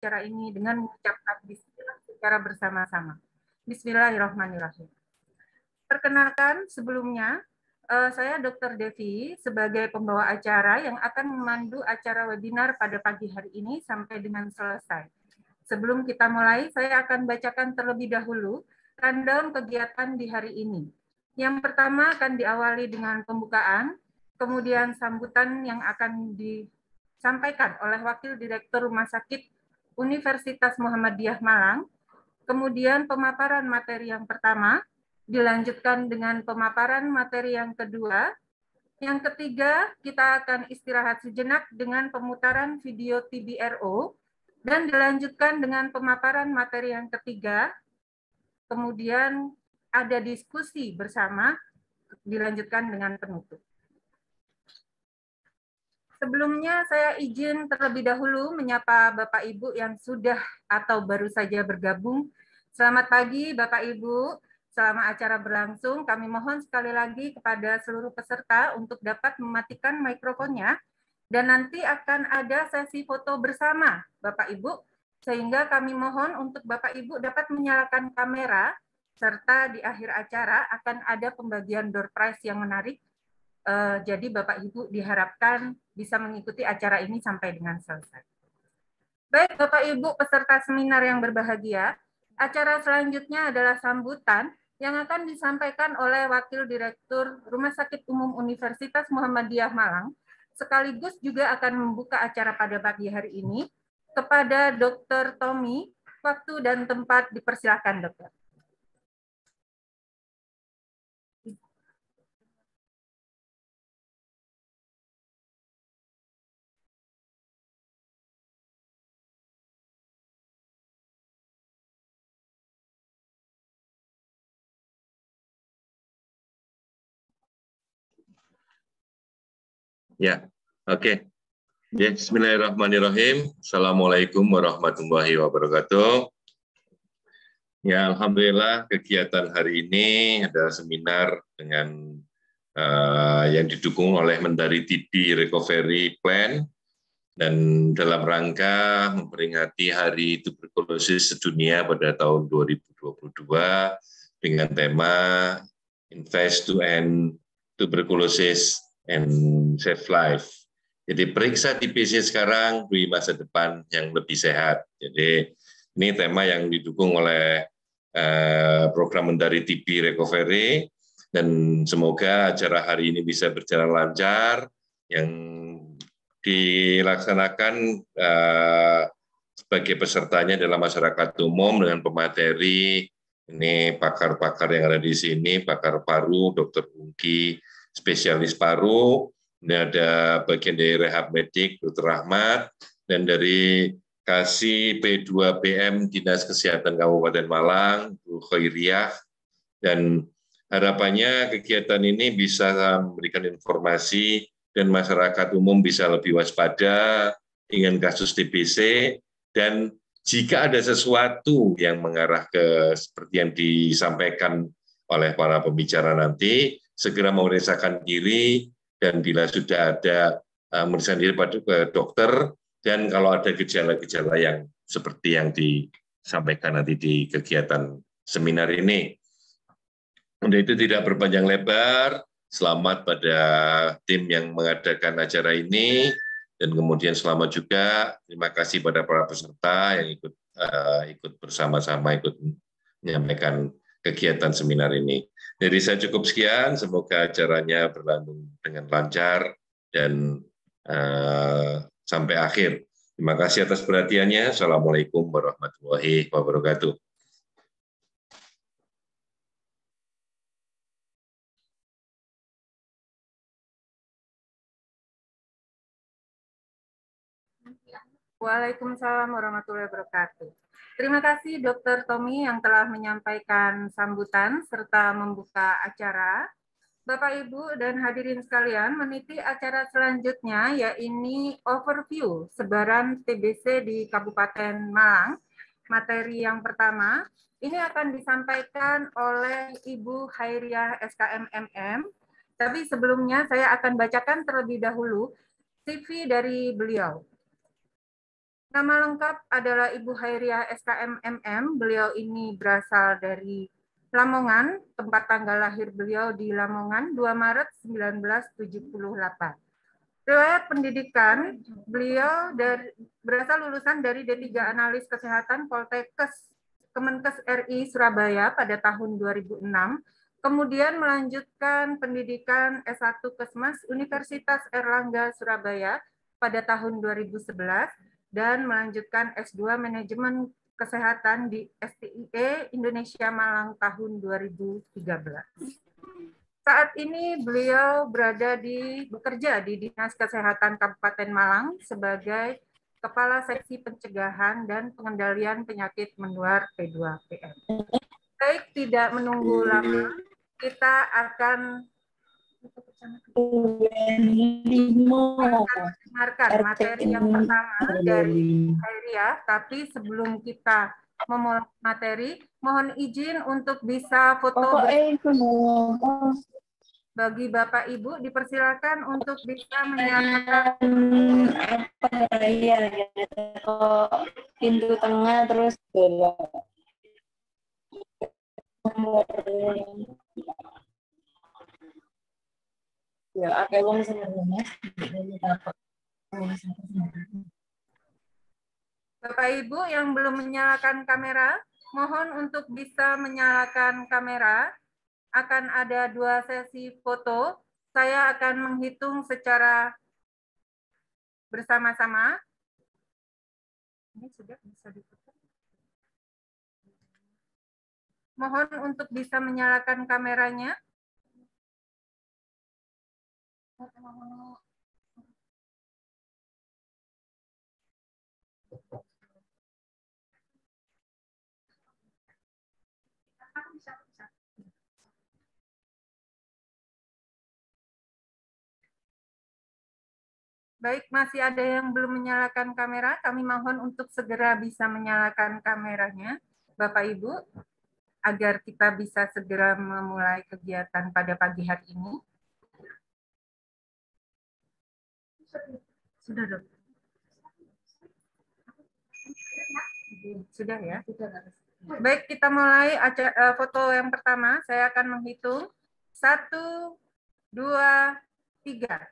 acara ini dengan mengucapkan bismillah secara bersama-sama. Bismillahirrahmanirrahim. Perkenalkan sebelumnya, eh, saya Dr. Devi sebagai pembawa acara yang akan memandu acara webinar pada pagi hari ini sampai dengan selesai. Sebelum kita mulai, saya akan bacakan terlebih dahulu rundown kegiatan di hari ini. Yang pertama akan diawali dengan pembukaan, kemudian sambutan yang akan disampaikan oleh Wakil Direktur Rumah Sakit Universitas Muhammadiyah Malang, kemudian pemaparan materi yang pertama, dilanjutkan dengan pemaparan materi yang kedua, yang ketiga kita akan istirahat sejenak dengan pemutaran video TBRO, dan dilanjutkan dengan pemaparan materi yang ketiga, kemudian ada diskusi bersama, dilanjutkan dengan penutup sebelumnya saya izin terlebih dahulu menyapa Bapak Ibu yang sudah atau baru saja bergabung. Selamat pagi Bapak Ibu. Selama acara berlangsung, kami mohon sekali lagi kepada seluruh peserta untuk dapat mematikan mikrofonnya dan nanti akan ada sesi foto bersama Bapak Ibu sehingga kami mohon untuk Bapak Ibu dapat menyalakan kamera serta di akhir acara akan ada pembagian door prize yang menarik eh, jadi Bapak Ibu diharapkan bisa mengikuti acara ini sampai dengan selesai. Baik Bapak Ibu peserta seminar yang berbahagia, acara selanjutnya adalah sambutan yang akan disampaikan oleh Wakil Direktur Rumah Sakit Umum Universitas Muhammadiyah Malang, sekaligus juga akan membuka acara pada pagi hari ini kepada Dr. Tommy. Waktu dan tempat dipersilakan, Dokter. Ya, oke. Okay. Ya, Bismillahirrahmanirrahim. Assalamualaikum warahmatullahi wabarakatuh. Ya, Alhamdulillah kegiatan hari ini adalah seminar dengan uh, yang didukung oleh Mendari TV Recovery Plan dan dalam rangka memperingati Hari Tuberkulosis Sedunia pada tahun 2022 dengan tema Invest to End Tuberkulosis and save life. Jadi periksa PC sekarang di masa depan yang lebih sehat. Jadi ini tema yang didukung oleh eh, program Mendari TB Recovery dan semoga acara hari ini bisa berjalan lancar yang dilaksanakan eh, sebagai pesertanya dalam masyarakat umum dengan pemateri ini pakar-pakar yang ada di sini, pakar paru, dokter Ungki, spesialis paru, ini ada bagian dari rehab medik, Dr. Rahmat, dan dari Kasih P2PM Dinas Kesehatan Kabupaten Malang, Bu Khairiyah, dan harapannya kegiatan ini bisa memberikan informasi dan masyarakat umum bisa lebih waspada dengan kasus TBC dan jika ada sesuatu yang mengarah ke seperti yang disampaikan oleh para pembicara nanti, segera memeriksakan diri dan bila sudah ada eh, memeriksakan diri pada dokter dan kalau ada gejala-gejala yang seperti yang disampaikan nanti di kegiatan seminar ini. Untuk itu tidak berpanjang lebar, selamat pada tim yang mengadakan acara ini dan kemudian selamat juga terima kasih pada para peserta yang ikut uh, ikut bersama-sama ikut menyampaikan kegiatan seminar ini. Jadi saya cukup sekian, semoga acaranya berlangsung dengan lancar dan uh, sampai akhir. Terima kasih atas perhatiannya. Assalamualaikum warahmatullahi wabarakatuh. Waalaikumsalam warahmatullahi wabarakatuh. Terima kasih Dr. Tommy yang telah menyampaikan sambutan serta membuka acara. Bapak, Ibu, dan hadirin sekalian, meniti acara selanjutnya yaitu overview sebaran TBC di Kabupaten Malang. Materi yang pertama, ini akan disampaikan oleh Ibu Hairiah SKMMM. Tapi sebelumnya saya akan bacakan terlebih dahulu CV dari beliau. Nama lengkap adalah Ibu Hairia SKM MM. Beliau ini berasal dari Lamongan, tempat tanggal lahir beliau di Lamongan, 2 Maret 1978. Riwayat pendidikan, beliau dari, berasal lulusan dari D3 Analis Kesehatan Poltekkes Kemenkes RI Surabaya pada tahun 2006, kemudian melanjutkan pendidikan S1 Kesmas Universitas Erlangga Surabaya pada tahun 2011, dan melanjutkan S2 Manajemen Kesehatan di STIE Indonesia Malang tahun 2013. Saat ini beliau berada di bekerja di Dinas Kesehatan Kabupaten Malang sebagai Kepala Seksi Pencegahan dan Pengendalian Penyakit Menular P2PM. Baik, tidak menunggu lama, kita akan limo dengarkan materi yang pertama dari Khairia, tapi sebelum kita memulai materi, mohon izin untuk bisa foto bagi Bapak Ibu dipersilakan untuk bisa menyalakan apa ya, ya, ya pintu tengah terus belok ya wong sing Bapak Ibu yang belum menyalakan kamera, mohon untuk bisa menyalakan kamera. Akan ada dua sesi foto. Saya akan menghitung secara bersama-sama. Ini sudah bisa diputar. Mohon untuk bisa menyalakan kameranya. Baik, masih ada yang belum menyalakan kamera. Kami mohon untuk segera bisa menyalakan kameranya, Bapak Ibu, agar kita bisa segera memulai kegiatan pada pagi hari ini. Sudah dok. Sudah ya. Baik, kita mulai e, foto yang pertama. Saya akan menghitung. Satu, dua, tiga.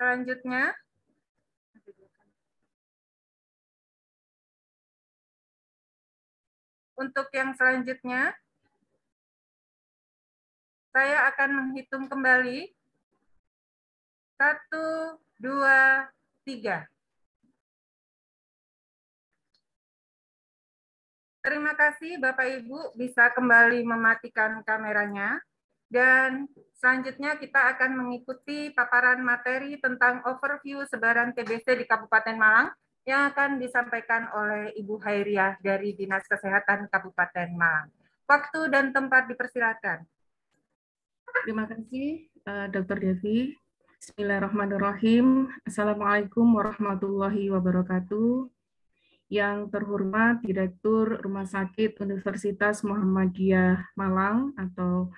Selanjutnya. Untuk yang selanjutnya, saya akan menghitung kembali satu, dua, tiga. Terima kasih Bapak Ibu bisa kembali mematikan kameranya. Dan selanjutnya kita akan mengikuti paparan materi tentang overview sebaran TBC di Kabupaten Malang yang akan disampaikan oleh Ibu Hairiah dari Dinas Kesehatan Kabupaten Malang. Waktu dan tempat dipersilakan. Terima kasih eh, Dr. Devi. Bismillahirrahmanirrahim. Assalamualaikum warahmatullahi wabarakatuh. Yang terhormat Direktur Rumah Sakit Universitas Muhammadiyah Malang atau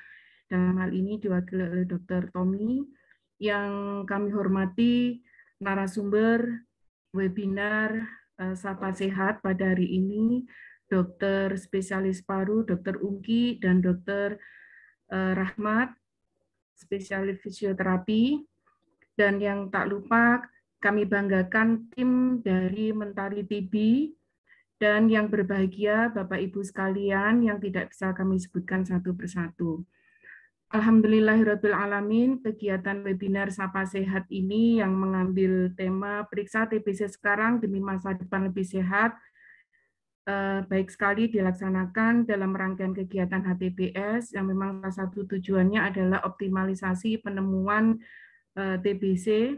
dalam hal ini diwakili oleh Dr. Tommy. Yang kami hormati narasumber webinar eh, Sapa Sehat pada hari ini, Dokter Spesialis Paru, Dokter Ungki, dan Dokter eh, Rahmat, Spesialis Fisioterapi dan yang tak lupa kami banggakan tim dari Mentari TV dan yang berbahagia Bapak Ibu sekalian yang tidak bisa kami sebutkan satu persatu. Alhamdulillahirabbil alamin, kegiatan webinar Sapa Sehat ini yang mengambil tema periksa TBC sekarang demi masa depan lebih sehat eh, baik sekali dilaksanakan dalam rangkaian kegiatan HTBS yang memang salah satu tujuannya adalah optimalisasi penemuan Eh, TBC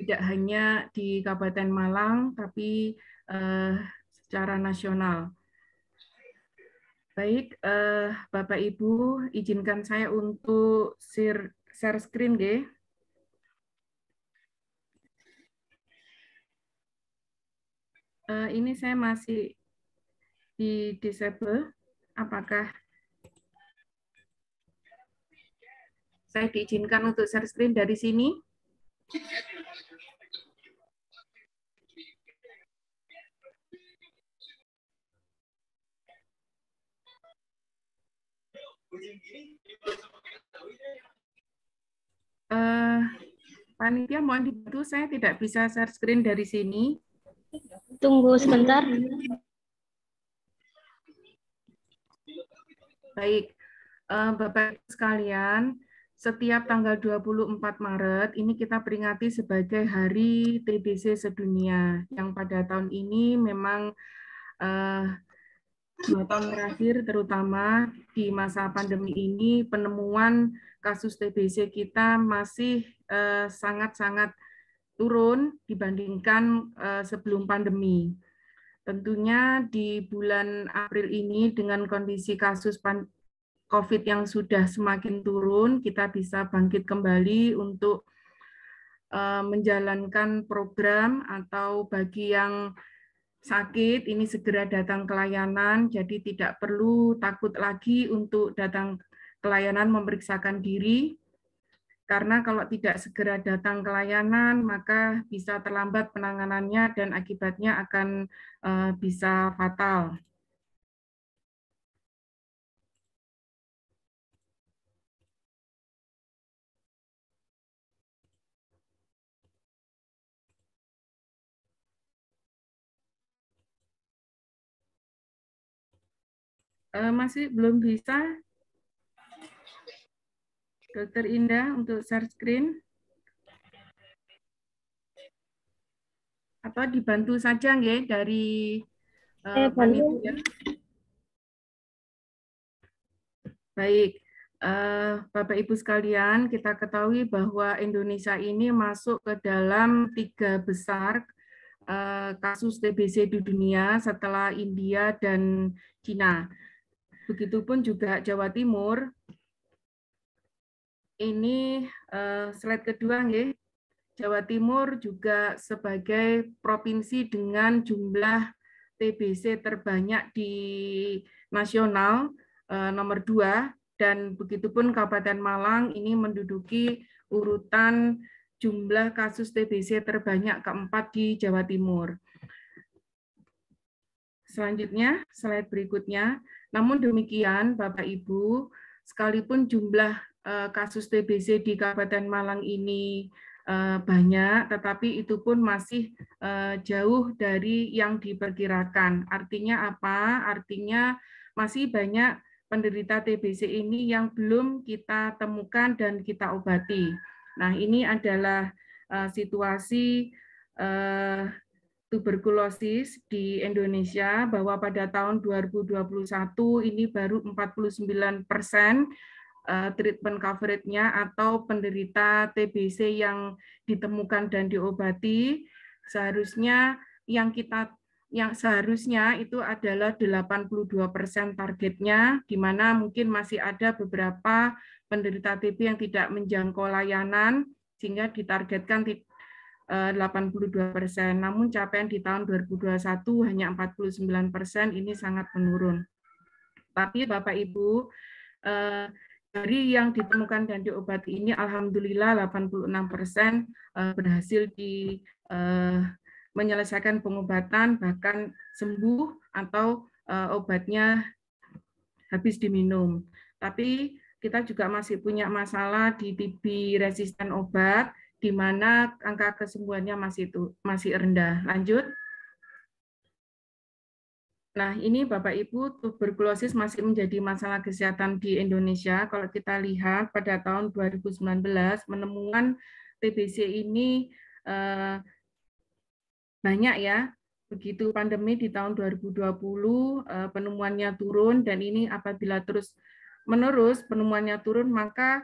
tidak hanya di Kabupaten Malang, tapi uh, secara nasional. Baik, uh, Bapak Ibu, izinkan saya untuk share, share screen, G. Uh, ini saya masih di disable. Apakah Saya diizinkan untuk share screen dari sini. Uh, Panitia mohon dibantu, saya tidak bisa share screen dari sini. Tunggu sebentar. Baik, uh, Bapak sekalian, setiap tanggal 24 Maret ini kita peringati sebagai Hari TBC Sedunia yang pada tahun ini memang uh, dua tahun terakhir terutama di masa pandemi ini penemuan kasus TBC kita masih eh, sangat-sangat uh, turun dibandingkan uh, sebelum pandemi. Tentunya di bulan April ini dengan kondisi kasus COVID yang sudah semakin turun, kita bisa bangkit kembali untuk eh, menjalankan program atau bagi yang sakit ini segera datang ke layanan, jadi tidak perlu takut lagi untuk datang ke layanan memeriksakan diri. Karena kalau tidak segera datang ke layanan, maka bisa terlambat penanganannya dan akibatnya akan eh, bisa fatal. Eh, masih belum bisa Dokter Indah untuk share screen atau dibantu saja nggih dari eh, uh, panitia. Ya. Baik, uh, Bapak Ibu sekalian, kita ketahui bahwa Indonesia ini masuk ke dalam tiga besar uh, kasus TBC di dunia setelah India dan Cina. Begitupun juga Jawa Timur. Ini eh, slide kedua nih Jawa Timur juga sebagai provinsi dengan jumlah TBC terbanyak di nasional eh, nomor dua dan begitupun Kabupaten Malang ini menduduki urutan jumlah kasus TBC terbanyak keempat di Jawa Timur. Selanjutnya, slide berikutnya. Namun demikian, Bapak Ibu, sekalipun jumlah eh, kasus TBC di Kabupaten Malang ini eh, banyak, tetapi itu pun masih eh, jauh dari yang diperkirakan. Artinya apa? Artinya masih banyak penderita TBC ini yang belum kita temukan dan kita obati. Nah, ini adalah situasi tuberkulosis di Indonesia bahwa pada tahun 2021 ini baru 49 persen eh, treatment coverage-nya atau penderita TBC yang ditemukan dan diobati seharusnya yang kita yang seharusnya itu adalah 82% persen targetnya di mana mungkin masih ada beberapa penderita TB yang tidak menjangkau layanan sehingga ditargetkan 82 eh, persen, namun capaian di tahun 2021 hanya 49 persen, ini sangat menurun. Tapi Bapak Ibu, eh, dari yang ditemukan dan diobati ini, Alhamdulillah 86 persen eh, berhasil di menyelesaikan pengobatan, bahkan sembuh atau obatnya habis diminum. Tapi kita juga masih punya masalah di TB resisten obat, di mana angka kesembuhannya masih itu masih rendah. Lanjut. Nah, ini Bapak Ibu, tuberkulosis masih menjadi masalah kesehatan di Indonesia. Kalau kita lihat pada tahun 2019 menemukan TBC ini eh, banyak ya. Begitu pandemi di tahun 2020 eh, penemuannya turun dan ini apabila terus menerus penemuannya turun maka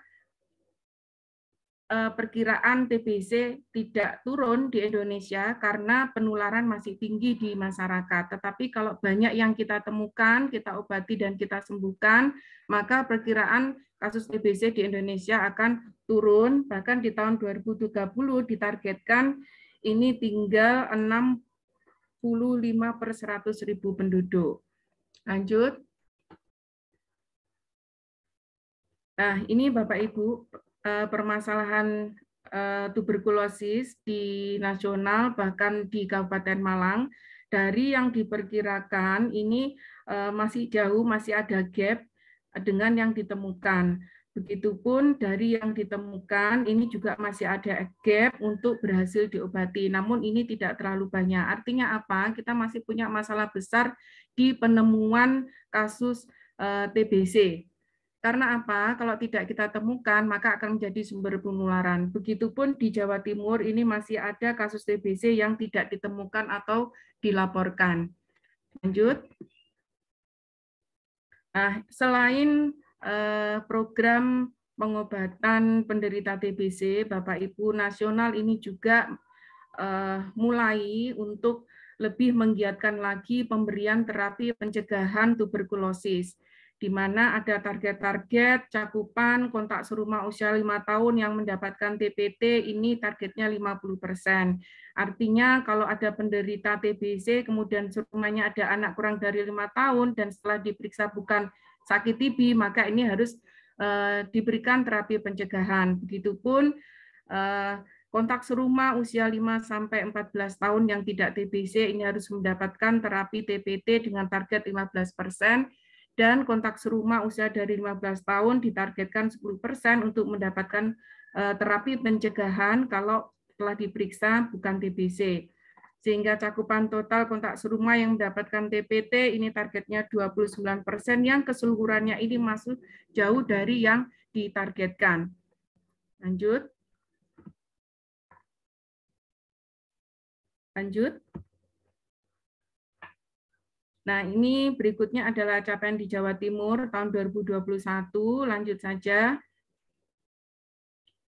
Eh, perkiraan TBC tidak turun di Indonesia karena penularan masih tinggi di masyarakat. Tetapi kalau banyak yang kita temukan, kita obati dan kita sembuhkan, maka perkiraan kasus TBC di Indonesia akan turun. Bahkan di tahun 2030 ditargetkan ini tinggal 65 per 100 ribu penduduk. Lanjut. Nah, ini Bapak Ibu Eh, permasalahan eh, tuberkulosis di nasional bahkan di Kabupaten Malang dari yang diperkirakan ini eh, masih jauh masih ada gap dengan yang ditemukan. Begitupun dari yang ditemukan ini juga masih ada gap untuk berhasil diobati. Namun ini tidak terlalu banyak. Artinya apa? Kita masih punya masalah besar di penemuan kasus TBC karena apa? Kalau tidak kita temukan, maka akan menjadi sumber penularan. Begitupun di Jawa Timur ini masih ada kasus TBC yang tidak ditemukan atau dilaporkan. Lanjut. Nah, selain eh, program pengobatan penderita TBC, Bapak Ibu nasional ini juga eh, mulai untuk lebih menggiatkan lagi pemberian terapi pencegahan tuberkulosis di mana ada target-target cakupan kontak serumah usia lima tahun yang mendapatkan TPT ini targetnya 50%. Artinya kalau ada penderita TBC kemudian serumahnya ada anak kurang dari lima tahun dan setelah diperiksa bukan sakit TB maka ini harus eh, diberikan terapi pencegahan. Begitupun eh, kontak serumah usia 5 sampai 14 tahun yang tidak TBC ini harus mendapatkan terapi TPT dengan target 15 persen dan kontak serumah usia dari 15 tahun ditargetkan 10% untuk mendapatkan eh, terapi pencegahan kalau telah diperiksa bukan TBC. Sehingga cakupan total kontak serumah yang mendapatkan TPT ini targetnya 29% yang keseluruhannya ini masuk jauh dari yang ditargetkan. Lanjut. Lanjut. Nah, ini berikutnya adalah capaian di Jawa Timur tahun 2021. Lanjut saja.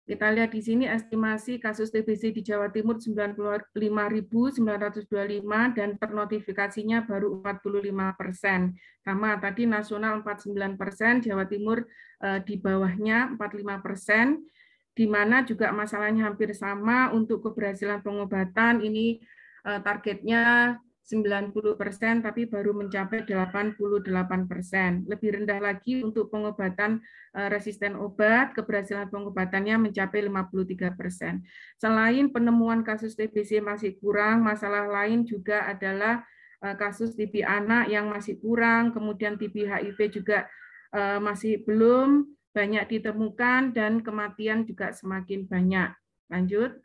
Kita lihat di sini estimasi kasus TBC di Jawa Timur 95.925 dan ternotifikasinya baru 45 persen. Sama tadi nasional 49 persen, Jawa Timur eh, di bawahnya 45 persen, di mana juga masalahnya hampir sama untuk keberhasilan pengobatan ini eh, targetnya 90% tapi baru mencapai 88%. Lebih rendah lagi untuk pengobatan eh, resisten obat, keberhasilan pengobatannya mencapai 53%. Selain penemuan kasus TBC masih kurang, masalah lain juga adalah eh, kasus TB anak yang masih kurang, kemudian TB HIV juga eh, masih belum banyak ditemukan dan kematian juga semakin banyak. Lanjut.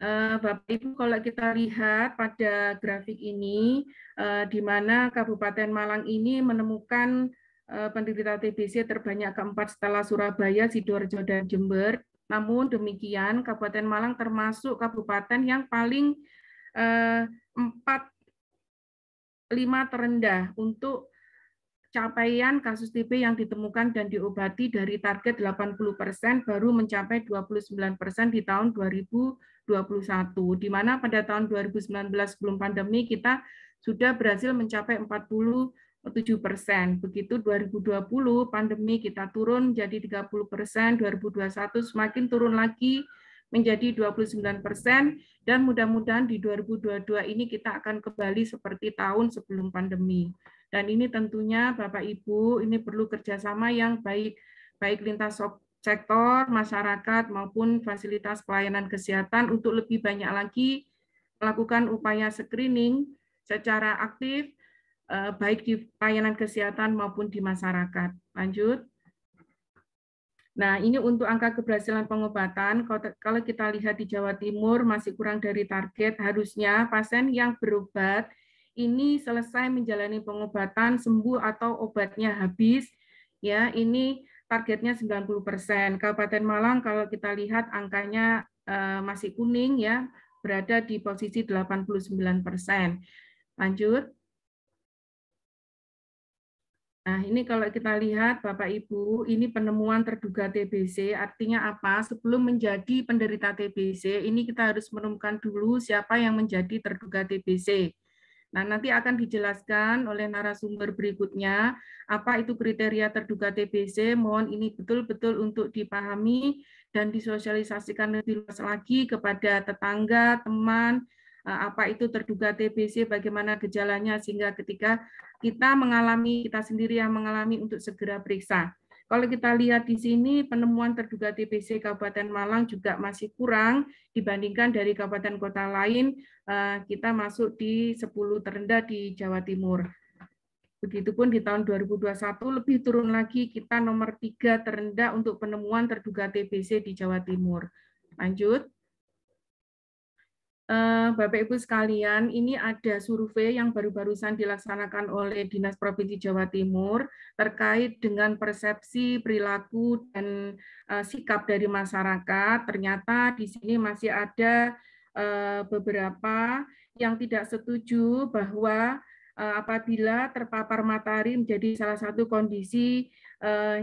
Eh, Bapak Ibu kalau kita lihat pada grafik ini eh, di mana Kabupaten Malang ini menemukan eh, penderita TBC terbanyak keempat setelah Surabaya, Sidoarjo dan Jember. Namun demikian Kabupaten Malang termasuk kabupaten yang paling empat lima terendah untuk capaian kasus TB yang ditemukan dan diobati dari target 80% persen baru mencapai 29% persen di tahun 2021, di mana pada tahun 2019 sebelum pandemi kita sudah berhasil mencapai 47 persen. Begitu 2020 pandemi kita turun jadi 30 persen, 2021 semakin turun lagi menjadi 29 persen, dan mudah-mudahan di 2022 ini kita akan kembali seperti tahun sebelum pandemi. Dan ini tentunya Bapak Ibu ini perlu kerjasama yang baik baik lintas sektor, masyarakat maupun fasilitas pelayanan kesehatan untuk lebih banyak lagi melakukan upaya screening secara aktif eh, baik di pelayanan kesehatan maupun di masyarakat. Lanjut. Nah, ini untuk angka keberhasilan pengobatan. Kalau kita lihat di Jawa Timur masih kurang dari target, harusnya pasien yang berobat ini selesai menjalani pengobatan sembuh atau obatnya habis ya ini targetnya 90%. Kabupaten Malang kalau kita lihat angkanya eh, masih kuning ya berada di posisi 89%. Lanjut. Nah, ini kalau kita lihat Bapak Ibu, ini penemuan terduga TBC artinya apa? Sebelum menjadi penderita TBC, ini kita harus menemukan dulu siapa yang menjadi terduga TBC Nah, nanti akan dijelaskan oleh narasumber berikutnya apa itu kriteria terduga TBC. Mohon ini betul-betul untuk dipahami dan disosialisasikan lebih luas lagi kepada tetangga, teman, eh, apa itu terduga TBC, bagaimana gejalanya sehingga ketika kita mengalami kita sendiri yang mengalami untuk segera periksa. Kalau kita lihat di sini, penemuan terduga TBC Kabupaten Malang juga masih kurang dibandingkan dari kabupaten kota lain. Eh, kita masuk di 10 terendah di Jawa Timur. Begitupun di tahun 2021 lebih turun lagi kita nomor tiga terendah untuk penemuan terduga TBC di Jawa Timur. Lanjut. Eh, Bapak Ibu sekalian, ini ada survei yang baru-barusan dilaksanakan oleh Dinas Provinsi Jawa Timur terkait dengan persepsi perilaku dan eh, sikap dari masyarakat. Ternyata di sini masih ada eh, beberapa yang tidak setuju bahwa apabila terpapar matahari menjadi salah satu kondisi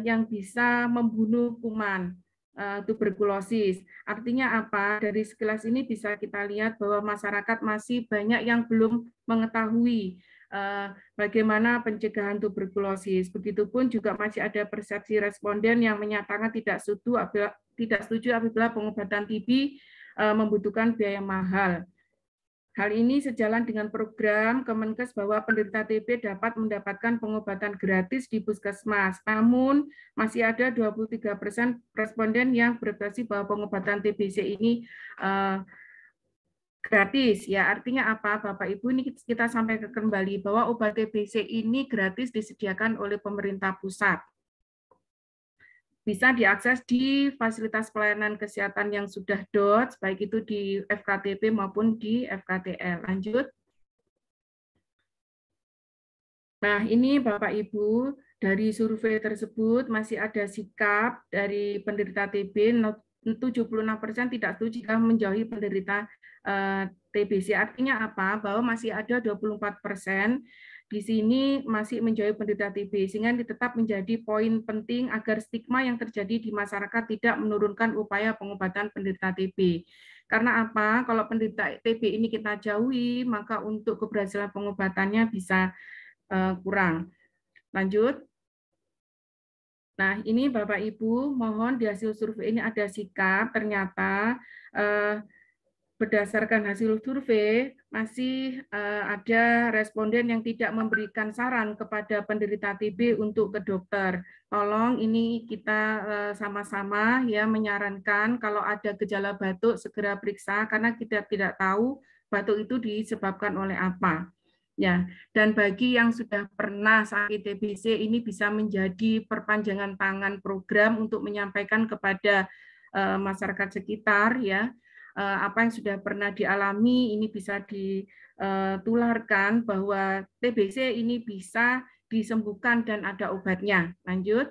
yang bisa membunuh kuman. Eh, tuberkulosis. Artinya apa? Dari sekilas ini bisa kita lihat bahwa masyarakat masih banyak yang belum mengetahui eh, bagaimana pencegahan tuberkulosis. Begitupun juga masih ada persepsi responden yang menyatakan tidak setuju apabila, pengobatan TB eh, membutuhkan biaya mahal. Hal ini sejalan dengan program Kemenkes bahwa penderita TB dapat mendapatkan pengobatan gratis di puskesmas. Namun, masih ada 23 persen responden yang berkasih bahwa pengobatan TBC ini uh, gratis. Ya, artinya apa, Bapak Ibu? Ini kita sampaikan kembali bahwa obat TBC ini gratis disediakan oleh pemerintah pusat bisa diakses di fasilitas pelayanan kesehatan yang sudah DOTS, baik itu di FKTP maupun di FKTL. Lanjut. Nah, ini Bapak-Ibu, dari survei tersebut masih ada sikap dari penderita TB 76% tidak setuju jika menjauhi penderita eh, TBC. Artinya apa? Bahwa masih ada 24% di sini masih menjauhi penderita TB, sehingga ini tetap menjadi poin penting agar stigma yang terjadi di masyarakat tidak menurunkan upaya pengobatan penderita TB. Karena apa? Kalau penderita TB ini kita jauhi, maka untuk keberhasilan pengobatannya bisa eh, kurang. Lanjut. Nah, ini Bapak Ibu, mohon di hasil survei ini ada sikap ternyata eh, berdasarkan hasil survei masih eh, ada responden yang tidak memberikan saran kepada penderita TB untuk ke dokter. Tolong ini kita eh, sama-sama ya menyarankan kalau ada gejala batuk segera periksa karena kita tidak tahu batuk itu disebabkan oleh apa. Ya, dan bagi yang sudah pernah sakit TBC ini bisa menjadi perpanjangan tangan program untuk menyampaikan kepada eh, masyarakat sekitar ya Eh, apa yang sudah pernah dialami ini bisa ditularkan eh, bahwa TBC ini bisa disembuhkan dan ada obatnya. Lanjut.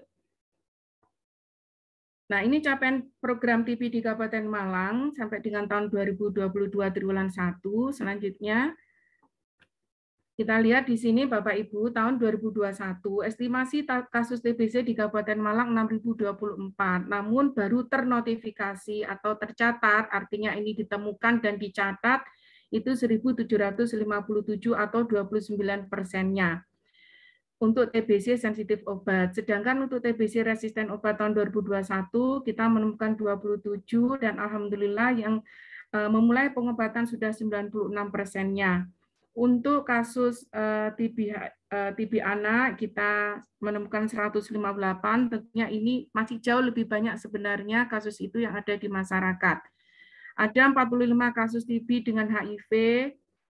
Nah, ini capaian program TV di Kabupaten Malang sampai dengan tahun 2022 triwulan 1. Selanjutnya, kita lihat di sini Bapak Ibu tahun 2021 estimasi kasus TBC di Kabupaten Malang 6024 namun baru ternotifikasi atau tercatat artinya ini ditemukan dan dicatat itu 1757 atau 29 persennya untuk TBC sensitif obat. Sedangkan untuk TBC resisten obat tahun 2021 kita menemukan 27 dan alhamdulillah yang eh, memulai pengobatan sudah 96 persennya. Untuk kasus eh, TB, eh, TB anak kita menemukan 158, tentunya ini masih jauh lebih banyak sebenarnya kasus itu yang ada di masyarakat. Ada 45 kasus TB dengan HIV,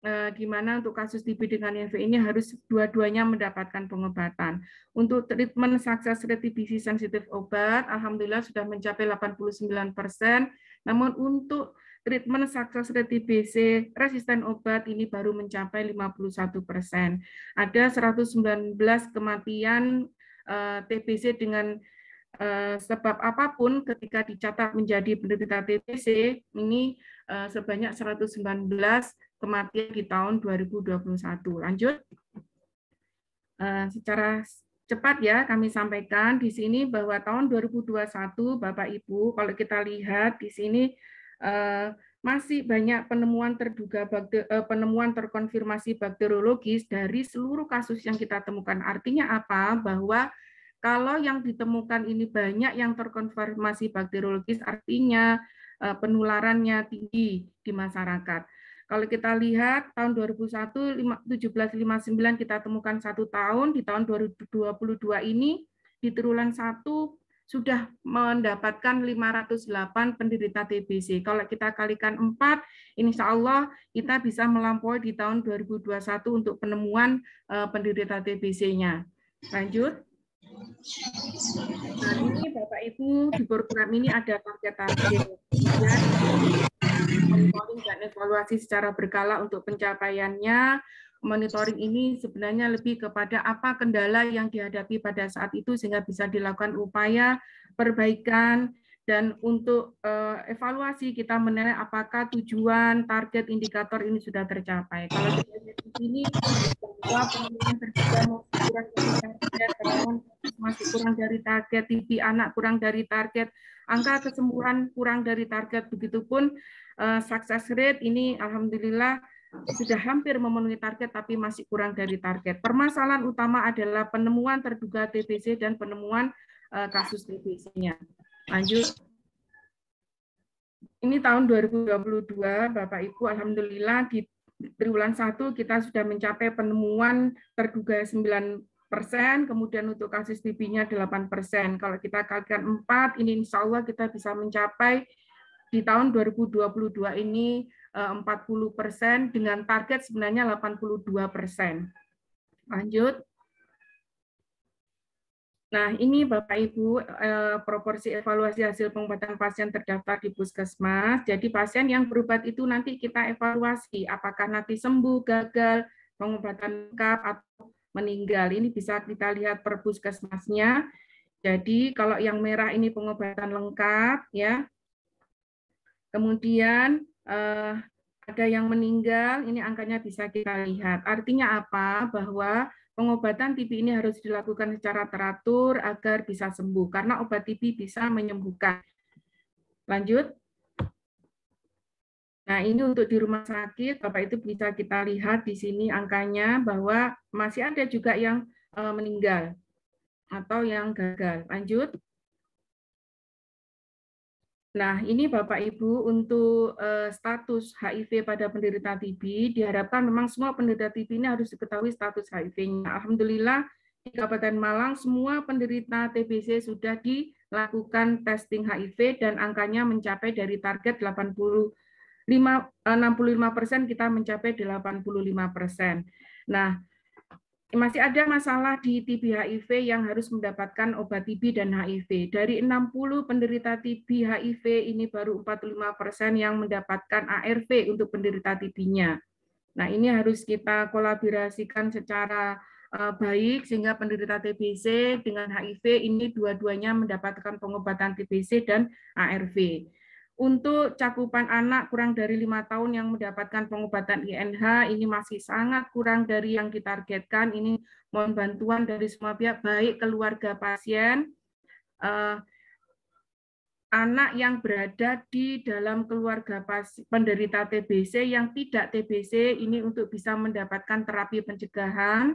eh, di untuk kasus TB dengan HIV ini harus dua-duanya mendapatkan pengobatan. Untuk treatment success rate TBC sensitif obat, alhamdulillah sudah mencapai 89 persen. Namun untuk treatment rate TBC resisten obat ini baru mencapai 51 persen. Ada 119 kematian eh, TBC dengan eh, sebab apapun ketika dicatat menjadi penderita TBC ini eh, sebanyak 119 kematian di tahun 2021. Lanjut. Secara cepat ya kami sampaikan di sini bahwa tahun 2021 Bapak Ibu kalau kita lihat di sini Eh, masih banyak penemuan terduga eh, penemuan terkonfirmasi bakteriologis dari seluruh kasus yang kita temukan. Artinya apa? Bahwa kalau yang ditemukan ini banyak yang terkonfirmasi bakteriologis, artinya eh, penularannya tinggi di masyarakat. Kalau kita lihat tahun 2001 1759 kita temukan satu tahun, di tahun 2022 ini di triwulan 1 sudah mendapatkan 508 penderita TBC. Kalau kita kalikan 4, insya Allah kita bisa melampaui di tahun 2021 untuk penemuan eh, penderita TBC-nya. Lanjut. Nah ini Bapak Ibu di program ini ada target target dan monitoring dan evaluasi secara berkala untuk pencapaiannya, monitoring ini sebenarnya lebih kepada apa kendala yang dihadapi pada saat itu sehingga bisa dilakukan upaya perbaikan dan untuk eh, evaluasi kita menilai apakah tujuan, target, indikator ini sudah tercapai. Kalau kita lihat di sini bahwa penelitian masih kurang dari target, TV anak kurang dari target, angka kesembuhan kurang dari target, begitupun pun eh, success rate ini alhamdulillah sudah hampir memenuhi target tapi masih kurang dari target. Permasalahan utama adalah penemuan terduga TBC dan penemuan eh, kasus TBC-nya. Lanjut. Ini tahun 2022, Bapak Ibu, alhamdulillah di triwulan 1 kita sudah mencapai penemuan terduga 9 persen, kemudian untuk kasus TB-nya 8 persen. Kalau kita kalikan 4, ini insya Allah kita bisa mencapai di tahun 2022 ini 40 eh, persen dengan target sebenarnya 82 persen. Lanjut. Nah, ini Bapak Ibu eh, proporsi evaluasi hasil pengobatan pasien terdaftar di puskesmas. Jadi pasien yang berobat itu nanti kita evaluasi apakah nanti sembuh, gagal, pengobatan lengkap atau meninggal. Ini bisa kita lihat per puskesmasnya. Jadi kalau yang merah ini pengobatan lengkap ya. Kemudian Eh, ada yang meninggal, ini angkanya bisa kita lihat. Artinya apa? Bahwa pengobatan TB ini harus dilakukan secara teratur agar bisa sembuh karena obat TB bisa menyembuhkan. Lanjut. Nah, ini untuk di rumah sakit, Bapak itu bisa kita lihat di sini angkanya bahwa masih ada juga yang eh, meninggal atau yang gagal. Lanjut. Nah, ini Bapak Ibu untuk eh, status HIV pada penderita TB diharapkan memang semua penderita TB ini harus diketahui status HIV-nya. Alhamdulillah di Kabupaten Malang semua penderita TBC sudah dilakukan testing HIV dan angkanya mencapai dari target 80 65 eh, persen kita mencapai 85 persen. Nah, masih ada masalah di TB HIV yang harus mendapatkan obat TB dan HIV. Dari 60 penderita TB HIV ini baru 45 persen yang mendapatkan ARV untuk penderita TB-nya. Nah ini harus kita kolaborasikan secara eh, baik sehingga penderita TBC dengan HIV ini dua-duanya mendapatkan pengobatan TBC dan ARV. Untuk cakupan anak kurang dari lima tahun yang mendapatkan pengobatan INH ini masih sangat kurang dari yang ditargetkan. Ini mohon bantuan dari semua pihak, baik keluarga pasien, eh, anak yang berada di dalam keluarga pasien, penderita TBC yang tidak TBC ini untuk bisa mendapatkan terapi pencegahan,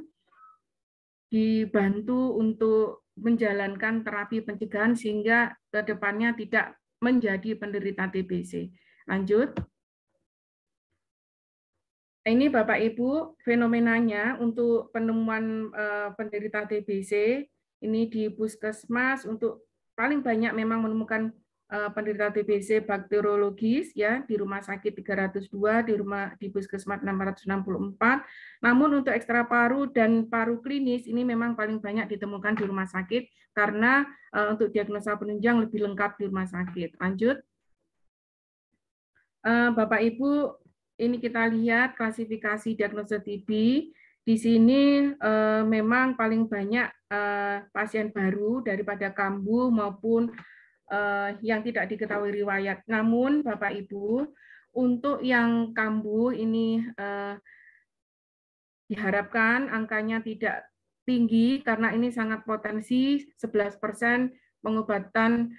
dibantu untuk menjalankan terapi pencegahan sehingga kedepannya tidak menjadi penderita TBC. Lanjut. Nah, ini Bapak Ibu, fenomenanya untuk penemuan eh, penderita TBC ini di puskesmas untuk paling banyak memang menemukan Eh, penderita TBC bakteriologis ya di rumah sakit 302 di rumah di puskesmas 664. Namun untuk ekstra paru dan paru klinis ini memang paling banyak ditemukan di rumah sakit karena uh, untuk diagnosa penunjang lebih lengkap di rumah sakit. Lanjut. Uh, Bapak Ibu, ini kita lihat klasifikasi diagnosa TB. Di sini uh, memang paling banyak pasien baru daripada kambuh maupun Eh, yang tidak diketahui riwayat. Namun Bapak Ibu, untuk yang kambuh ini eh, diharapkan angkanya tidak tinggi karena ini sangat potensi 11% pengobatan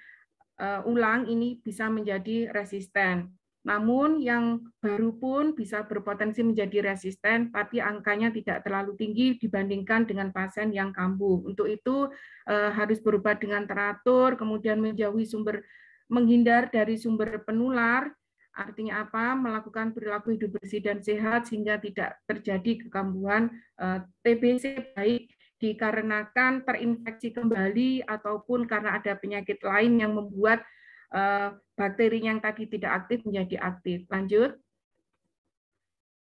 eh, ulang ini bisa menjadi resisten. Namun yang baru pun bisa berpotensi menjadi resisten, tapi angkanya tidak terlalu tinggi dibandingkan dengan pasien yang kambuh. Untuk itu eh, harus berubah dengan teratur, kemudian menjauhi sumber menghindar dari sumber penular, artinya apa? Melakukan perilaku hidup bersih dan sehat sehingga tidak terjadi kekambuhan eh, TBC baik dikarenakan terinfeksi kembali ataupun karena ada penyakit lain yang membuat Eh, bakteri yang tadi tidak aktif menjadi aktif. Lanjut.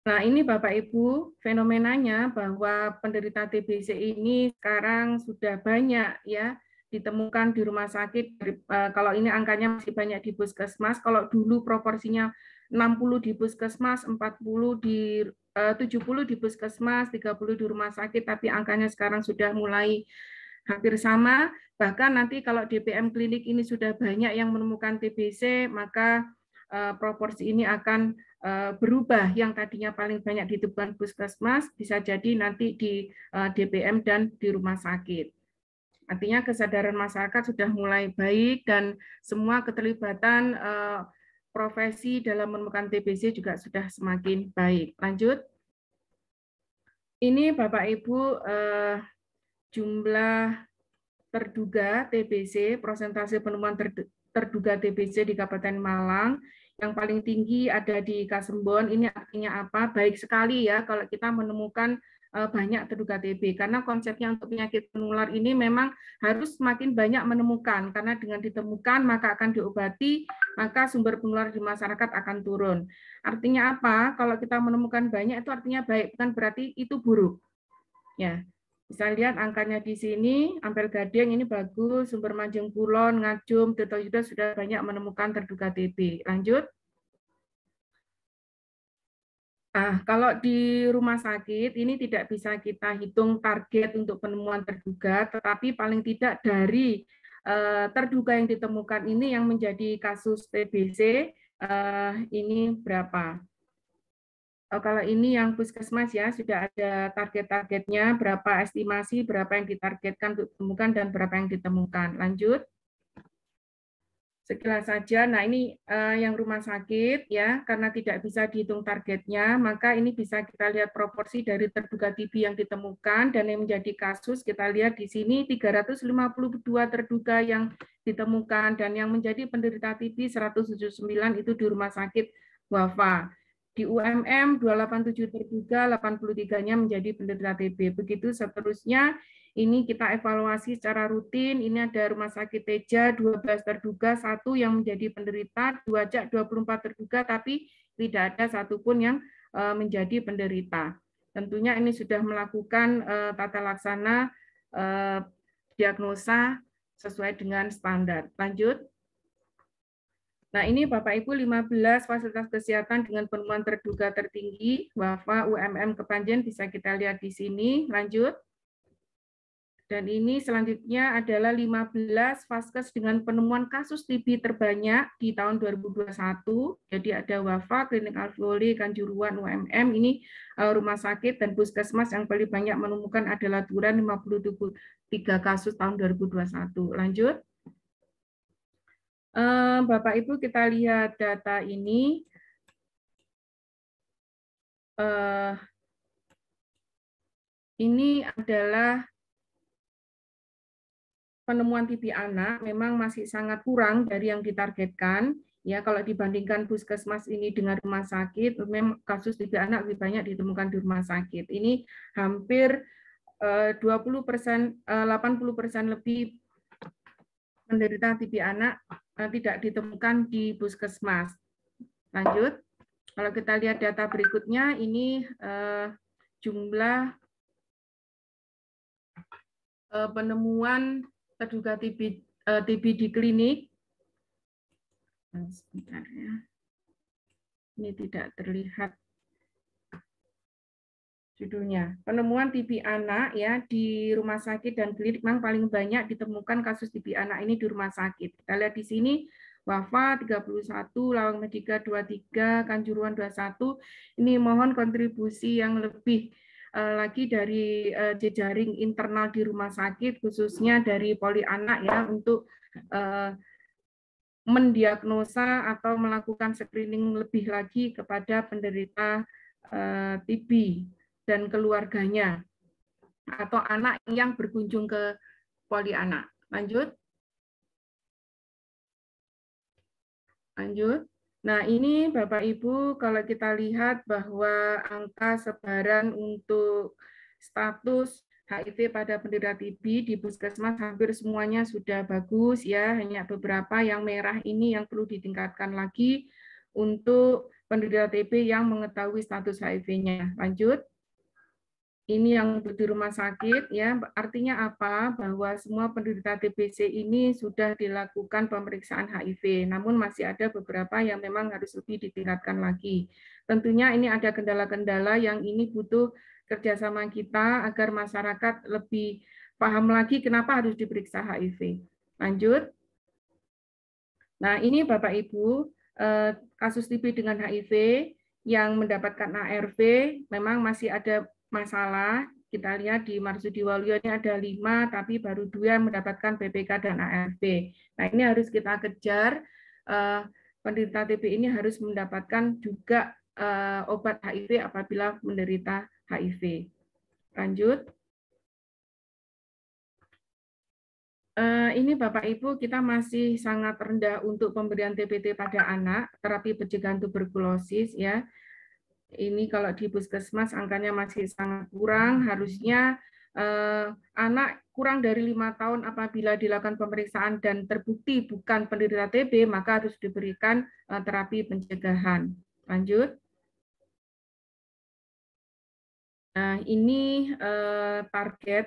Nah, ini Bapak Ibu, fenomenanya bahwa penderita TBC ini sekarang sudah banyak ya ditemukan di rumah sakit. Eh, kalau ini angkanya masih banyak di puskesmas, kalau dulu proporsinya 60 di puskesmas, 40 di 70 eh, di puskesmas, 30 di rumah sakit, tapi angkanya sekarang sudah mulai hampir sama. Bahkan nanti kalau DPM klinik ini sudah banyak yang menemukan TBC, maka eh, proporsi ini akan eh, berubah yang tadinya paling banyak di depan puskesmas bisa jadi nanti di eh, DPM dan di rumah sakit. Artinya kesadaran masyarakat sudah mulai baik dan semua keterlibatan profesi dalam menemukan TBC juga sudah semakin baik. Lanjut. Ini Bapak Ibu jumlah terduga TBC, prosentase penemuan terduga TBC di Kabupaten Malang yang paling tinggi ada di Kasembon. Ini artinya apa? Baik sekali ya kalau kita menemukan eh, banyak terduga TB karena konsepnya untuk penyakit penular ini memang harus semakin banyak menemukan karena dengan ditemukan maka akan diobati maka sumber penular di masyarakat akan turun artinya apa kalau kita menemukan banyak itu artinya baik bukan berarti itu buruk ya bisa lihat angkanya di sini, Ampel Gading ini bagus, Sumber Manjung Kulon, Ngajum, Tirto Yuda sudah banyak menemukan terduga TB. Lanjut. Ah, kalau di rumah sakit ini tidak bisa kita hitung target untuk penemuan terduga, tetapi paling tidak dari eh, terduga yang ditemukan ini yang menjadi kasus TBC eh, ini berapa? Oh, kalau ini yang puskesmas ya sudah ada target-targetnya berapa estimasi berapa yang ditargetkan untuk ditemukan dan berapa yang ditemukan. Lanjut. Sekilas saja. Nah, ini uh, yang rumah sakit ya karena tidak bisa dihitung targetnya, maka ini bisa kita lihat proporsi dari terduga TB yang ditemukan dan yang menjadi kasus kita lihat di sini 352 terduga yang ditemukan dan yang menjadi penderita TB 179 itu di rumah sakit Wafa. Di UMM 287 83-nya menjadi penderita TB. Begitu seterusnya, ini kita evaluasi secara rutin. Ini ada Rumah Sakit Teja 12 terduga, satu yang menjadi penderita, dua jak 24 terduga, tapi tidak ada satupun yang e, menjadi penderita. Tentunya ini sudah melakukan e, tata laksana e, diagnosa sesuai dengan standar. Lanjut. Nah, ini Bapak Ibu 15 fasilitas kesehatan dengan penemuan terduga tertinggi bahwa UMM Kepanjen bisa kita lihat di sini. Lanjut. Dan ini selanjutnya adalah 15 vaskes dengan penemuan kasus TB terbanyak di tahun 2021. Jadi ada Wafa, Klinik Alveoli, Kanjuruan, UMM. Ini eh, rumah sakit dan puskesmas yang paling banyak menemukan adalah Turan 53 kasus tahun 2021. Lanjut. Eh, Bapak Ibu kita lihat data ini. Eh, ini adalah penemuan TV anak memang masih sangat kurang dari yang ditargetkan. Ya, kalau dibandingkan puskesmas ini dengan rumah sakit, memang kasus TV anak lebih banyak ditemukan di rumah sakit. Ini hampir 20 eh, persen, 80 persen lebih penderita TB anak Eh, tidak ditemukan di puskesmas. Lanjut. Kalau kita lihat data berikutnya, ini eh, jumlah eh, penemuan terduga TB, TB di klinik. Sebentar ya. Ini tidak terlihat judulnya. Penemuan TB anak ya di rumah sakit dan klinik memang paling banyak ditemukan kasus TB anak ini di rumah sakit. Kita lihat di sini Wafa 31, Lawang Medika 23, Kanjuruan 21. Ini mohon kontribusi yang lebih uh, lagi dari uh, jejaring internal di rumah sakit khususnya dari poli anak ya untuk uh, mendiagnosa atau melakukan screening lebih lagi kepada penderita uh, TB dan keluarganya atau anak yang berkunjung ke poli anak Lanjut. Lanjut. Nah, ini Bapak Ibu kalau kita lihat bahwa angka sebaran untuk status HIV pada penderita TB di puskesmas hampir semuanya sudah bagus ya, hanya beberapa yang merah ini yang perlu ditingkatkan lagi untuk penderita TB yang mengetahui status HIV-nya. Lanjut ini yang di rumah sakit ya artinya apa bahwa semua penderita TBC ini sudah dilakukan pemeriksaan HIV namun masih ada beberapa yang memang harus lebih ditingkatkan lagi tentunya ini ada kendala-kendala yang ini butuh kerjasama kita agar masyarakat lebih paham lagi kenapa harus diperiksa HIV lanjut nah ini Bapak Ibu eh, kasus TB dengan HIV yang mendapatkan ARV memang masih ada masalah. Kita lihat di Marsudi Waluyo ini ada lima, tapi baru dua yang mendapatkan BPK dan AFB. Nah, ini harus kita kejar. Eh, penderita TB ini harus mendapatkan juga eh, obat HIV apabila menderita HIV. Lanjut. Eh, ini Bapak Ibu, kita masih sangat rendah untuk pemberian TPT pada anak, terapi pencegahan tuberkulosis ya. Ini kalau di puskesmas angkanya masih sangat kurang, harusnya eh, anak kurang dari lima tahun apabila dilakukan pemeriksaan dan terbukti bukan penderita TB, maka harus diberikan eh, terapi pencegahan. Lanjut. Nah, ini eh, target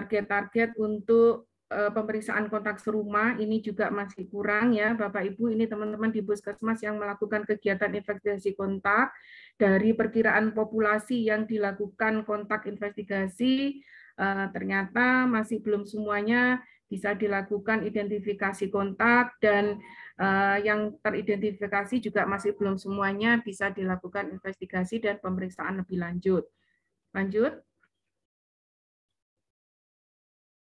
target-target untuk Eh, pemeriksaan kontak serumah ini juga masih kurang ya Bapak Ibu ini teman-teman di puskesmas yang melakukan kegiatan investigasi kontak dari perkiraan populasi yang dilakukan kontak investigasi eh, ternyata masih belum semuanya bisa dilakukan identifikasi kontak dan eh, yang teridentifikasi juga masih belum semuanya bisa dilakukan investigasi dan pemeriksaan lebih lanjut. Lanjut.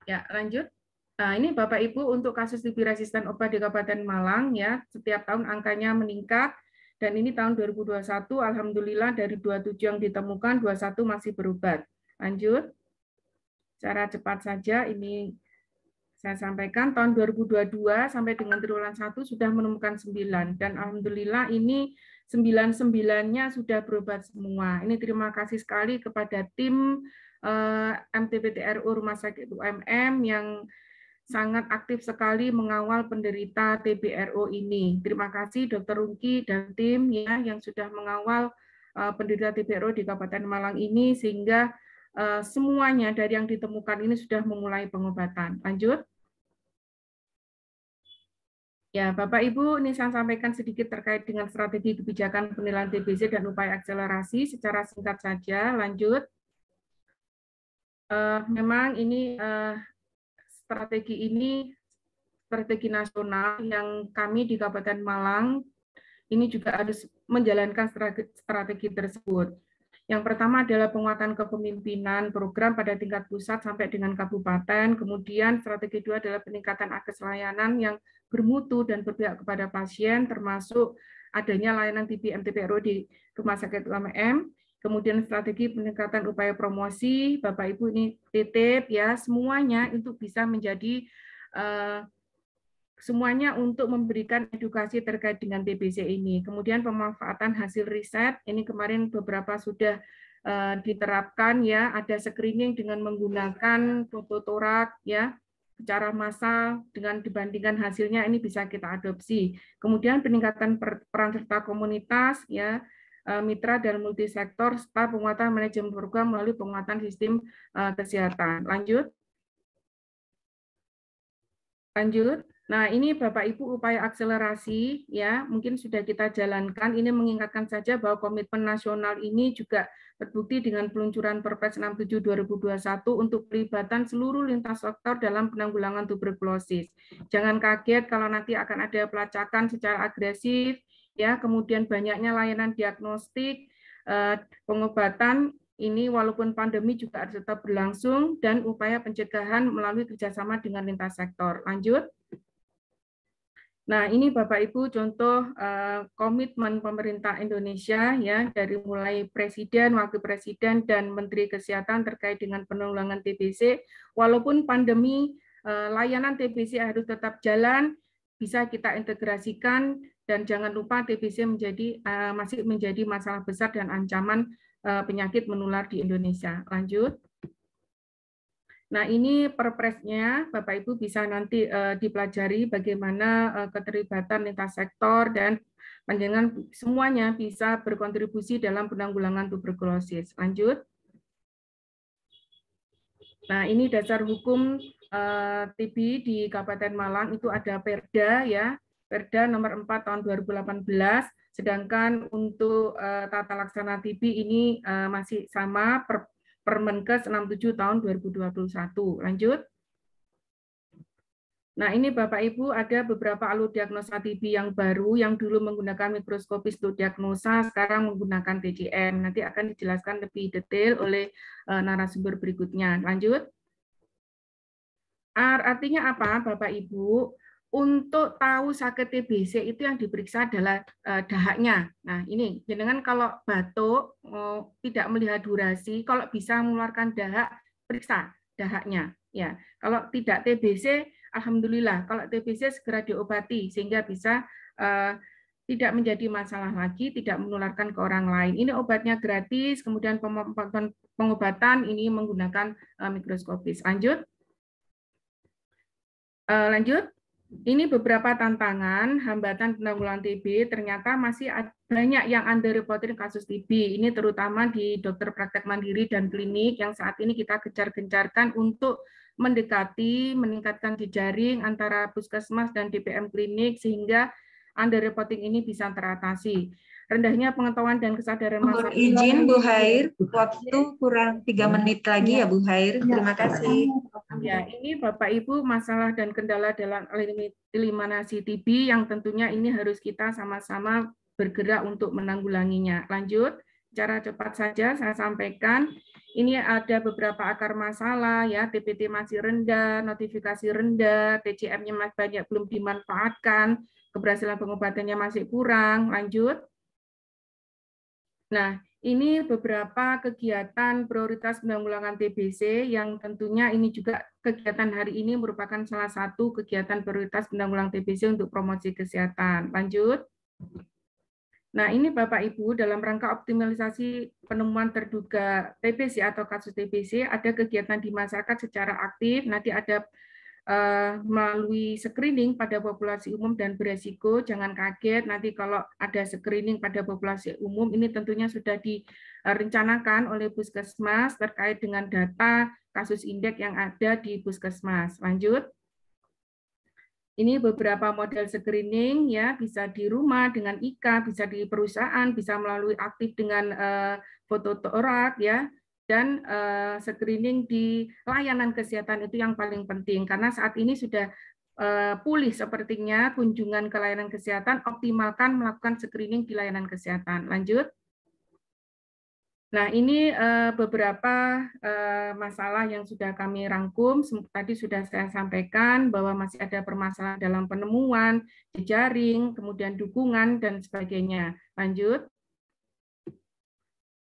Ya, lanjut. Nah, ini Bapak Ibu untuk kasus TB resisten obat di Kabupaten Malang ya, setiap tahun angkanya meningkat dan ini tahun 2021 alhamdulillah dari 27 yang ditemukan 21 masih berobat. Lanjut. cara cepat saja ini saya sampaikan tahun 2022 sampai dengan triwulan 1 sudah menemukan 9 dan alhamdulillah ini 99-nya sudah berobat semua. Ini terima kasih sekali kepada tim eh, MTPTRU Rumah Sakit UMM yang sangat aktif sekali mengawal penderita TBRO ini. Terima kasih Dr. Rungki dan tim ya yang sudah mengawal uh, penderita TBRO di Kabupaten Malang ini sehingga uh, semuanya dari yang ditemukan ini sudah memulai pengobatan. Lanjut. Ya, Bapak Ibu, ini saya sampaikan sedikit terkait dengan strategi kebijakan penilaian TBC dan upaya akselerasi secara singkat saja. Lanjut. Uh, memang ini uh, strategi ini strategi nasional yang kami di Kabupaten Malang ini juga harus menjalankan strategi tersebut. Yang pertama adalah penguatan kepemimpinan program pada tingkat pusat sampai dengan kabupaten. Kemudian strategi dua adalah peningkatan akses layanan yang bermutu dan berpihak kepada pasien, termasuk adanya layanan TPM TPRO di Rumah Sakit UMM kemudian strategi peningkatan upaya promosi, Bapak Ibu ini titip ya semuanya untuk bisa menjadi eh, semuanya untuk memberikan edukasi terkait dengan TBC ini. Kemudian pemanfaatan hasil riset ini kemarin beberapa sudah eh, diterapkan ya, ada screening dengan menggunakan fototorak ya secara massal dengan dibandingkan hasilnya ini bisa kita adopsi. Kemudian peningkatan peran serta komunitas ya E, mitra dan multisektor serta penguatan manajemen program melalui penguatan sistem e, kesehatan. Lanjut. Lanjut. Nah, ini Bapak Ibu upaya akselerasi ya, mungkin sudah kita jalankan. Ini mengingatkan saja bahwa komitmen nasional ini juga terbukti dengan peluncuran Perpres 67 2021 untuk pelibatan seluruh lintas sektor dalam penanggulangan tuberkulosis. Jangan kaget kalau nanti akan ada pelacakan secara agresif ya kemudian banyaknya layanan diagnostik eh, pengobatan ini walaupun pandemi juga harus tetap berlangsung dan upaya pencegahan melalui kerjasama dengan lintas sektor. Lanjut. Nah, ini Bapak Ibu contoh eh, komitmen pemerintah Indonesia ya dari mulai presiden, wakil presiden dan menteri kesehatan terkait dengan penanggulangan TBC. Walaupun pandemi eh, layanan TBC harus tetap jalan, bisa kita integrasikan dan jangan lupa TBC menjadi eh, masih menjadi masalah besar dan ancaman eh, penyakit menular di Indonesia. Lanjut. Nah, ini perpresnya Bapak Ibu bisa nanti uh, dipelajari bagaimana uh, keterlibatan lintas sektor dan panjangan semuanya bisa berkontribusi dalam penanggulangan tuberkulosis. Lanjut. Nah, ini dasar hukum uh, TB di Kabupaten Malang itu ada Perda ya Perda nomor 4 tahun 2018, sedangkan untuk uh, tata laksana TB ini uh, masih sama per, Permenkes 67 tahun 2021. Lanjut. Nah, ini Bapak Ibu ada beberapa alur diagnosa TB yang baru yang dulu menggunakan mikroskopis untuk diagnosa, sekarang menggunakan TCM. Nanti akan dijelaskan lebih detail oleh uh, narasumber berikutnya. Lanjut. artinya apa Bapak Ibu? untuk tahu sakit TBC itu yang diperiksa adalah eh, dahaknya. Nah, ini jenengan kalau batuk eh, tidak melihat durasi, kalau bisa mengeluarkan dahak, periksa dahaknya. Ya, kalau tidak TBC, alhamdulillah. Kalau TBC segera diobati sehingga bisa eh, tidak menjadi masalah lagi, tidak menularkan ke orang lain. Ini obatnya gratis, kemudian pengobatan ini menggunakan mikroskopis. Lanjut. lanjut ini beberapa tantangan hambatan penanggulangan TB. Ternyata masih banyak yang underreported kasus TB. Ini terutama di dokter praktek mandiri dan klinik yang saat ini kita gencar-gencarkan untuk mendekati, meningkatkan jejaring antara puskesmas dan DPM klinik sehingga underreporting ini bisa teratasi rendahnya pengetahuan dan kesadaran masyarakat. Mohon izin Bu Hair, waktu kurang tiga ya. menit lagi ya, ya Bu Hair. Ya. Terima kasih. Ya, ini Bapak Ibu masalah dan kendala dalam eliminasi TB yang tentunya ini harus kita sama-sama bergerak untuk menanggulanginya. Lanjut, cara cepat saja saya sampaikan. Ini ada beberapa akar masalah ya, TPT masih rendah, notifikasi rendah, TCM-nya masih banyak belum dimanfaatkan, keberhasilan pengobatannya masih kurang. Lanjut, Nah, ini beberapa kegiatan prioritas penanggulangan TBC yang tentunya ini juga kegiatan hari ini merupakan salah satu kegiatan prioritas penanggulangan TBC untuk promosi kesehatan. Lanjut. Nah, ini Bapak Ibu dalam rangka optimalisasi penemuan terduga TBC atau kasus TBC ada kegiatan di masyarakat secara aktif. Nanti ada Eh, melalui screening pada populasi umum dan beresiko. Jangan kaget nanti kalau ada screening pada populasi umum ini tentunya sudah direncanakan oleh Puskesmas terkait dengan data kasus indeks yang ada di Puskesmas. Lanjut. Ini beberapa model screening ya, bisa di rumah dengan IKA, bisa di perusahaan, bisa melalui aktif dengan eh, foto torak ya dan uh, screening di layanan kesehatan itu yang paling penting karena saat ini sudah uh, pulih sepertinya kunjungan ke layanan kesehatan optimalkan melakukan screening di layanan kesehatan. Lanjut. Nah, ini uh, beberapa uh, masalah yang sudah kami rangkum. Tadi sudah saya sampaikan bahwa masih ada permasalahan dalam penemuan, jejaring, kemudian dukungan dan sebagainya. Lanjut.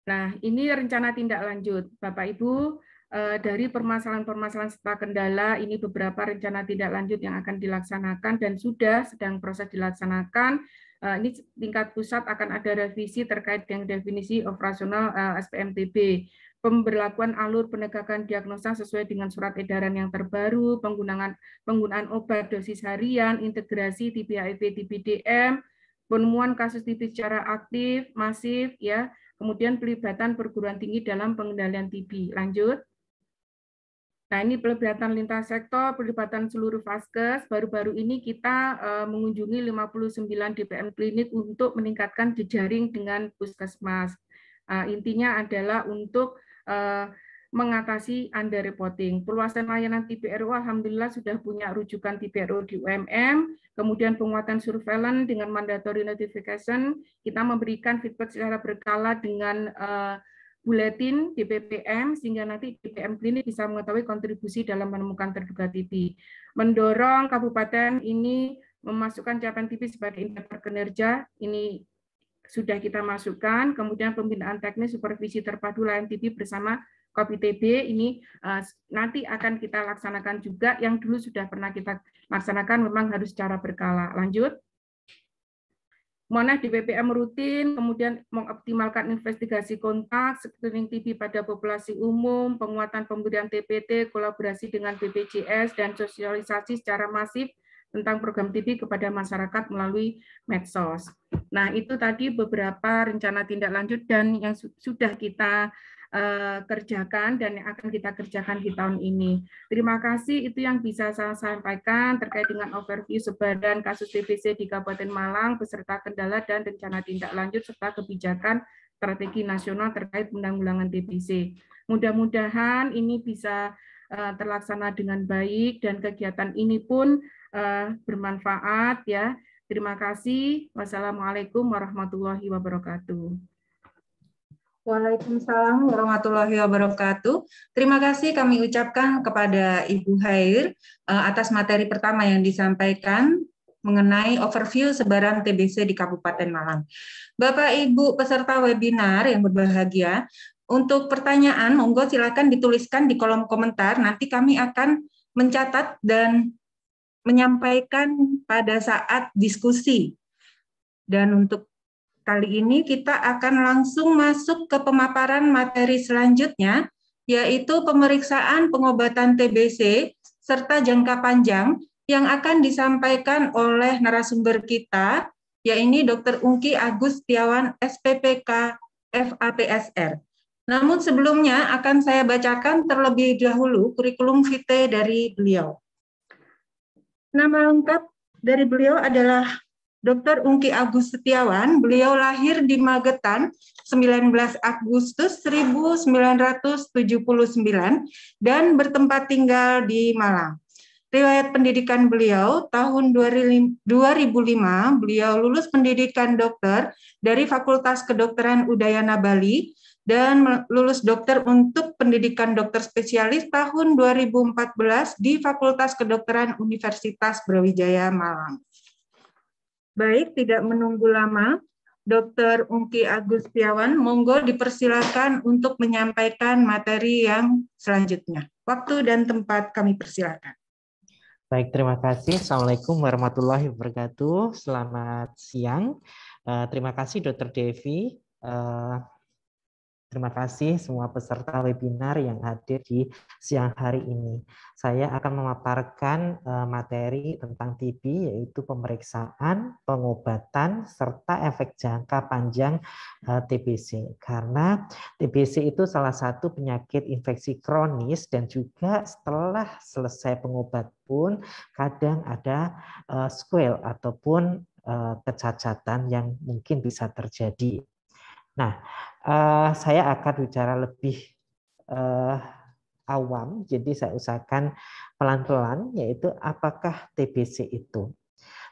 Nah, ini rencana tindak lanjut, Bapak Ibu. Eh, dari permasalahan-permasalahan serta kendala, ini beberapa rencana tindak lanjut yang akan dilaksanakan dan sudah sedang proses dilaksanakan. Eh, ini tingkat pusat akan ada revisi terkait dengan definisi operasional eh, SPMTB, pemberlakuan alur penegakan diagnosa sesuai dengan surat edaran yang terbaru, penggunaan penggunaan obat dosis harian, integrasi TBHIP, e TBDM, penemuan kasus TB secara aktif, masif, ya, Kemudian pelibatan perguruan tinggi dalam pengendalian TB. Lanjut. Nah, ini pelibatan lintas sektor, pelibatan seluruh vaskes. Baru-baru ini kita eh, mengunjungi 59 DPM klinik untuk meningkatkan jejaring dengan puskesmas. Ah, intinya adalah untuk eh, mengatasi underreporting. Perluasan layanan TPRU alhamdulillah sudah punya rujukan TPRU di UMM, kemudian penguatan surveillance dengan mandatory notification, kita memberikan feedback secara berkala dengan uh, buletin DPPM sehingga nanti DPM klinik bisa mengetahui kontribusi dalam menemukan terduga TB. Mendorong kabupaten ini memasukkan capaian TB sebagai indikator kinerja, ini sudah kita masukkan, kemudian pembinaan teknis supervisi terpadu layan TB bersama kopi TB ini eh, nanti akan kita laksanakan juga yang dulu sudah pernah kita laksanakan memang harus secara berkala. Lanjut. di BPM rutin, kemudian mengoptimalkan investigasi kontak, screening TB pada populasi umum, penguatan pemberian TPT, kolaborasi dengan BPJS, dan sosialisasi secara masif tentang program TV kepada masyarakat melalui medsos. Nah, itu tadi beberapa rencana tindak lanjut dan yang su sudah kita uh, kerjakan dan yang akan kita kerjakan di tahun ini. Terima kasih itu yang bisa saya sampaikan terkait dengan overview sebaran kasus TBC di Kabupaten Malang beserta kendala dan rencana tindak lanjut serta kebijakan strategi nasional terkait penanggulangan TBC. Mudah-mudahan ini bisa eh, terlaksana dengan baik dan kegiatan ini pun uh, bermanfaat ya. Terima kasih. Wassalamualaikum warahmatullahi wabarakatuh. Waalaikumsalam warahmatullahi wabarakatuh. Terima kasih kami ucapkan kepada Ibu Hair eh, atas materi pertama yang disampaikan mengenai overview sebaran TBC di Kabupaten Malang. Bapak Ibu peserta webinar yang berbahagia, untuk pertanyaan monggo silakan dituliskan di kolom komentar. Nanti kami akan mencatat dan menyampaikan pada saat diskusi. Dan untuk kali ini kita akan langsung masuk ke pemaparan materi selanjutnya, yaitu pemeriksaan pengobatan TBC serta jangka panjang yang akan disampaikan oleh narasumber kita, yaitu Dr. Ungki Agus Tiawan, SPPK FAPSR. Namun sebelumnya akan saya bacakan terlebih dahulu kurikulum vitae dari beliau. Nama lengkap dari beliau adalah Dr. Ungki Agus Setiawan. Beliau lahir di Magetan 19 Agustus 1979 dan bertempat tinggal di Malang. Riwayat pendidikan beliau tahun 2005 beliau lulus pendidikan dokter dari Fakultas Kedokteran Udayana Bali dan lulus dokter untuk pendidikan dokter spesialis tahun 2014 di Fakultas Kedokteran Universitas Brawijaya Malang. Baik, tidak menunggu lama, Dr. Ungki Agus Piawan, monggo dipersilakan untuk menyampaikan materi yang selanjutnya. Waktu dan tempat kami persilakan. Baik, terima kasih. Assalamualaikum warahmatullahi wabarakatuh. Selamat siang. Eh, terima kasih Dr. Devi. Eh, Terima kasih semua peserta webinar yang hadir di siang hari ini. Saya akan memaparkan eh, materi tentang TB yaitu pemeriksaan, pengobatan, serta efek jangka panjang eh, TBC. Karena TBC itu salah satu penyakit infeksi kronis dan juga setelah selesai pengobat pun kadang ada eh, squel ataupun kecacatan yang mungkin bisa terjadi. Nah, Uh, saya akan bicara lebih uh, awam, jadi saya usahakan pelan-pelan, yaitu apakah TBC itu.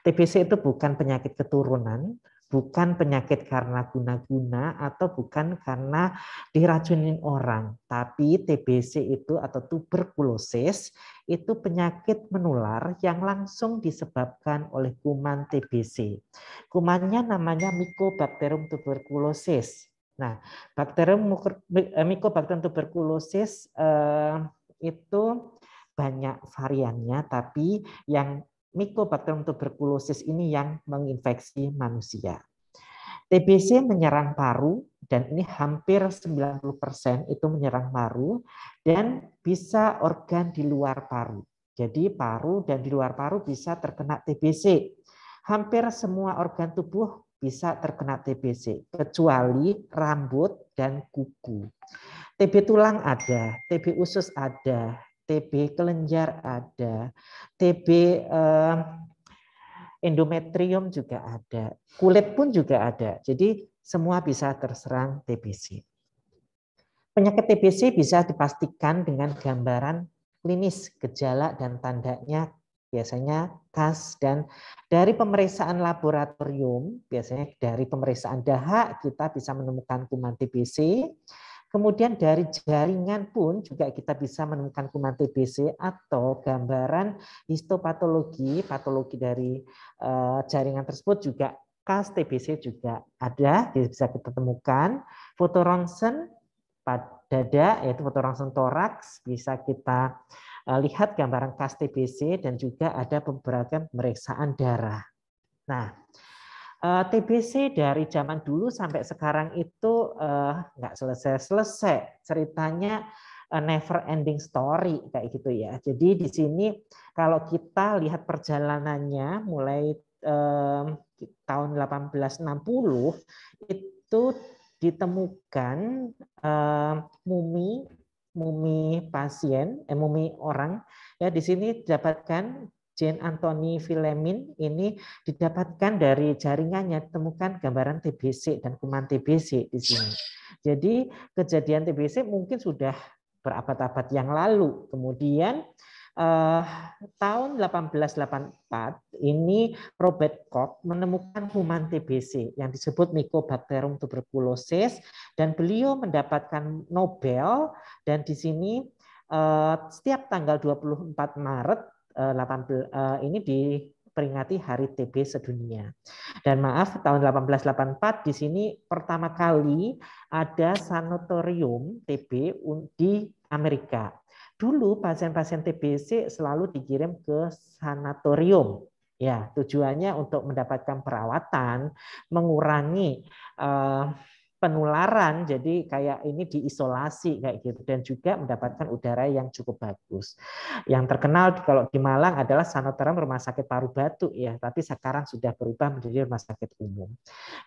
TBC itu bukan penyakit keturunan, bukan penyakit karena guna-guna atau bukan karena diracunin orang. Tapi TBC itu atau tuberkulosis itu penyakit menular yang langsung disebabkan oleh kuman TBC. Kumannya namanya Mycobacterium tuberculosis. Nah, bakterium eh, mycobacterium tuberkulosis eh, itu banyak variannya, tapi yang mycobacterium tuberkulosis ini yang menginfeksi manusia. TBC menyerang paru dan ini hampir 90% itu menyerang paru dan bisa organ di luar paru. Jadi paru dan di luar paru bisa terkena TBC. Hampir semua organ tubuh bisa terkena TBC, kecuali rambut dan kuku. TB tulang ada, TB usus ada, TB kelenjar ada, TB eh, endometrium juga ada, kulit pun juga ada. Jadi semua bisa terserang TBC. Penyakit TBC bisa dipastikan dengan gambaran klinis, gejala dan tandanya biasanya kas dan dari pemeriksaan laboratorium biasanya dari pemeriksaan dahak kita bisa menemukan kuman TBC kemudian dari jaringan pun juga kita bisa menemukan kuman TBC atau gambaran histopatologi patologi dari eh, jaringan tersebut juga kas TBC juga ada bisa kita temukan fotorongsen pada dada yaitu foto fotorongsen toraks bisa kita Eh, lihat gambaran kas TBC dan juga ada beberapa pemeriksaan darah. Nah, eh, TBC dari zaman dulu sampai sekarang itu eh, nggak selesai-selesai. Ceritanya a never ending story kayak gitu ya. Jadi di sini kalau kita lihat perjalanannya mulai tahun 1860 itu ditemukan mumi mumi pasien, eh, mumi orang. Ya, di sini dapatkan Jane Anthony Filamin ini didapatkan dari jaringannya temukan gambaran TBC dan kuman TBC di sini. Jadi kejadian TBC mungkin sudah berabad-abad yang lalu. Kemudian Uh, tahun 1884 ini Robert Koch menemukan human TBC yang disebut Mycobacterium tuberculosis dan beliau mendapatkan Nobel dan di sini uh, setiap tanggal 24 Maret uh, eh, 18, ini diperingati Hari TB sedunia. Dan maaf, tahun 1884 di sini pertama kali ada sanatorium TB di Amerika. Dulu pasien-pasien TBC selalu dikirim ke sanatorium. Ya, tujuannya untuk mendapatkan perawatan, mengurangi uh, penularan jadi kayak ini diisolasi kayak gitu dan juga mendapatkan udara yang cukup bagus. Yang terkenal kalau di Malang adalah sanatorium rumah sakit paru batu ya, tapi sekarang sudah berubah menjadi rumah sakit umum.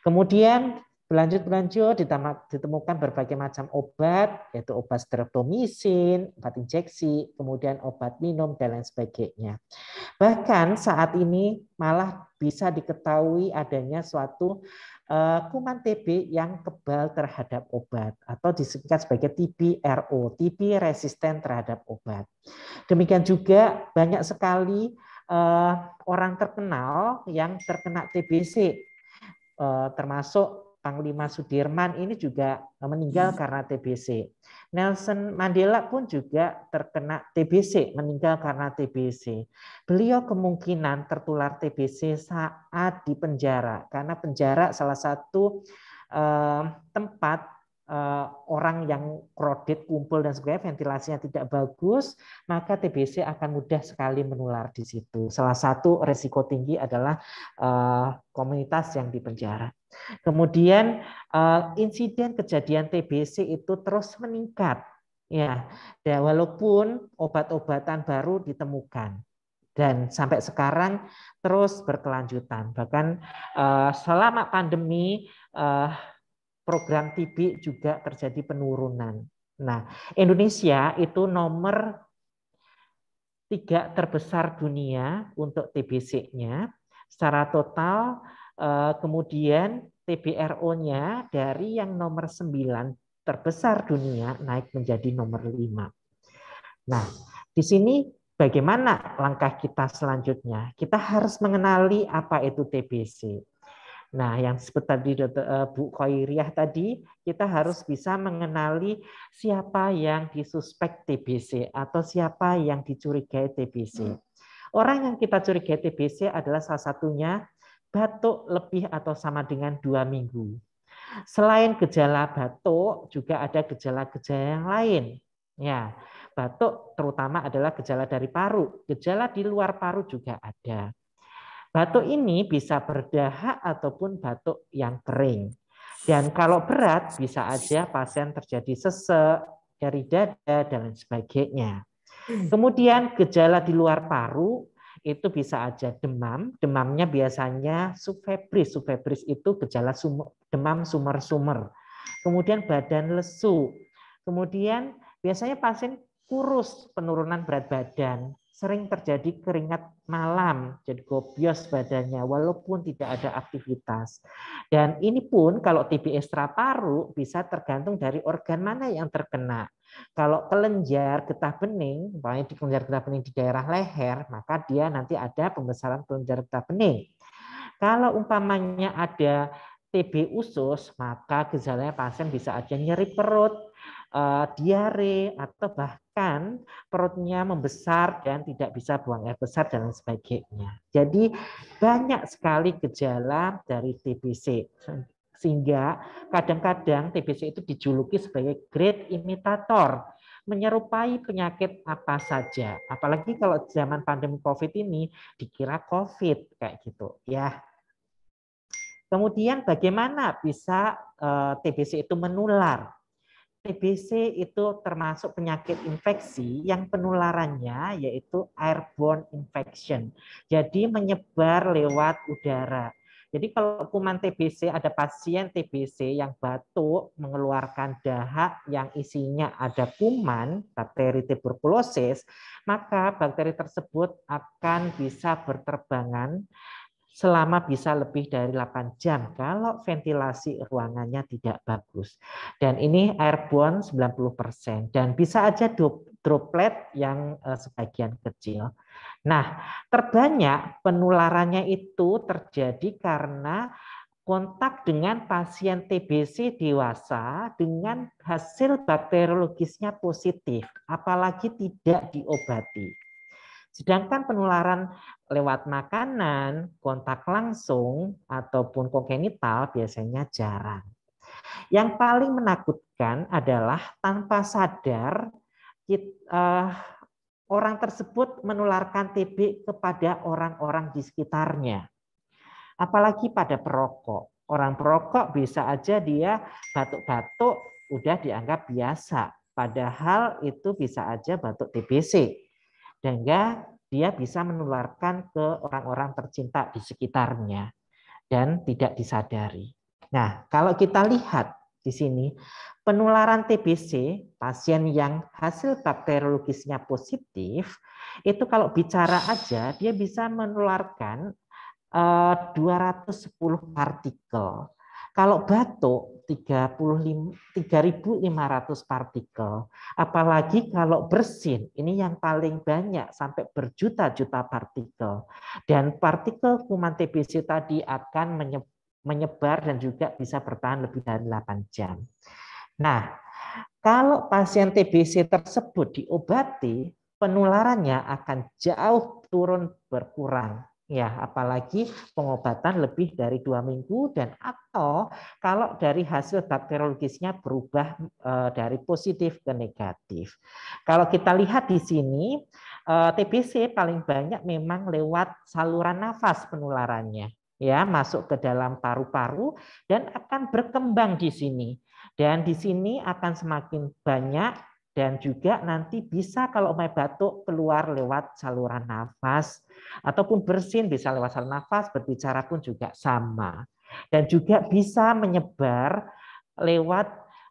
Kemudian Berlanjut berlanjut ditemukan berbagai macam obat yaitu obat streptomisin, obat injeksi, kemudian obat minum dan lain sebagainya. Bahkan saat ini malah bisa diketahui adanya suatu eh, kuman TB yang kebal terhadap obat atau disingkat sebagai TBRO, TB resisten terhadap obat. Demikian juga banyak sekali eh, orang terkenal yang terkena TBC eh, termasuk Panglima Sudirman ini juga meninggal hmm. karena TBC. Nelson Mandela pun juga terkena TBC, meninggal karena TBC. Beliau kemungkinan tertular TBC saat di penjara, karena penjara salah satu eh, tempat eh, orang yang krodit, kumpul dan sebagainya, ventilasinya tidak bagus, maka TBC akan mudah sekali menular di situ. Salah satu resiko tinggi adalah eh, komunitas yang di penjara. Kemudian eh, insiden kejadian TBC itu terus meningkat. Ya, ya walaupun obat-obatan baru ditemukan dan sampai sekarang terus berkelanjutan. Bahkan eh, selama pandemi eh, program TB juga terjadi penurunan. Nah, Indonesia itu nomor tiga terbesar dunia untuk TBC-nya. Secara total Eh, kemudian TBRO-nya dari yang nomor 9 terbesar dunia naik menjadi nomor 5. Nah, di sini bagaimana langkah kita selanjutnya? Kita harus mengenali apa itu TBC. Nah, yang seperti tadi eh, Bu Koiriah tadi, kita harus bisa mengenali siapa yang disuspek TBC atau siapa yang dicurigai TBC. Hmm. Orang yang kita curigai TBC adalah salah satunya batuk lebih atau sama dengan dua minggu. Selain gejala batuk, juga ada gejala-gejala yang lain. Ya, batuk terutama adalah gejala dari paru. Gejala di luar paru juga ada. Batuk ini bisa berdahak ataupun batuk yang kering. Dan kalau berat bisa aja pasien terjadi sesek, dari dada dan lain sebagainya. Hmm. Kemudian gejala di luar paru itu bisa aja demam. Demamnya biasanya subfebris. Subfebris itu gejala demam sumer-sumer. Kemudian badan lesu. Kemudian biasanya pasien kurus, penurunan berat badan sering terjadi keringat malam, jadi gobios badannya walaupun tidak ada aktivitas. Dan ini pun kalau TB ekstra paru bisa tergantung dari organ mana yang terkena. Kalau kelenjar getah bening, misalnya di kelenjar getah bening di daerah leher, maka dia nanti ada pembesaran kelenjar getah bening. Kalau umpamanya ada TB usus, maka gejalanya pasien bisa aja nyeri perut, eh, diare atau bahkan kan perutnya membesar dan tidak bisa buang air besar dan sebagainya. Jadi banyak sekali gejala dari TBC. Sehingga kadang-kadang TBC itu dijuluki sebagai great imitator, menyerupai penyakit apa saja. Apalagi kalau zaman pandemi COVID ini dikira COVID kayak gitu ya. Kemudian bagaimana bisa eh, TBC itu menular? TBC itu termasuk penyakit infeksi hmm. yang penularannya yaitu airborne infection. Jadi menyebar lewat udara. Jadi kalau kuman TBC ada pasien TBC yang batuk mengeluarkan dahak yang isinya ada kuman bakteri tuberkulosis, maka bakteri tersebut akan bisa berterbangan selama bisa lebih dari 8 jam kalau ventilasi ruangannya tidak bagus. Dan ini airborne 90% dan bisa aja droplet yang eh, sebagian kecil. Nah, terbanyak penularannya itu terjadi karena kontak dengan pasien TBC dewasa dengan hasil bakteriologisnya positif, apalagi tidak diobati. Sedangkan penularan lewat makanan, kontak langsung, ataupun kongenital biasanya jarang. Yang paling menakutkan adalah tanpa sadar kita, uh, eh, orang tersebut menularkan TB kepada orang-orang di sekitarnya. Apalagi pada perokok. Orang perokok bisa aja dia batuk-batuk udah dianggap biasa. Padahal itu bisa aja batuk TBC sehingga dia bisa menularkan ke orang-orang tercinta di sekitarnya dan tidak disadari. Nah, kalau kita lihat di sini, penularan TBC pasien yang hasil bakteriologisnya positif itu kalau bicara aja dia bisa menularkan 210 eh, partikel kalau batuk 3.500 partikel, apalagi kalau bersin, ini yang paling banyak sampai berjuta-juta partikel. Dan partikel kuman TBC tadi akan menyebar dan juga bisa bertahan lebih dari 8 jam. Nah, kalau pasien TBC tersebut diobati, penularannya akan jauh turun berkurang ya apalagi pengobatan lebih dari dua minggu dan atau kalau dari hasil bakteriologisnya berubah eh, dari positif ke negatif. Kalau kita lihat di sini eh, TBC paling banyak memang lewat saluran nafas penularannya ya masuk ke dalam paru-paru dan akan berkembang di sini dan di sini akan semakin banyak dan juga nanti bisa kalau mau batuk keluar lewat saluran nafas ataupun bersin bisa lewat saluran nafas, berbicara pun juga sama. Dan juga bisa menyebar lewat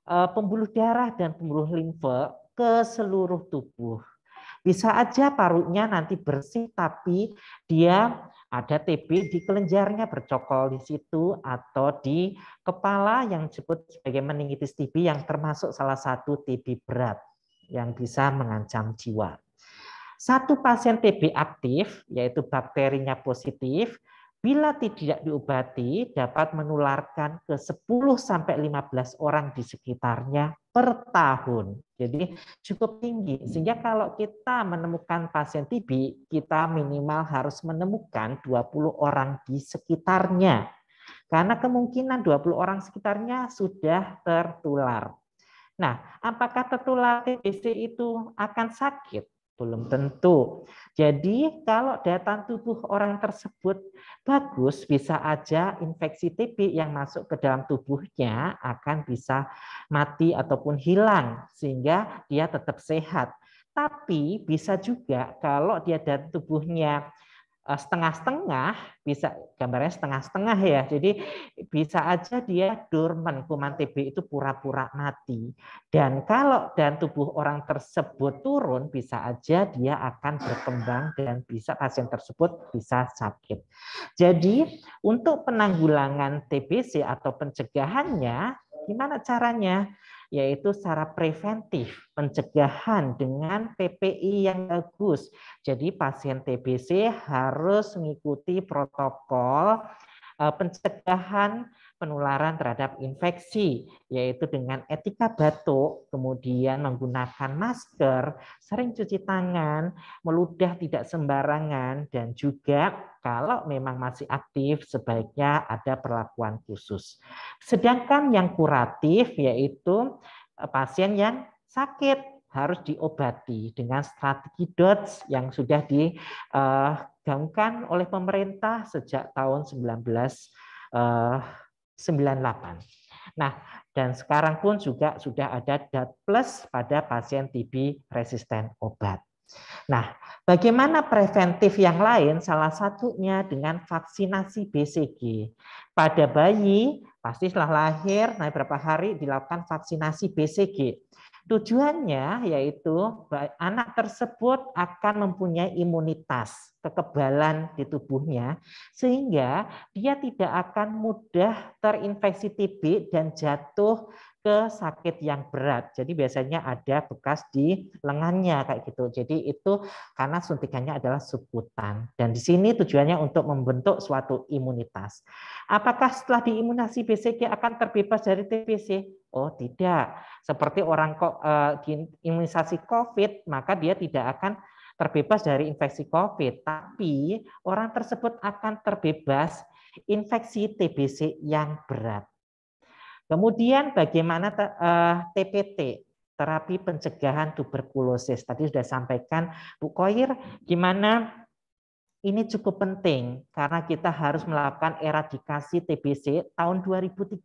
eh, pembuluh darah dan pembuluh limfe ke seluruh tubuh. Bisa aja parunya nanti bersih tapi dia ada TB di kelenjarnya bercokol di situ atau di kepala yang disebut sebagai meningitis TB yang termasuk salah satu TB berat yang bisa mengancam jiwa. Satu pasien TB aktif, yaitu bakterinya positif, bila tidak diobati dapat menularkan ke 10 sampai 15 orang di sekitarnya per tahun. Jadi cukup tinggi. Sehingga kalau kita menemukan pasien TB, kita minimal harus menemukan 20 orang di sekitarnya. Karena kemungkinan 20 orang sekitarnya sudah tertular. Nah, apakah tertular TBC itu akan sakit? Belum tentu. Jadi kalau daya tubuh orang tersebut bagus, bisa aja infeksi TB yang masuk ke dalam tubuhnya akan bisa mati ataupun hilang, sehingga dia tetap sehat. Tapi bisa juga kalau dia dan tubuhnya Eh, setengah-setengah bisa gambarnya setengah-setengah ya jadi bisa aja dia dorman kuman TB itu pura-pura mati dan kalau dan tubuh orang tersebut turun bisa aja dia akan berkembang dan bisa pasien tersebut bisa sakit jadi untuk penanggulangan TBC atau pencegahannya gimana caranya yaitu secara preventif, pencegahan dengan PPI yang bagus. Jadi pasien TBC harus mengikuti protokol eh, pencegahan penularan terhadap infeksi, yaitu dengan etika batuk, kemudian menggunakan masker, sering cuci tangan, meludah tidak sembarangan, dan juga kalau memang masih aktif sebaiknya ada perlakuan khusus. Sedangkan yang kuratif yaitu eh, pasien yang sakit harus diobati dengan strategi DOTS yang sudah digaungkan eh, oleh pemerintah sejak tahun 19 98. Nah, dan sekarang pun juga sudah ada DAT plus pada pasien TB resisten obat. Nah, bagaimana preventif yang lain? Salah satunya dengan vaksinasi BCG. Pada bayi, pasti setelah lahir, naik berapa hari dilakukan vaksinasi BCG. Tujuannya yaitu anak tersebut akan mempunyai imunitas, kekebalan di tubuhnya sehingga dia tidak akan mudah terinfeksi TB dan jatuh ke sakit yang berat. Jadi biasanya ada bekas di lengannya kayak gitu. Jadi itu karena suntikannya adalah subkutan. Dan di sini tujuannya untuk membentuk suatu imunitas. Apakah setelah diimunasi BCG akan terbebas dari TBC? Oh, tidak. Seperti orang kok eh, imunisasi COVID, maka dia tidak akan terbebas dari infeksi COVID, tapi orang tersebut akan terbebas infeksi TBC yang berat. Kemudian bagaimana TPT, eh, terapi pencegahan tuberkulosis. Tadi sudah sampaikan Bu Koir, gimana ini cukup penting karena kita harus melakukan eradikasi TBC tahun 2030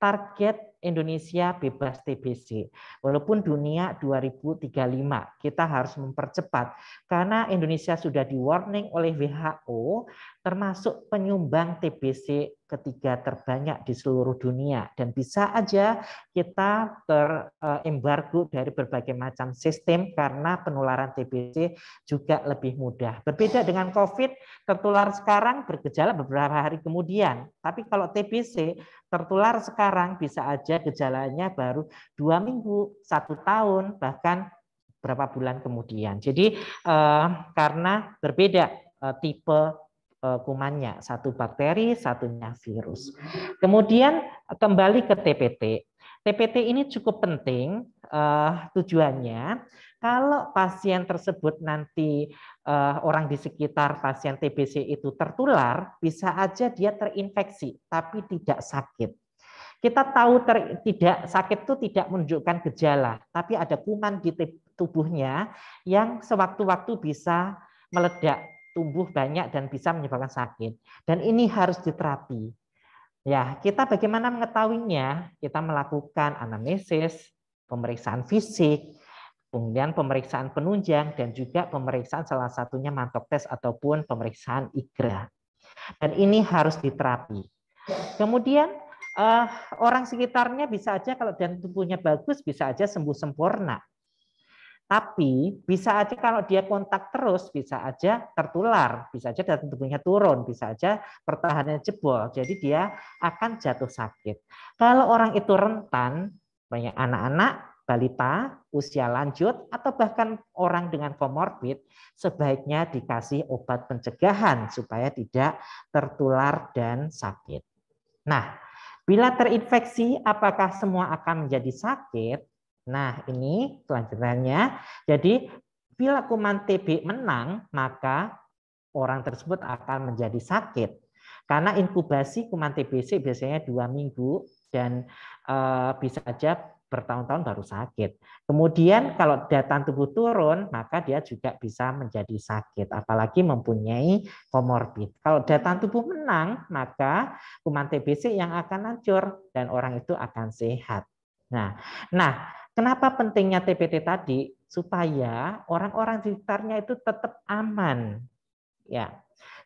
target Indonesia bebas TBC. Walaupun dunia 2035, kita harus mempercepat karena Indonesia sudah di warning oleh WHO termasuk penyumbang TBC ketiga terbanyak di seluruh dunia dan bisa aja kita terembargo dari berbagai macam sistem karena penularan TBC juga lebih mudah. Berbeda dengan COVID, tertular sekarang bergejala beberapa hari kemudian. Tapi kalau TBC tertular sekarang bisa aja gejalanya baru dua minggu, satu tahun, bahkan berapa bulan kemudian. Jadi eh, karena berbeda eh, tipe eh, kumannya, satu bakteri, satunya virus. Kemudian kembali ke TPT. TPT ini cukup penting tujuannya kalau pasien tersebut nanti eh, orang di sekitar pasien TBC itu tertular, bisa aja dia terinfeksi tapi tidak sakit. Kita tahu ter, tidak sakit itu tidak menunjukkan gejala, tapi ada kuman di tubuhnya yang sewaktu-waktu bisa meledak, tumbuh banyak dan bisa menyebabkan sakit. Dan ini harus diterapi. Ya, kita bagaimana mengetahuinya? Kita melakukan anamnesis, pemeriksaan fisik, kemudian pemeriksaan penunjang, dan juga pemeriksaan salah satunya mantok tes ataupun pemeriksaan IGRA. Dan ini harus diterapi. Kemudian eh, orang sekitarnya bisa aja kalau dan tubuhnya bagus bisa aja sembuh sempurna. Tapi bisa aja kalau dia kontak terus bisa aja tertular, bisa aja dan tubuhnya turun, bisa aja pertahanannya jebol. Jadi dia akan jatuh sakit. Kalau orang itu rentan, banyak anak-anak balita, usia lanjut, atau bahkan orang dengan komorbid, sebaiknya dikasih obat pencegahan supaya tidak tertular dan sakit. Nah, bila terinfeksi, apakah semua akan menjadi sakit? Nah, ini kelanjutannya. Jadi, bila kuman TB menang, maka orang tersebut akan menjadi sakit. Karena inkubasi kuman TBC biasanya dua minggu dan eh, bisa saja bertahun-tahun baru sakit. Kemudian kalau datang tubuh turun, maka dia juga bisa menjadi sakit, apalagi mempunyai komorbid. Kalau datang tubuh menang, maka kuman TBC yang akan hancur dan orang itu akan sehat. Nah, nah kenapa pentingnya TPT tadi? Supaya orang-orang di sekitarnya itu tetap aman. Ya.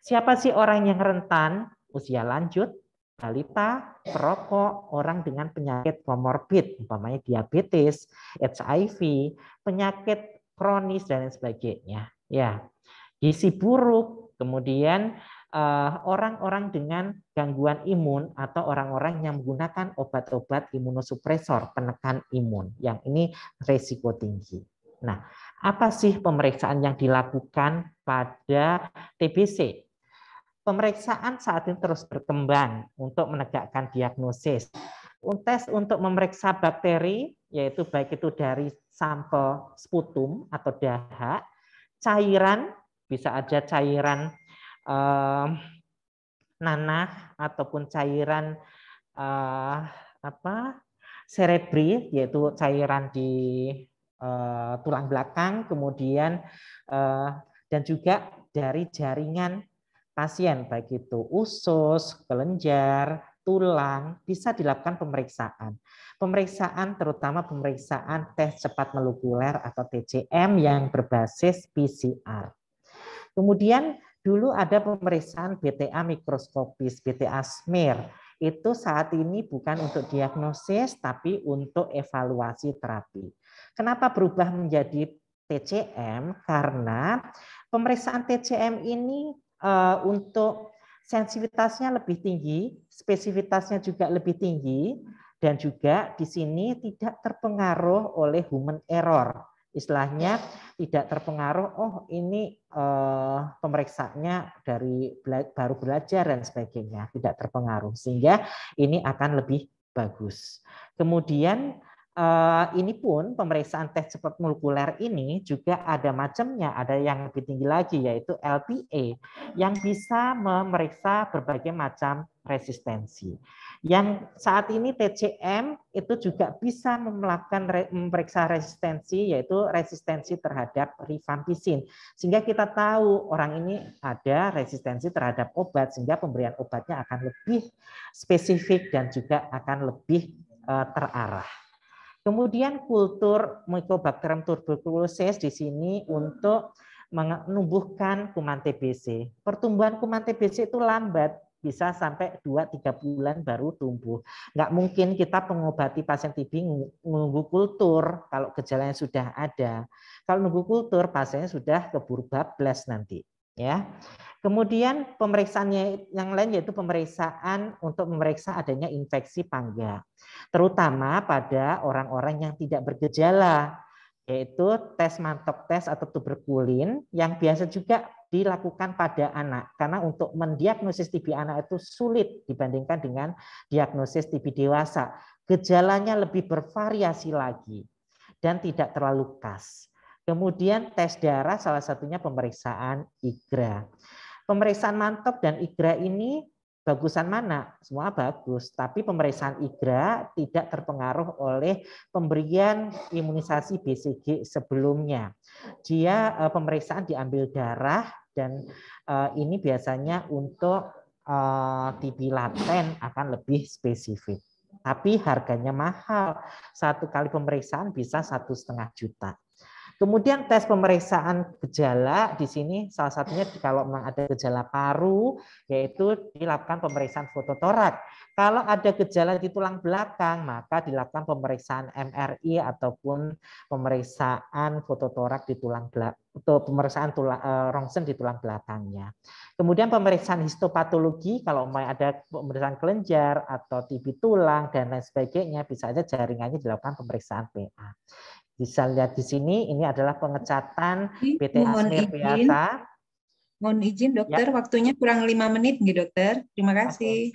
Siapa sih orang yang rentan? Usia lanjut, balita, perokok, orang dengan penyakit komorbid, umpamanya diabetes, HIV, penyakit kronis dan lain sebagainya. Ya, gizi buruk, kemudian eh, orang-orang dengan gangguan imun atau orang-orang yang menggunakan obat-obat imunosupresor penekan imun, yang ini resiko tinggi. Nah, apa sih pemeriksaan yang dilakukan pada TBC? Pemeriksaan saat ini terus berkembang untuk menegakkan diagnosis. Tes untuk memeriksa bakteri, yaitu baik itu dari sampel sputum atau dahak, cairan, bisa ada cairan eh, nanah ataupun cairan eh, apa serebri, yaitu cairan di eh, tulang belakang, kemudian eh, dan juga dari jaringan pasien baik itu usus, kelenjar, tulang bisa dilakukan pemeriksaan. Pemeriksaan terutama pemeriksaan tes cepat molekuler atau TCM yang berbasis PCR. Kemudian dulu ada pemeriksaan BTA mikroskopis, BTA smear. Itu saat ini bukan untuk diagnosis tapi untuk evaluasi terapi. Kenapa berubah menjadi TCM? Karena pemeriksaan TCM ini Eh, untuk sensitivitasnya lebih tinggi, spesifitasnya juga lebih tinggi, dan juga di sini tidak terpengaruh oleh human error. Istilahnya tidak terpengaruh, oh ini uh, pemeriksaannya dari baru belajar dan sebagainya, tidak terpengaruh. Sehingga ini akan lebih bagus. Kemudian Eh, ini pun pemeriksaan tes cepat molekuler ini juga ada macamnya, ada yang lebih tinggi lagi yaitu LPA yang bisa memeriksa berbagai macam resistensi. Yang saat ini TCM itu juga bisa melakukan memeriksa resistensi yaitu resistensi terhadap rifampisin. Sehingga kita tahu orang ini ada resistensi terhadap obat sehingga pemberian obatnya akan lebih spesifik dan juga akan lebih eh, terarah. Kemudian kultur Mycobacterium tuberculosis di sini untuk menumbuhkan kuman TBC. Pertumbuhan kuman TBC itu lambat, bisa sampai 2-3 bulan baru tumbuh. Nggak mungkin kita mengobati pasien TB menunggu kultur kalau gejalanya sudah ada. Kalau nunggu kultur, pasiennya sudah keburu bablas nanti. Ya. Kemudian pemeriksaannya yang lain yaitu pemeriksaan untuk memeriksa adanya infeksi pangga, terutama pada orang-orang yang tidak bergejala, yaitu tes mantok tes atau tuberkulin yang biasa juga dilakukan pada anak karena untuk mendiagnosis TB anak itu sulit dibandingkan dengan diagnosis TB dewasa. Gejalanya lebih bervariasi lagi dan tidak terlalu khas. Kemudian tes darah salah satunya pemeriksaan IGRA. Pemeriksaan mantok dan IGRA ini bagusan mana? Semua bagus, tapi pemeriksaan IGRA tidak terpengaruh oleh pemberian imunisasi BCG sebelumnya. Dia eh, pemeriksaan diambil darah dan eh, ini biasanya untuk TB eh, laten akan lebih spesifik. Tapi harganya mahal. Satu kali pemeriksaan bisa satu setengah juta. Kemudian tes pemeriksaan gejala di sini salah satunya kalau memang ada gejala paru yaitu dilakukan pemeriksaan fototorak. Kalau ada gejala di tulang belakang maka dilakukan pemeriksaan MRI ataupun pemeriksaan fototorak di tulang belakang atau pemeriksaan tulang, e, eh, rongsen di tulang belakangnya. Kemudian pemeriksaan histopatologi kalau memang ada pemeriksaan kelenjar atau tibi tulang dan lain sebagainya bisa saja jaringannya dilakukan pemeriksaan PA bisa lihat di sini ini adalah pengecatan PT mohon Biasa. Mohon izin dokter, ya. waktunya kurang lima menit nih dokter. Terima kasih.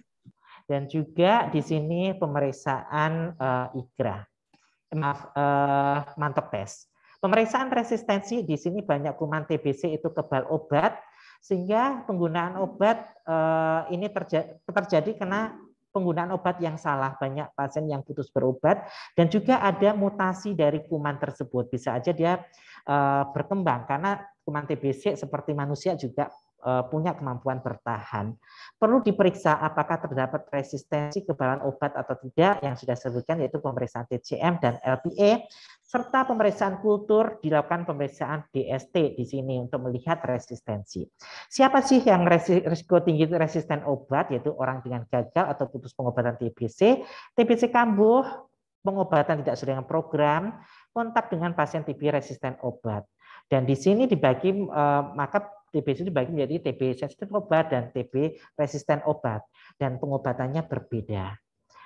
Dan juga di sini pemeriksaan uh, IGRA. Eh, maaf, uh, mantep tes. Pemeriksaan resistensi di sini banyak kuman TBC itu kebal obat sehingga penggunaan obat uh, ini terjadi, terjadi karena penggunaan obat yang salah, banyak pasien yang putus berobat, dan juga ada mutasi dari kuman tersebut. Bisa aja dia eh, berkembang karena kuman TBC seperti manusia juga Eh, punya kemampuan bertahan. Perlu diperiksa apakah terdapat resistensi kebalan obat atau tidak yang sudah sebutkan yaitu pemeriksaan TCM dan LPA serta pemeriksaan kultur dilakukan pemeriksaan DST di sini untuk melihat resistensi. Siapa sih yang risiko tinggi resisten obat yaitu orang dengan gagal atau putus pengobatan TBC, TBC kambuh, pengobatan tidak sesuai dengan program, kontak dengan pasien TB resisten obat. Dan di sini dibagi eh, maka TBC dibagi menjadi TB sensitif obat dan TB resisten obat dan pengobatannya berbeda.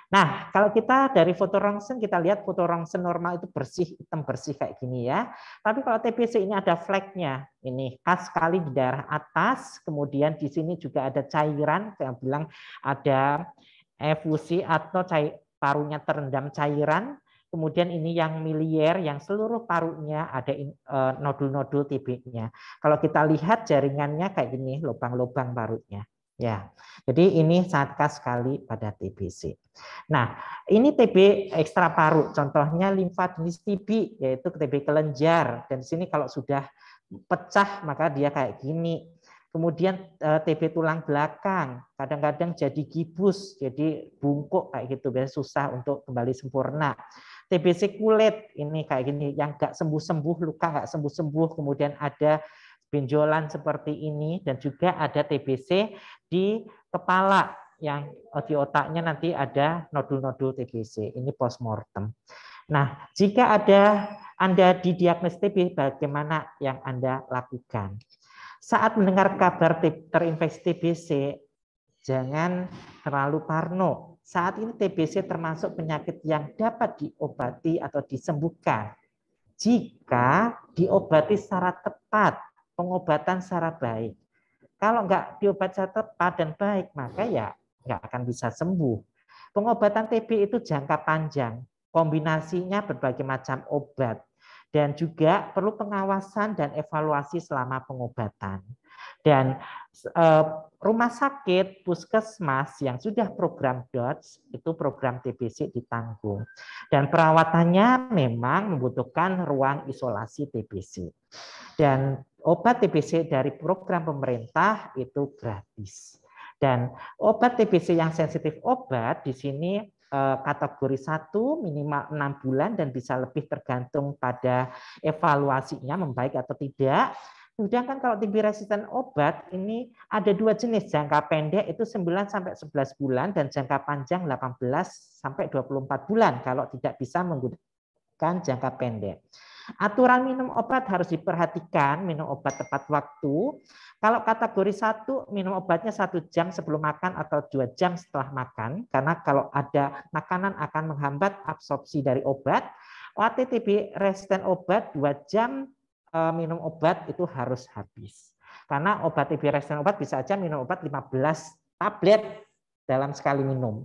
Nah, kalau kita dari foto rongsen kita lihat foto rongsen normal itu bersih, hitam bersih kayak gini ya. Tapi kalau TBC ini ada fleknya, ini khas sekali di daerah atas, kemudian di sini juga ada cairan, Saya bilang ada efusi atau cair, parunya terendam cairan, Kemudian ini yang miliar yang seluruh parunya ada e, nodul-nodul TB-nya. Kalau kita lihat jaringannya kayak gini, lubang-lubang parunya. Ya, jadi ini sangat khas sekali pada TBC. Nah, ini TB ekstra paru, contohnya limfa jenis TB, yaitu TB kelenjar. Dan di sini kalau sudah pecah, maka dia kayak gini. Kemudian e, TB tulang belakang, kadang-kadang jadi gibus, jadi bungkuk kayak gitu, biasanya susah untuk kembali sempurna. TBC kulit ini kayak gini yang nggak sembuh-sembuh luka nggak sembuh-sembuh kemudian ada benjolan seperti ini dan juga ada TBC di kepala yang eh, di otaknya nanti ada nodul-nodul TBC ini postmortem. Nah, jika ada Anda didiagnosis TB bagaimana yang Anda lakukan? Saat mendengar kabar terinfeksi TBC jangan terlalu parno saat ini TBC termasuk penyakit yang dapat diobati atau disembuhkan jika diobati secara tepat, pengobatan secara baik. Kalau nggak diobati secara tepat dan baik, maka ya nggak akan bisa sembuh. Pengobatan TB itu jangka panjang, kombinasinya berbagai macam obat, dan juga perlu pengawasan dan evaluasi selama pengobatan. Dan uh, rumah sakit, puskesmas yang sudah program DOTS itu program TBC ditanggung. Dan perawatannya memang membutuhkan ruang isolasi TBC. Dan obat TBC dari program pemerintah itu gratis. Dan obat TBC yang sensitif obat di sini eh, kategori 1 minimal 6 bulan dan bisa lebih tergantung pada evaluasinya membaik atau tidak kan kalau TB resisten obat ini ada dua jenis, jangka pendek itu 9 sampai 11 bulan dan jangka panjang 18 sampai 24 bulan kalau tidak bisa menggunakan jangka pendek. Aturan minum obat harus diperhatikan, minum obat tepat waktu. Kalau kategori satu minum obatnya satu jam sebelum makan atau dua jam setelah makan, karena kalau ada makanan akan menghambat absorpsi dari obat. OTTB resisten obat dua jam Eh, minum obat itu harus habis. Karena obat TB resisten obat bisa aja minum obat 15 tablet dalam sekali minum.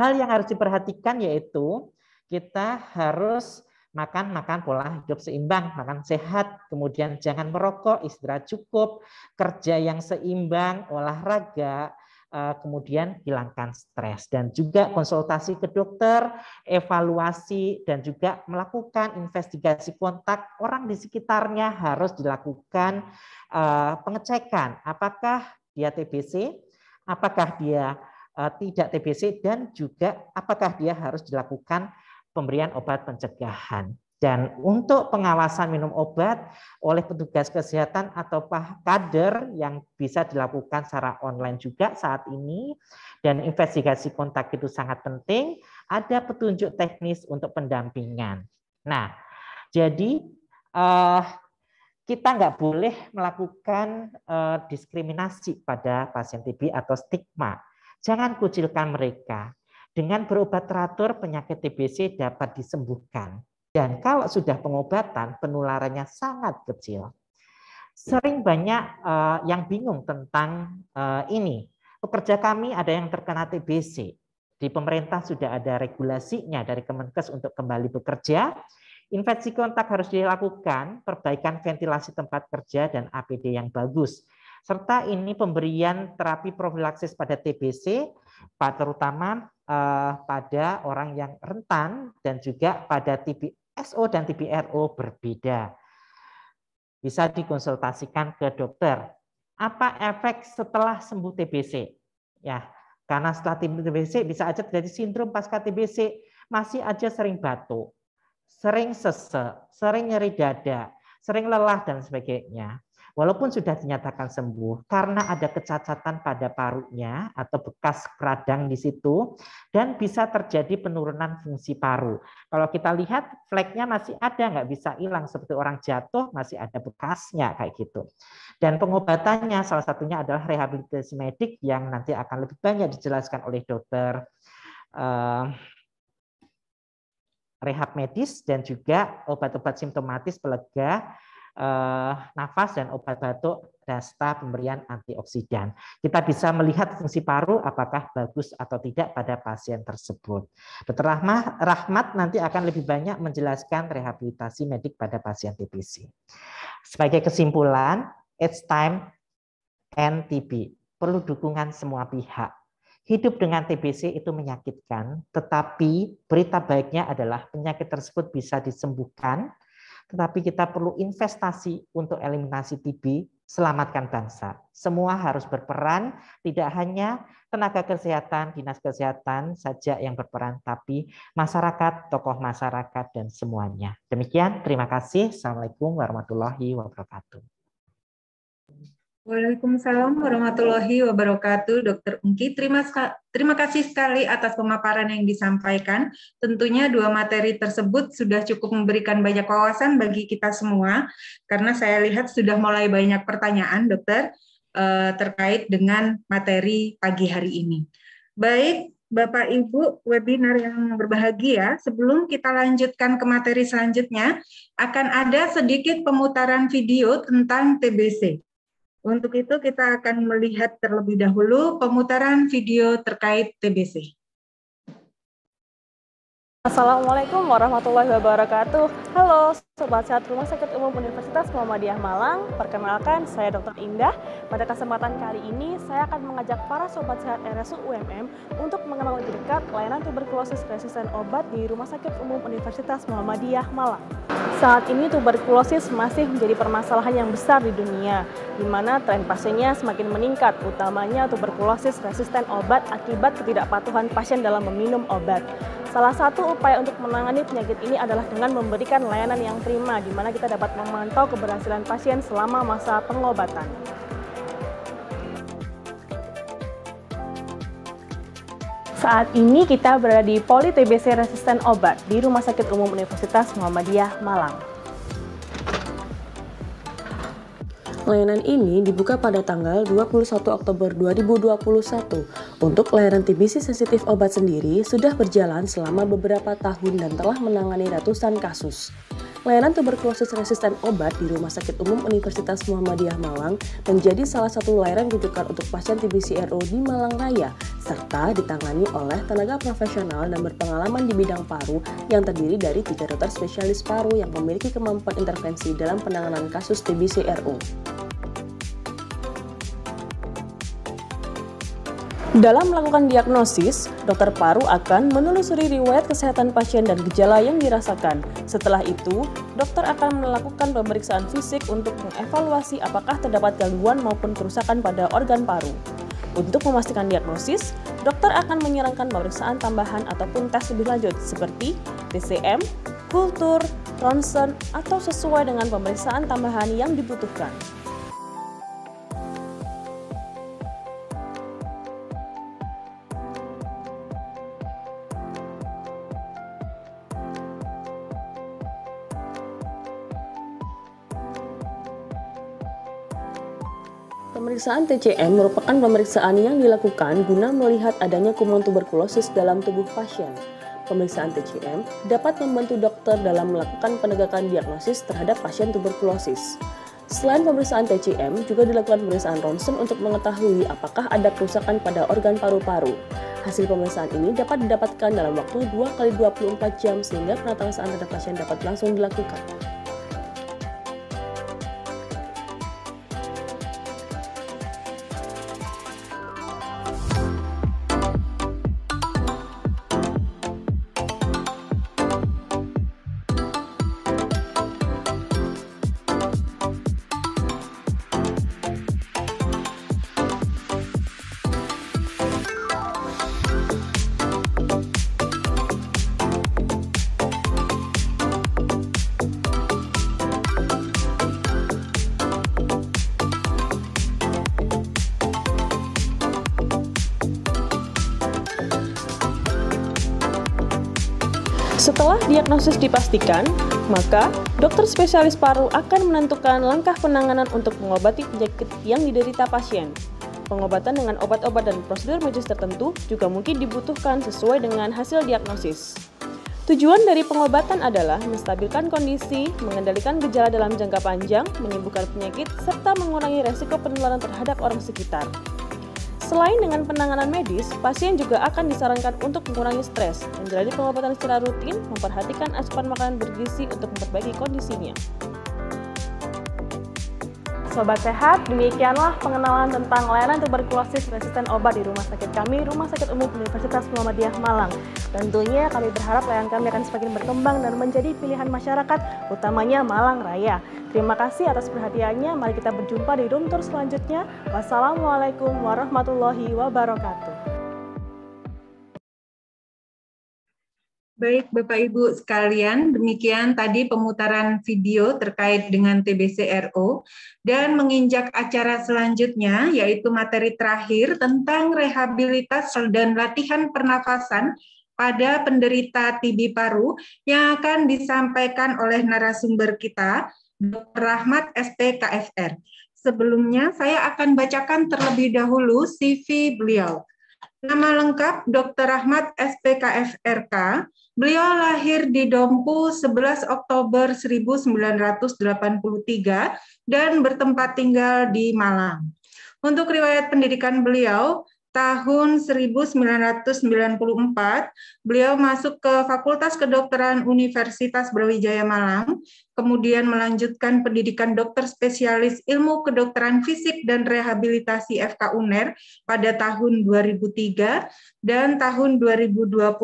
Hal yang harus diperhatikan yaitu kita harus makan-makan pola hidup seimbang, makan sehat, kemudian jangan merokok, istirahat cukup, kerja yang seimbang, olahraga, Eh, kemudian hilangkan stres dan juga konsultasi ke dokter, evaluasi dan juga melakukan investigasi kontak orang di sekitarnya harus dilakukan eh, pengecekan apakah dia TBC, apakah dia eh, tidak TBC dan juga apakah dia harus dilakukan pemberian obat pencegahan. Dan untuk pengawasan minum obat oleh petugas kesehatan atau kader yang bisa dilakukan secara online juga saat ini, dan investigasi kontak itu sangat penting, ada petunjuk teknis untuk pendampingan. Nah, jadi uh, kita nggak boleh melakukan uh, diskriminasi pada pasien TB atau stigma. Jangan kucilkan mereka. Dengan berobat teratur, penyakit TBC dapat disembuhkan. Dan kalau sudah pengobatan, penularannya sangat kecil. Sering banyak uh, yang bingung tentang uh, ini. Pekerja kami ada yang terkena TBC. Di pemerintah sudah ada regulasinya dari Kemenkes untuk kembali bekerja. Infeksi kontak harus dilakukan, perbaikan ventilasi tempat kerja dan APD yang bagus. Serta ini pemberian terapi profilaksis pada TBC, terutama eh, pada orang yang rentan dan juga pada SO dan TBRO berbeda. Bisa dikonsultasikan ke dokter. Apa efek setelah sembuh TBC? Ya, karena setelah TBC bisa aja terjadi sindrom pasca TBC, masih aja sering batuk, sering sesek, sering nyeri dada, sering lelah dan sebagainya walaupun sudah dinyatakan sembuh karena ada kecacatan pada parunya atau bekas radang di situ dan bisa terjadi penurunan fungsi paru. Kalau kita lihat fleknya masih ada nggak bisa hilang seperti orang jatuh masih ada bekasnya kayak gitu. Dan pengobatannya salah satunya adalah rehabilitasi medik yang nanti akan lebih banyak dijelaskan oleh dokter uh, rehab medis dan juga obat-obat simptomatis pelega eh, nafas dan obat batuk serta pemberian antioksidan. Kita bisa melihat fungsi paru apakah bagus atau tidak pada pasien tersebut. Dr. Rahmat, Rahmat nanti akan lebih banyak menjelaskan rehabilitasi medik pada pasien TBC. Sebagai kesimpulan, it's time NTB. Perlu dukungan semua pihak. Hidup dengan TBC itu menyakitkan, tetapi berita baiknya adalah penyakit tersebut bisa disembuhkan tetapi kita perlu investasi untuk eliminasi TB, selamatkan bangsa. Semua harus berperan, tidak hanya tenaga kesehatan, dinas kesehatan saja yang berperan, tapi masyarakat, tokoh masyarakat, dan semuanya. Demikian, terima kasih. Assalamualaikum warahmatullahi wabarakatuh. Waalaikumsalam warahmatullahi wabarakatuh, Dokter Ungki. Terima, terima kasih sekali atas pemaparan yang disampaikan. Tentunya dua materi tersebut sudah cukup memberikan banyak wawasan bagi kita semua, karena saya lihat sudah mulai banyak pertanyaan, Dokter, eh, terkait dengan materi pagi hari ini. Baik, Bapak Ibu webinar yang berbahagia, sebelum kita lanjutkan ke materi selanjutnya, akan ada sedikit pemutaran video tentang TBC. Untuk itu kita akan melihat terlebih dahulu pemutaran video terkait TBC. Assalamualaikum warahmatullahi wabarakatuh. Halo, Sobat Sehat Rumah Sakit Umum Universitas Muhammadiyah Malang. Perkenalkan, saya Dr. Indah. Pada kesempatan kali ini, saya akan mengajak para Sobat Sehat RSU UMM untuk mengenal lebih dekat layanan tuberkulosis resisten obat di Rumah Sakit Umum Universitas Muhammadiyah Malang. Saat ini tuberkulosis masih menjadi permasalahan yang besar di dunia, di mana tren pasiennya semakin meningkat, utamanya tuberkulosis resisten obat akibat ketidakpatuhan pasien dalam meminum obat. Salah satu upaya untuk menangani penyakit ini adalah dengan memberikan layanan yang prima, di mana kita dapat memantau keberhasilan pasien selama masa pengobatan. Saat ini kita berada di Poli TBC Resisten Obat di Rumah Sakit Umum Universitas Muhammadiyah Malang. Layanan ini dibuka pada tanggal 21 Oktober 2021. Untuk layanan TBC sensitif obat sendiri sudah berjalan selama beberapa tahun dan telah menangani ratusan kasus. Layanan tuberkulosis resisten obat di Rumah Sakit Umum Universitas Muhammadiyah Malang menjadi salah satu layanan rujukan untuk pasien TBCRO di Malang Raya serta ditangani oleh tenaga profesional dan berpengalaman di bidang paru yang terdiri dari tiga dokter spesialis paru yang memiliki kemampuan intervensi dalam penanganan kasus TBCRO. Dalam melakukan diagnosis, dokter paru akan menelusuri riwayat kesehatan pasien dan gejala yang dirasakan. Setelah itu, dokter akan melakukan pemeriksaan fisik untuk mengevaluasi apakah terdapat gangguan maupun kerusakan pada organ paru. Untuk memastikan diagnosis, dokter akan menyarankan pemeriksaan tambahan ataupun tes lebih lanjut seperti TCM, kultur, ronsen, atau sesuai dengan pemeriksaan tambahan yang dibutuhkan. Pemeriksaan TCM merupakan pemeriksaan yang dilakukan guna melihat adanya kuman tuberkulosis dalam tubuh pasien. Pemeriksaan TCM dapat membantu dokter dalam melakukan penegakan diagnosis terhadap pasien tuberkulosis. Selain pemeriksaan TCM, juga dilakukan pemeriksaan ronsen untuk mengetahui apakah ada kerusakan pada organ paru-paru. Hasil pemeriksaan ini dapat didapatkan dalam waktu 2 kali 24 jam sehingga penataan terhadap pasien dapat langsung dilakukan. diagnosis dipastikan, maka dokter spesialis paru akan menentukan langkah penanganan untuk mengobati penyakit yang diderita pasien. Pengobatan dengan obat-obat dan prosedur medis tertentu juga mungkin dibutuhkan sesuai dengan hasil diagnosis. Tujuan dari pengobatan adalah menstabilkan kondisi, mengendalikan gejala dalam jangka panjang, menyembuhkan penyakit, serta mengurangi resiko penularan terhadap orang sekitar. Selain dengan penanganan medis, pasien juga akan disarankan untuk mengurangi stres, menjalani pengobatan secara rutin, memperhatikan asupan makanan bergizi untuk memperbaiki kondisinya. Sobat Sehat, demikianlah pengenalan tentang layanan tuberkulosis resisten obat di rumah sakit kami, Rumah Sakit Umum Universitas Muhammadiyah Malang. Tentunya kami berharap layanan kami akan semakin berkembang dan menjadi pilihan masyarakat, utamanya Malang Raya. Terima kasih atas perhatiannya, mari kita berjumpa di room tour selanjutnya. Wassalamualaikum warahmatullahi wabarakatuh. Baik, Bapak Ibu sekalian, demikian tadi pemutaran video terkait dengan TBCRO dan menginjak acara selanjutnya yaitu materi terakhir tentang rehabilitas dan latihan pernafasan pada penderita TB paru yang akan disampaikan oleh narasumber kita Dr. Rahmat SPKFR. Sebelumnya saya akan bacakan terlebih dahulu CV beliau. Nama lengkap Dr. Rahmat SPKFRK Beliau lahir di Dompu 11 Oktober 1983 dan bertempat tinggal di Malang. Untuk riwayat pendidikan beliau, tahun 1994, beliau masuk ke Fakultas Kedokteran Universitas Brawijaya Malang, kemudian melanjutkan pendidikan dokter spesialis ilmu kedokteran fisik dan rehabilitasi FK UNER pada tahun 2003 dan tahun 2021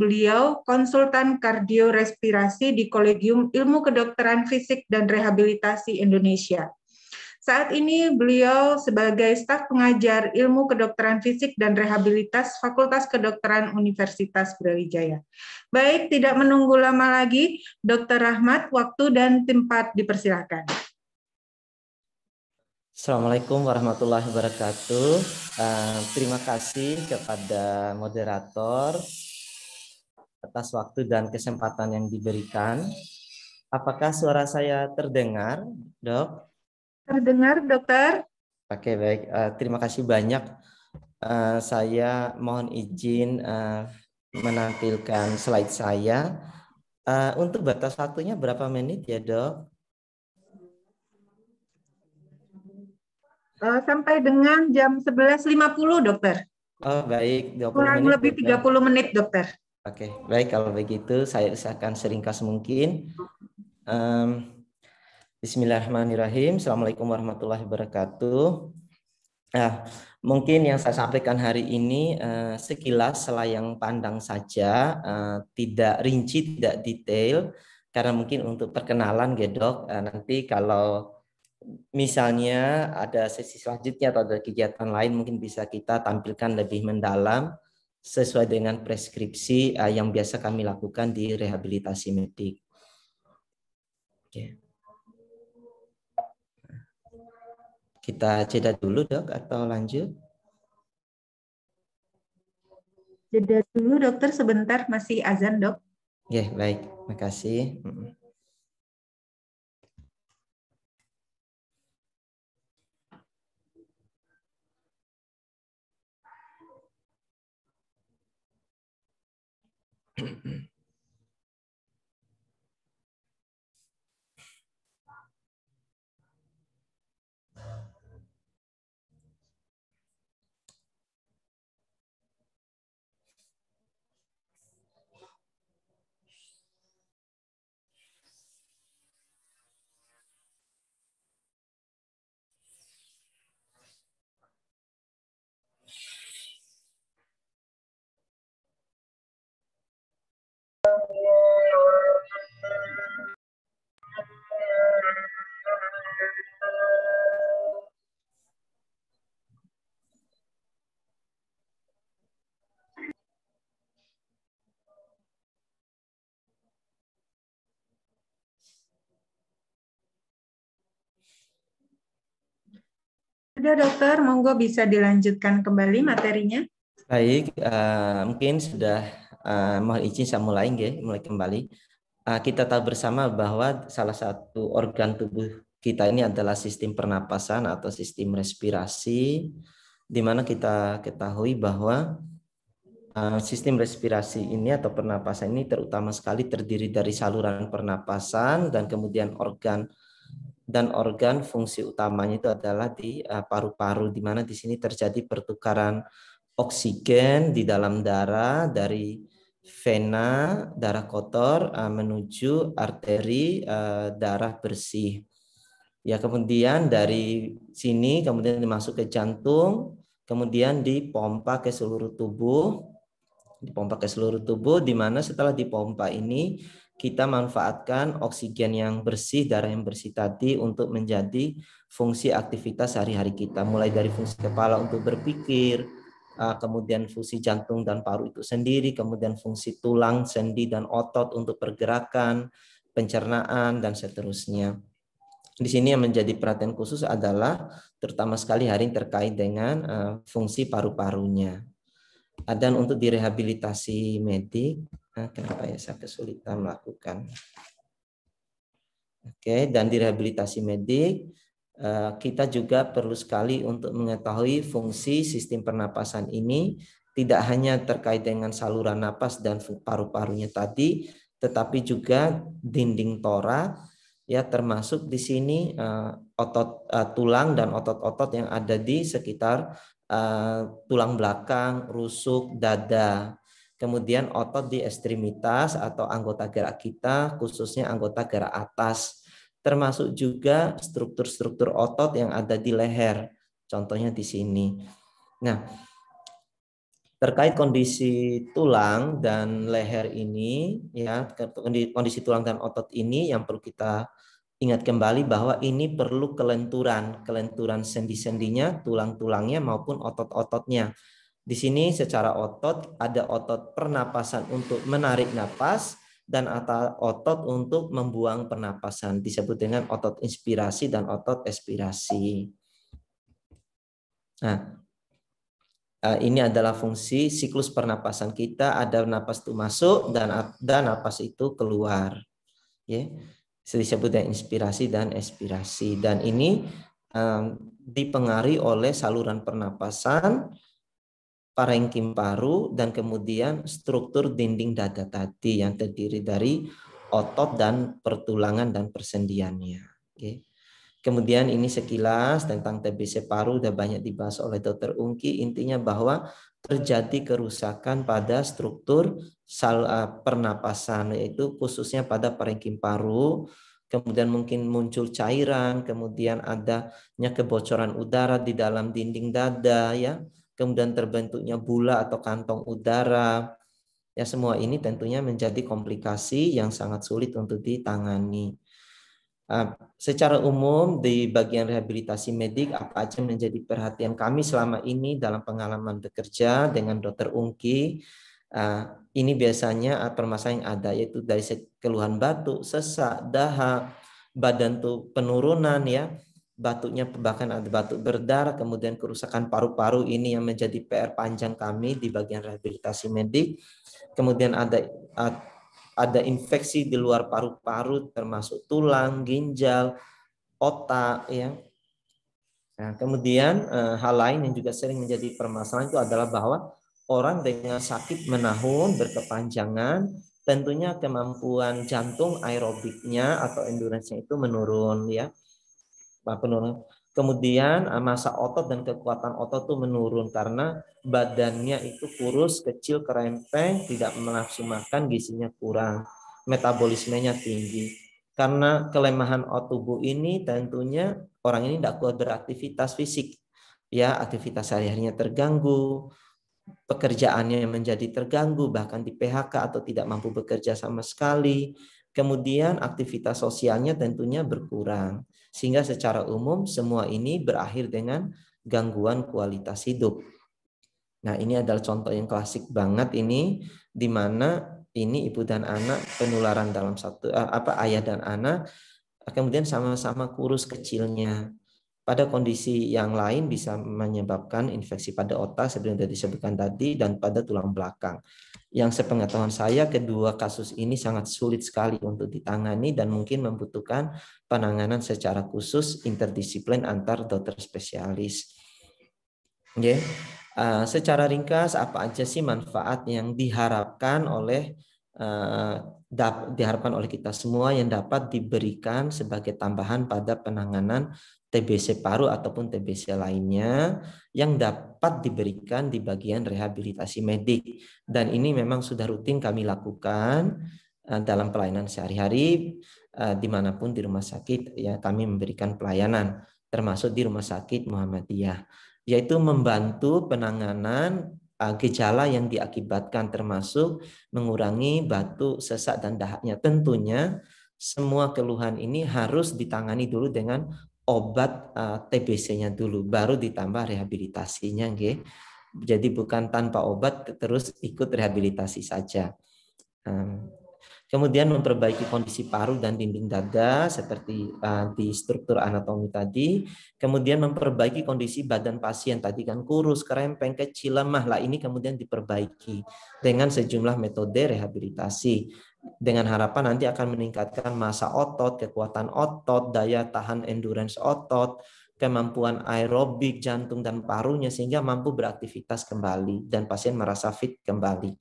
beliau konsultan kardiorespirasi di Kolegium Ilmu Kedokteran Fisik dan Rehabilitasi Indonesia. Saat ini beliau sebagai staf pengajar ilmu kedokteran fisik dan rehabilitas Fakultas Kedokteran Universitas Brawijaya. Baik, tidak menunggu lama lagi, Dr. Rahmat, waktu dan tempat dipersilakan. Assalamualaikum warahmatullahi wabarakatuh. Eh, terima kasih kepada moderator atas waktu dan kesempatan yang diberikan. Apakah suara saya terdengar, dok? Terdengar, dokter. Oke, baik. Uh, terima kasih banyak. Uh, saya mohon izin uh, menampilkan slide saya. Uh, untuk batas waktunya berapa menit ya, dok? sampai dengan jam 11.50, dokter. Oh, baik. 20 Kurang menit, lebih 30 dokter. menit, dokter. Oke, baik. Kalau begitu saya usahakan seringkas mungkin. Um, Bismillahirrahmanirrahim. Assalamualaikum warahmatullahi wabarakatuh. Nah, mungkin yang saya sampaikan hari ini uh, sekilas selayang pandang saja, uh, tidak rinci, tidak detail, karena mungkin untuk perkenalan gedok uh, eh, nanti kalau misalnya ada sesi selanjutnya atau ada kegiatan lain mungkin bisa kita tampilkan lebih mendalam sesuai dengan preskripsi uh, yang biasa kami lakukan di rehabilitasi medik. Oke. Okay. Kita jeda dulu dok atau lanjut? Jeda dulu dokter sebentar masih azan dok. Ya yeah, baik, makasih. Mm-hmm. Sudah dokter, monggo bisa dilanjutkan kembali materinya. Baik, uh, mungkin sudah uh, mohon izin saya mulai, ya, mulai kembali. Uh, kita tahu bersama bahwa salah satu organ tubuh kita ini adalah sistem pernapasan atau sistem respirasi, di mana kita ketahui bahwa uh, sistem respirasi ini atau pernapasan ini terutama sekali terdiri dari saluran pernapasan dan kemudian organ dan organ fungsi utamanya itu adalah di eh, paru-paru di mana di sini terjadi pertukaran oksigen di dalam darah dari vena darah kotor eh, menuju arteri eh, darah bersih. Ya, kemudian dari sini kemudian dimasuk ke jantung, kemudian dipompa ke seluruh tubuh. Dipompa ke seluruh tubuh di mana setelah dipompa ini kita manfaatkan oksigen yang bersih, darah yang bersih tadi untuk menjadi fungsi aktivitas sehari-hari kita. Mulai dari fungsi kepala untuk berpikir, eh, kemudian fungsi jantung dan paru itu sendiri, kemudian fungsi tulang, sendi, dan otot untuk pergerakan, pencernaan, dan seterusnya. Di sini yang menjadi perhatian khusus adalah terutama sekali hari terkait dengan eh, fungsi paru-parunya. Dan untuk direhabilitasi medik, Nah, kenapa ya saya kesulitan melakukan? Oke, dan di rehabilitasi medik eh, kita juga perlu sekali untuk mengetahui fungsi sistem pernapasan ini tidak hanya terkait dengan saluran napas dan paru-parunya tadi, tetapi juga dinding tora ya termasuk di sini eh, otot eh, tulang dan otot-otot yang ada di sekitar tulang belakang, rusuk, dada kemudian otot di ekstremitas atau anggota gerak kita, khususnya anggota gerak atas, termasuk juga struktur-struktur otot yang ada di leher, contohnya di sini. Nah, terkait kondisi tulang dan leher ini, ya kondisi tulang dan otot ini yang perlu kita ingat kembali bahwa ini perlu kelenturan, kelenturan sendi-sendinya, tulang-tulangnya maupun otot-ototnya di sini secara otot ada otot pernapasan untuk menarik napas dan atau otot untuk membuang pernapasan disebut dengan otot inspirasi dan otot ekspirasi Nah, eh, ini adalah fungsi siklus pernapasan kita. Ada napas itu masuk dan ada napas itu keluar. Ya, disebut dengan inspirasi dan ekspirasi Dan ini eh, dipengaruhi oleh saluran pernapasan parenkim paru dan kemudian struktur dinding dada tadi yang terdiri dari otot dan pertulangan dan persendiannya. Oke. Kemudian ini sekilas tentang TBC paru sudah banyak dibahas oleh Dr. Ungki intinya bahwa terjadi kerusakan pada struktur sal eh, pernapasan yaitu khususnya pada parenkim paru kemudian mungkin muncul cairan, kemudian adanya kebocoran udara di dalam dinding dada ya kemudian terbentuknya bula atau kantong udara. Ya semua ini tentunya menjadi komplikasi yang sangat sulit untuk ditangani. Ah, secara umum di bagian rehabilitasi medik apa aja menjadi perhatian kami selama ini dalam pengalaman bekerja dengan dokter Ungki ah, ini biasanya permasalahan yang ada yaitu dari keluhan batuk, sesak, dahak, badan tuh penurunan ya, batuknya bahkan ada batuk berdarah, kemudian kerusakan paru-paru ini yang menjadi PR panjang kami di bagian rehabilitasi medik. Kemudian ada ada infeksi di luar paru-paru termasuk tulang, ginjal, otak ya. Nah, kemudian eh, hal lain yang juga sering menjadi permasalahan itu adalah bahwa orang dengan sakit menahun berkepanjangan tentunya kemampuan jantung aerobiknya atau endurance-nya itu menurun ya penurunan. Kemudian eh, masa otot dan kekuatan otot itu menurun karena badannya itu kurus, kecil, kerempeng, tidak menafsu makan, gizinya kurang, metabolismenya tinggi. Karena kelemahan otot tubuh ini tentunya orang ini tidak kuat beraktivitas fisik. Ya, aktivitas sehari-harinya terganggu, pekerjaannya menjadi terganggu, bahkan di PHK atau tidak mampu bekerja sama sekali. Kemudian aktivitas sosialnya tentunya berkurang sehingga secara umum semua ini berakhir dengan gangguan kualitas hidup. Nah, ini adalah contoh yang klasik banget ini di mana ini ibu dan anak penularan dalam satu eh, apa ayah dan anak kemudian sama-sama kurus kecilnya. Pada kondisi yang lain bisa menyebabkan infeksi pada otak seperti yang sudah disebutkan tadi dan pada tulang belakang. Yang sepengetahuan saya kedua kasus ini sangat sulit sekali untuk ditangani dan mungkin membutuhkan penanganan secara khusus interdisiplin antar dokter spesialis. Yeah. Eh, uh, secara ringkas apa aja sih manfaat yang diharapkan oleh uh, diharapkan oleh kita semua yang dapat diberikan sebagai tambahan pada penanganan TBC paru ataupun TBC lainnya yang dapat dapat diberikan di bagian rehabilitasi medik. Dan ini memang sudah rutin kami lakukan eh, dalam pelayanan sehari-hari eh, dimanapun di rumah sakit ya kami memberikan pelayanan termasuk di rumah sakit Muhammadiyah yaitu membantu penanganan eh, gejala yang diakibatkan termasuk mengurangi batu sesak dan dahaknya. Tentunya semua keluhan ini harus ditangani dulu dengan obat uh, eh, TBC-nya dulu baru ditambah rehabilitasinya Jadi bukan tanpa obat terus ikut rehabilitasi saja. Um, kemudian memperbaiki kondisi paru dan dinding dada seperti uh, di struktur anatomi tadi, kemudian memperbaiki kondisi badan pasien tadi kan kurus, kerempeng, kecil, lemah lah ini kemudian diperbaiki dengan sejumlah metode rehabilitasi dengan harapan nanti akan meningkatkan masa otot, kekuatan otot, daya tahan endurance otot, kemampuan aerobik jantung dan parunya sehingga mampu beraktivitas kembali dan pasien merasa fit kembali.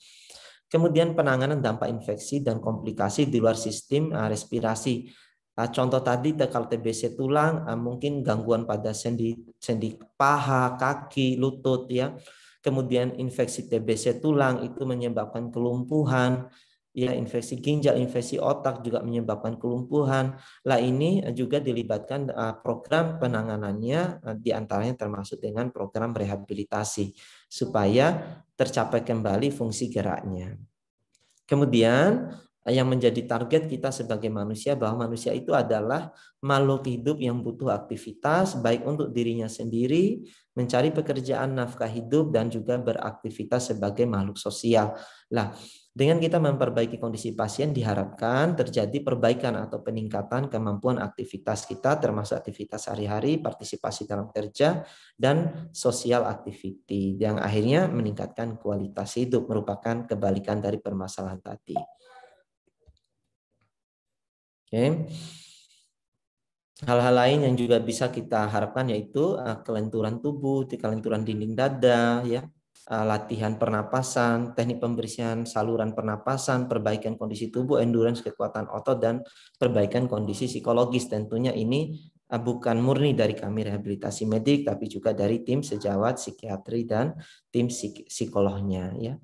Kemudian penanganan dampak infeksi dan komplikasi di luar sistem ah, respirasi. Ah, contoh tadi tekal TBC tulang, ah, mungkin gangguan pada sendi sendi paha, kaki, lutut ya. Kemudian infeksi TBC tulang itu menyebabkan kelumpuhan, ya infeksi ginjal, infeksi otak juga menyebabkan kelumpuhan. Lah ini juga dilibatkan eh, program penanganannya eh, diantaranya termasuk dengan program rehabilitasi supaya tercapai kembali fungsi geraknya. Kemudian eh, yang menjadi target kita sebagai manusia bahwa manusia itu adalah makhluk hidup yang butuh aktivitas baik untuk dirinya sendiri, mencari pekerjaan, nafkah hidup dan juga beraktivitas sebagai makhluk sosial. Lah, dengan kita memperbaiki kondisi pasien diharapkan terjadi perbaikan atau peningkatan kemampuan aktivitas kita termasuk aktivitas sehari-hari, partisipasi dalam kerja dan sosial activity yang akhirnya meningkatkan kualitas hidup merupakan kebalikan dari permasalahan tadi. Oke. Hal-hal lain yang juga bisa kita harapkan yaitu eh, kelenturan tubuh, kelenturan dinding dada ya, Eh, latihan pernapasan, teknik pembersihan saluran pernapasan, perbaikan kondisi tubuh, endurance kekuatan otot dan perbaikan kondisi psikologis. Tentunya ini eh, bukan murni dari kami rehabilitasi medik tapi juga dari tim sejawat psikiatri dan tim psikolognya ya.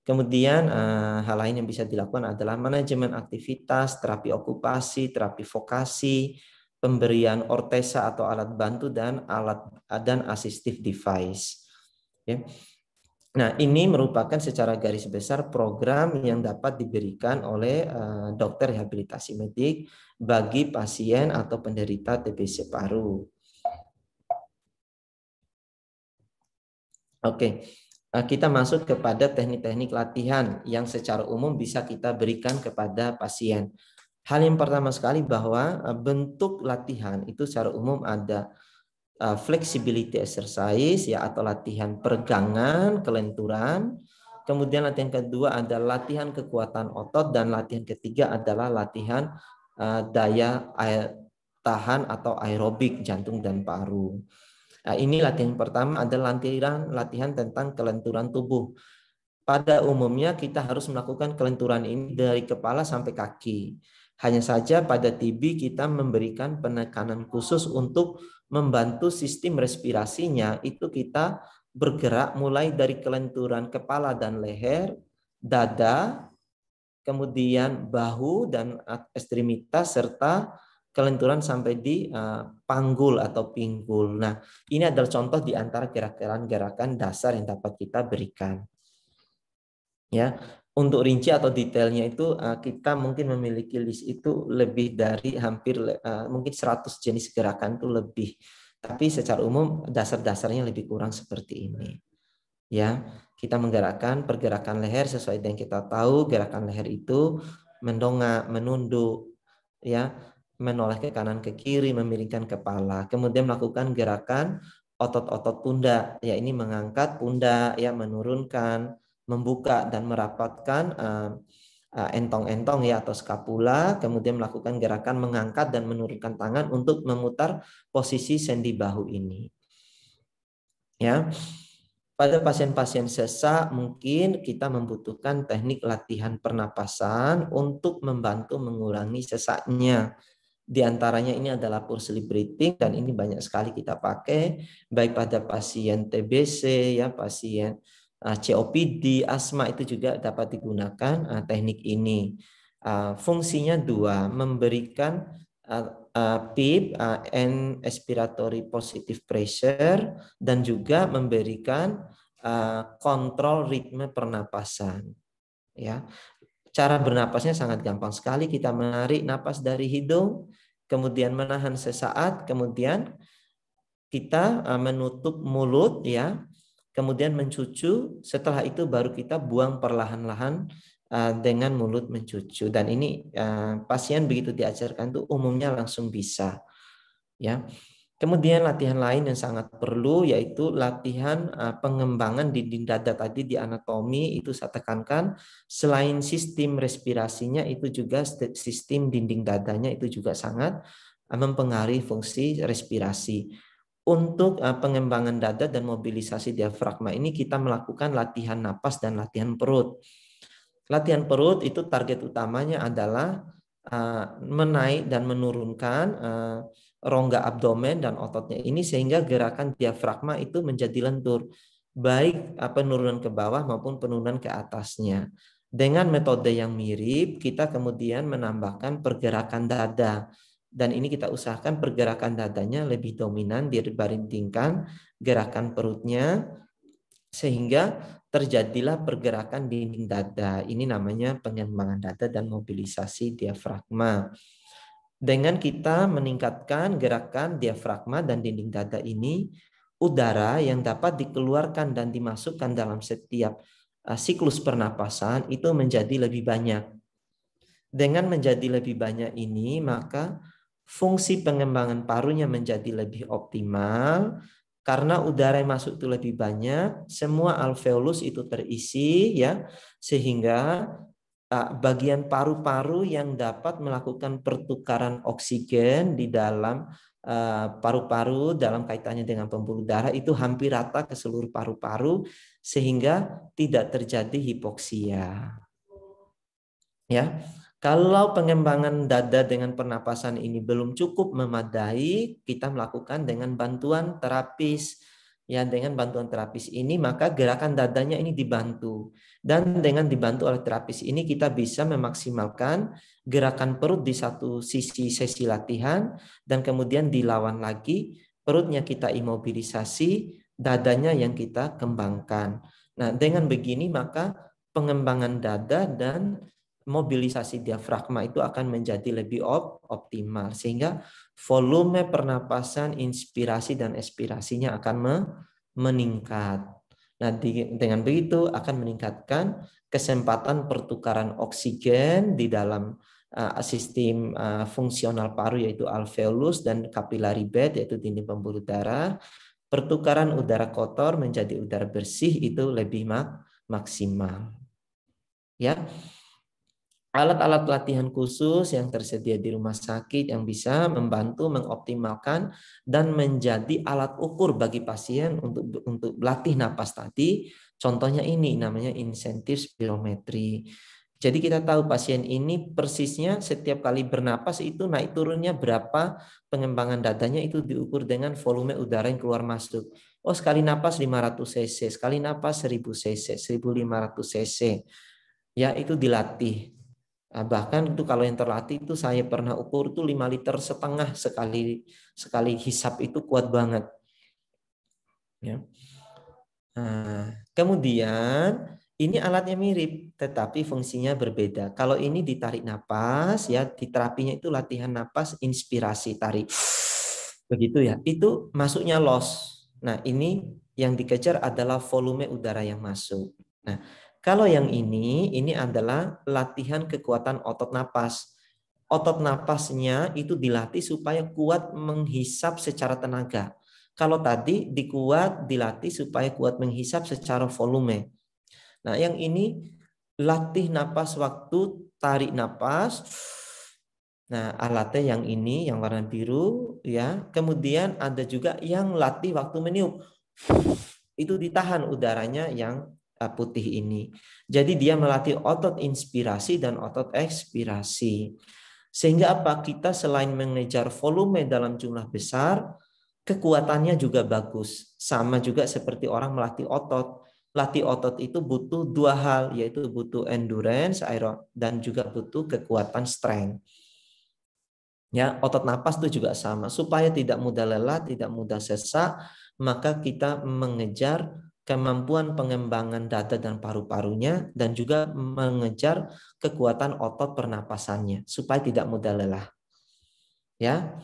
Kemudian eh, hal lain yang bisa dilakukan adalah manajemen aktivitas, terapi okupasi, terapi vokasi, pemberian ortesa atau alat bantu dan alat dan assistive device. Ya. Nah, ini merupakan secara garis besar program yang dapat diberikan oleh eh, dokter rehabilitasi medik bagi pasien atau penderita TBC paru. Oke, okay. Eh, kita masuk kepada teknik-teknik latihan yang secara umum bisa kita berikan kepada pasien. Hal yang pertama sekali bahwa eh, bentuk latihan itu secara umum ada Uh, flexibility exercise ya atau latihan pergangan kelenturan. Kemudian latihan kedua adalah latihan kekuatan otot dan latihan ketiga adalah latihan uh, daya air, tahan atau aerobik jantung dan paru. Nah, ini latihan pertama adalah latihan latihan tentang kelenturan tubuh. Pada umumnya kita harus melakukan kelenturan ini dari kepala sampai kaki. Hanya saja pada TB kita memberikan penekanan khusus untuk membantu sistem respirasinya itu kita bergerak mulai dari kelenturan kepala dan leher, dada, kemudian bahu dan ekstremitas serta kelenturan sampai di eh, panggul atau pinggul. Nah, ini adalah contoh di antara gerakan-gerakan dasar yang dapat kita berikan. Ya, untuk rinci atau detailnya itu eh, kita mungkin memiliki list itu lebih dari hampir eh, mungkin 100 jenis gerakan itu lebih. Tapi secara umum dasar-dasarnya lebih kurang seperti ini. Ya, kita menggerakkan pergerakan leher sesuai dengan kita tahu gerakan leher itu mendongak, menunduk, ya, menoleh ke kanan ke kiri, memiringkan kepala. Kemudian melakukan gerakan otot-otot pundak, ya ini mengangkat pundak, ya menurunkan, membuka dan merapatkan eh, eh, entong-entong ya atau skapula, kemudian melakukan gerakan mengangkat dan menurunkan tangan untuk memutar posisi sendi bahu ini. Ya. Pada pasien-pasien sesak mungkin kita membutuhkan teknik latihan pernapasan untuk membantu mengurangi sesaknya. Di antaranya ini adalah pursley breathing dan ini banyak sekali kita pakai baik pada pasien TBC ya, pasien Ah, COPD, asma itu juga dapat digunakan ah, teknik ini. Ah, fungsinya dua, memberikan PIP, and respiratory positive pressure, dan juga memberikan kontrol ritme pernapasan. Ya, cara bernapasnya sangat gampang sekali. Kita menarik napas dari hidung, kemudian menahan sesaat, kemudian kita menutup mulut ya kemudian mencucu, setelah itu baru kita buang perlahan-lahan eh, dengan mulut mencucu. Dan ini eh, pasien begitu diajarkan itu umumnya langsung bisa. Ya. Kemudian latihan lain yang sangat perlu yaitu latihan eh, pengembangan dinding dada tadi di anatomi itu saya tekankan selain sistem respirasinya itu juga sistem dinding dadanya itu juga sangat mempengaruhi fungsi respirasi untuk eh, pengembangan dada dan mobilisasi diafragma ini kita melakukan latihan napas dan latihan perut. Latihan perut itu target utamanya adalah eh, menaik dan menurunkan eh, rongga abdomen dan ototnya ini sehingga gerakan diafragma itu menjadi lentur baik penurunan ke bawah maupun penurunan ke atasnya. Dengan metode yang mirip kita kemudian menambahkan pergerakan dada dan ini kita usahakan pergerakan dadanya lebih dominan dibandingkan gerakan perutnya sehingga terjadilah pergerakan dinding dada. Ini namanya pengembangan dada dan mobilisasi diafragma. Dengan kita meningkatkan gerakan diafragma dan dinding dada ini, udara yang dapat dikeluarkan dan dimasukkan dalam setiap eh, siklus pernapasan itu menjadi lebih banyak. Dengan menjadi lebih banyak ini, maka fungsi pengembangan parunya menjadi lebih optimal karena udara yang masuk itu lebih banyak, semua alveolus itu terisi ya sehingga bagian paru-paru yang dapat melakukan pertukaran oksigen di dalam paru-paru dalam kaitannya dengan pembuluh darah itu hampir rata ke seluruh paru-paru sehingga tidak terjadi hipoksia. Ya. Kalau pengembangan dada dengan pernapasan ini belum cukup memadai, kita melakukan dengan bantuan terapis. Ya, dengan bantuan terapis ini maka gerakan dadanya ini dibantu. Dan dengan dibantu oleh terapis ini kita bisa memaksimalkan gerakan perut di satu sisi sesi latihan dan kemudian dilawan lagi perutnya kita imobilisasi, dadanya yang kita kembangkan. Nah, dengan begini maka pengembangan dada dan mobilisasi diafragma itu akan menjadi lebih op optimal sehingga volume pernapasan inspirasi dan ekspirasinya akan me meningkat. Nah, di, dengan begitu akan meningkatkan kesempatan pertukaran oksigen di dalam uh, sistem uh, fungsional paru yaitu alveolus dan capillary bed yaitu dinding pembuluh darah. Pertukaran udara kotor menjadi udara bersih itu lebih mak maksimal. Ya alat-alat latihan khusus yang tersedia di rumah sakit yang bisa membantu mengoptimalkan dan menjadi alat ukur bagi pasien untuk untuk latih napas tadi. Contohnya ini namanya insentif spirometri. Jadi kita tahu pasien ini persisnya setiap kali bernapas itu naik turunnya berapa pengembangan dadanya itu diukur dengan volume udara yang keluar masuk. Oh sekali napas 500 cc, sekali napas 1000 cc, 1500 cc. Ya itu dilatih Ah, bahkan itu kalau yang terlatih itu saya pernah ukur itu 5 liter setengah sekali sekali hisap itu kuat banget ya nah, kemudian ini alatnya mirip tetapi fungsinya berbeda kalau ini ditarik napas ya di terapinya itu latihan napas inspirasi tarik begitu ya itu masuknya loss nah ini yang dikejar adalah volume udara yang masuk nah kalau yang ini, ini adalah latihan kekuatan otot napas. Otot napasnya itu dilatih supaya kuat menghisap secara tenaga. Kalau tadi dikuat dilatih supaya kuat menghisap secara volume. Nah, yang ini latih napas waktu tarik napas. Nah, alatnya yang ini yang warna biru ya. Kemudian ada juga yang latih waktu meniup. Itu ditahan udaranya yang Eh, putih ini. Jadi dia melatih otot inspirasi dan otot ekspirasi. Sehingga apa kita selain mengejar volume dalam jumlah besar, kekuatannya juga bagus. Sama juga seperti orang melatih otot. Latih otot itu butuh dua hal, yaitu butuh endurance aerob dan juga butuh kekuatan strength. Ya, otot napas itu juga sama. Supaya tidak mudah lelah, tidak mudah sesak, maka kita mengejar kemampuan pengembangan data dan paru-parunya, dan juga mengejar kekuatan otot pernapasannya supaya tidak mudah lelah. Ya.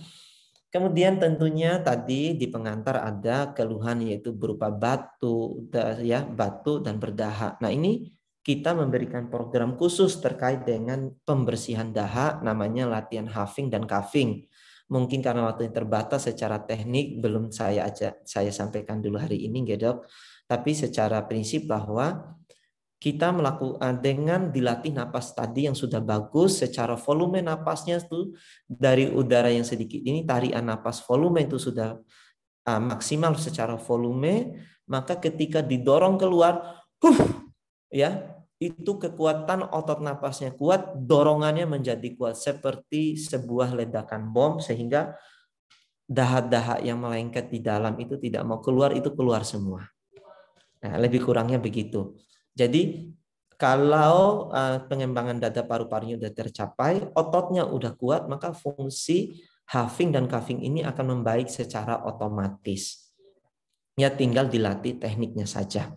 Kemudian tentunya tadi di pengantar ada keluhan yaitu berupa batu ya, batu dan berdahak. Nah, ini kita memberikan program khusus terkait dengan pembersihan dahak namanya latihan huffing dan coughing. Mungkin karena waktu yang terbatas secara teknik belum saya aja saya sampaikan dulu hari ini, Gedok. Ya, tapi secara prinsip bahwa kita melakukan dengan dilatih napas tadi yang sudah bagus secara volume napasnya itu dari udara yang sedikit ini tarian napas volume itu sudah uh, maksimal secara volume maka ketika didorong keluar huh ya itu kekuatan otot napasnya kuat dorongannya menjadi kuat seperti sebuah ledakan bom sehingga dahak-dahak yang melengket di dalam itu tidak mau keluar itu keluar semua Nah, lebih kurangnya begitu. Jadi kalau uh, pengembangan dada paru-parunya sudah tercapai, ototnya sudah kuat, maka fungsi huffing dan coughing ini akan membaik secara otomatis. Ya tinggal dilatih tekniknya saja.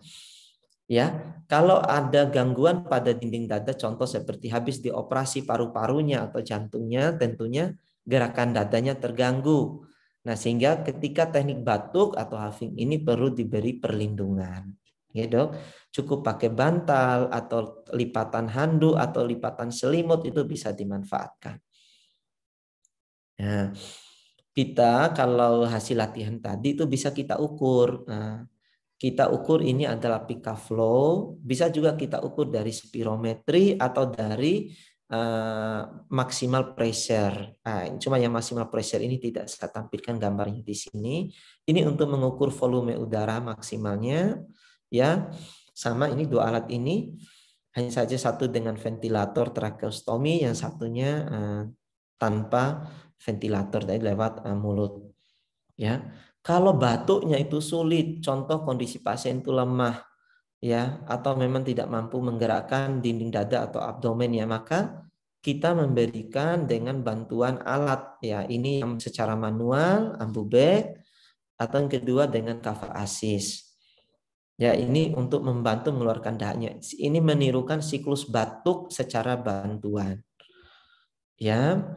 Ya, kalau ada gangguan pada dinding dada contoh seperti habis dioperasi paru-parunya atau jantungnya, tentunya gerakan dadanya terganggu. Nah, sehingga ketika teknik batuk atau huffing ini perlu diberi perlindungan. Ya dok, cukup pakai bantal atau lipatan handuk atau lipatan selimut itu bisa dimanfaatkan. Nah, kita kalau hasil latihan tadi itu bisa kita ukur. Nah, kita ukur ini adalah pika flow, bisa juga kita ukur dari spirometri atau dari Eh, maksimal pressure. Nah, cuma yang maksimal pressure ini tidak saya tampilkan gambarnya di sini. Ini untuk mengukur volume udara maksimalnya, ya. Sama ini dua alat ini hanya saja satu dengan ventilator tracheostomy, yang satunya uh, tanpa ventilator dari lewat uh, mulut. Ya. Kalau batuknya itu sulit, contoh kondisi pasien itu lemah, ya atau memang tidak mampu menggerakkan dinding dada atau abdomen ya maka kita memberikan dengan bantuan alat ya ini yang secara manual ambu bag atau yang kedua dengan kava asis ya ini untuk membantu mengeluarkan dahaknya ini menirukan siklus batuk secara bantuan ya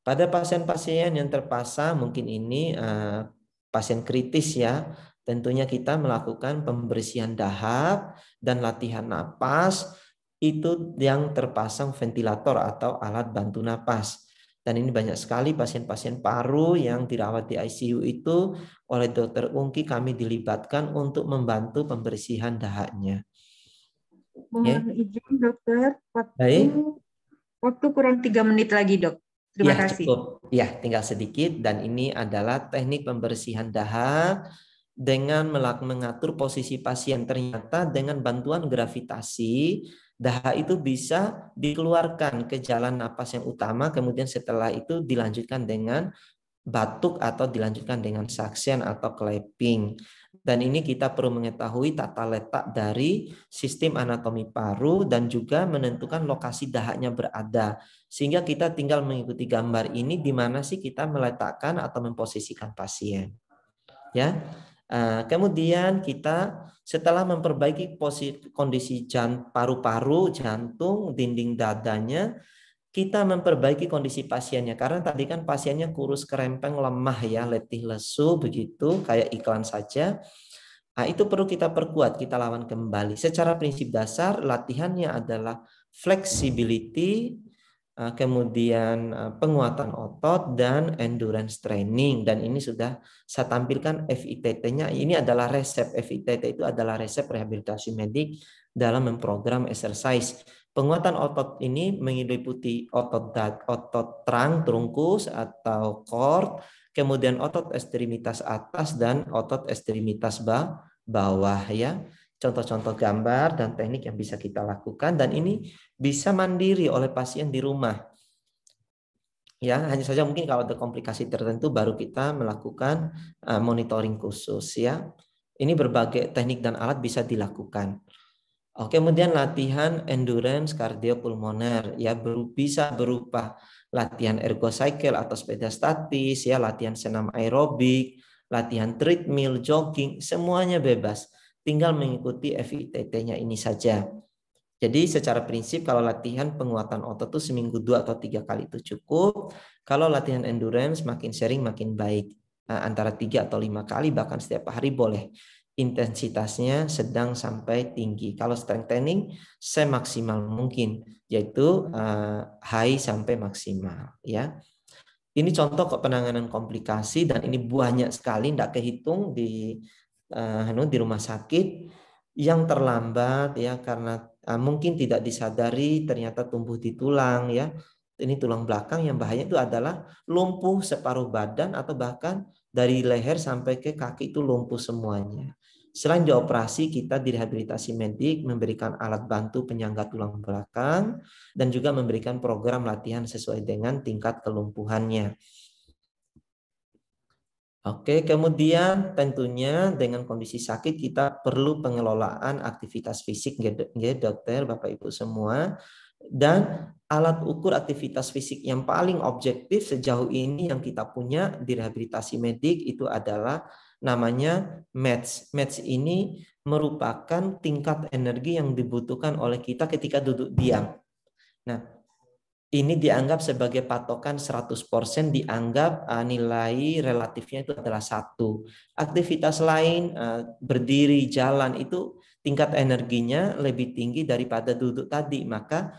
pada pasien-pasien yang terpasang mungkin ini uh, pasien kritis ya Tentunya kita melakukan pembersihan dahak dan latihan napas itu yang terpasang ventilator atau alat bantu napas. Dan ini banyak sekali pasien-pasien paru yang dirawat di ICU itu oleh dokter Ungki kami dilibatkan untuk membantu pembersihan dahaknya. Mohon ya. izin dokter, waktu, Baik. waktu kurang tiga menit lagi dok. Terima ya, kasih. Cukup. Ya, tinggal sedikit dan ini adalah teknik pembersihan dahak dengan mengatur posisi pasien. Ternyata dengan bantuan gravitasi, dahak itu bisa dikeluarkan ke jalan napas yang utama, kemudian setelah itu dilanjutkan dengan batuk atau dilanjutkan dengan saksian atau clapping. Dan ini kita perlu mengetahui tata letak dari sistem anatomi paru dan juga menentukan lokasi dahaknya berada. Sehingga kita tinggal mengikuti gambar ini di mana sih kita meletakkan atau memposisikan pasien. Ya. Eh, kemudian kita setelah memperbaiki posisi kondisi paru-paru, jantung, dinding dadanya, kita memperbaiki kondisi pasiennya. Karena tadi kan pasiennya kurus, kerempeng, lemah ya, letih, lesu, begitu, kayak iklan saja. Nah, itu perlu kita perkuat, kita lawan kembali. Secara prinsip dasar, latihannya adalah flexibility, Eh, kemudian eh, penguatan otot dan endurance training dan ini sudah saya tampilkan FITT-nya ini adalah resep FITT itu adalah resep rehabilitasi medik dalam memprogram exercise penguatan otot ini meliputi otot dad, otot trunk trunkus atau cord kemudian otot ekstremitas atas dan otot ekstremitas bawah ya contoh-contoh gambar dan teknik yang bisa kita lakukan dan ini bisa mandiri oleh pasien di rumah. Ya, hanya saja mungkin kalau ada komplikasi tertentu baru kita melakukan eh, monitoring khusus ya. Ini berbagai teknik dan alat bisa dilakukan. Oke, kemudian latihan endurance kardiopulmoner ya bisa berupa latihan ergo cycle atau sepeda statis ya, latihan senam aerobik, latihan treadmill, jogging, semuanya bebas tinggal mengikuti FITT-nya ini saja. Jadi secara prinsip kalau latihan penguatan otot itu seminggu dua atau tiga kali itu cukup. Kalau latihan endurance makin sering makin baik. Eh, antara tiga atau lima kali bahkan setiap hari boleh. Intensitasnya sedang sampai tinggi. Kalau strength training saya maksimal mungkin yaitu eh, high sampai maksimal ya. Ini contoh kok penanganan komplikasi dan ini banyak sekali tidak kehitung di Eh, anu di rumah sakit yang terlambat ya karena eh, mungkin tidak disadari ternyata tumbuh di tulang ya ini tulang belakang yang bahaya itu adalah lumpuh separuh badan atau bahkan dari leher sampai ke kaki itu lumpuh semuanya selain dioperasi kita direhabilitasi medik memberikan alat bantu penyangga tulang belakang dan juga memberikan program latihan sesuai dengan tingkat kelumpuhannya Oke, kemudian tentunya dengan kondisi sakit kita perlu pengelolaan aktivitas fisik ya dokter, Bapak Ibu semua. Dan alat ukur aktivitas fisik yang paling objektif sejauh ini yang kita punya di rehabilitasi medik itu adalah namanya MEDS. MEDS ini merupakan tingkat energi yang dibutuhkan oleh kita ketika duduk diam. Nah, ini dianggap sebagai patokan 100% dianggap ah, nilai relatifnya itu adalah satu. Aktivitas lain ah, berdiri, jalan itu tingkat energinya lebih tinggi daripada duduk tadi, maka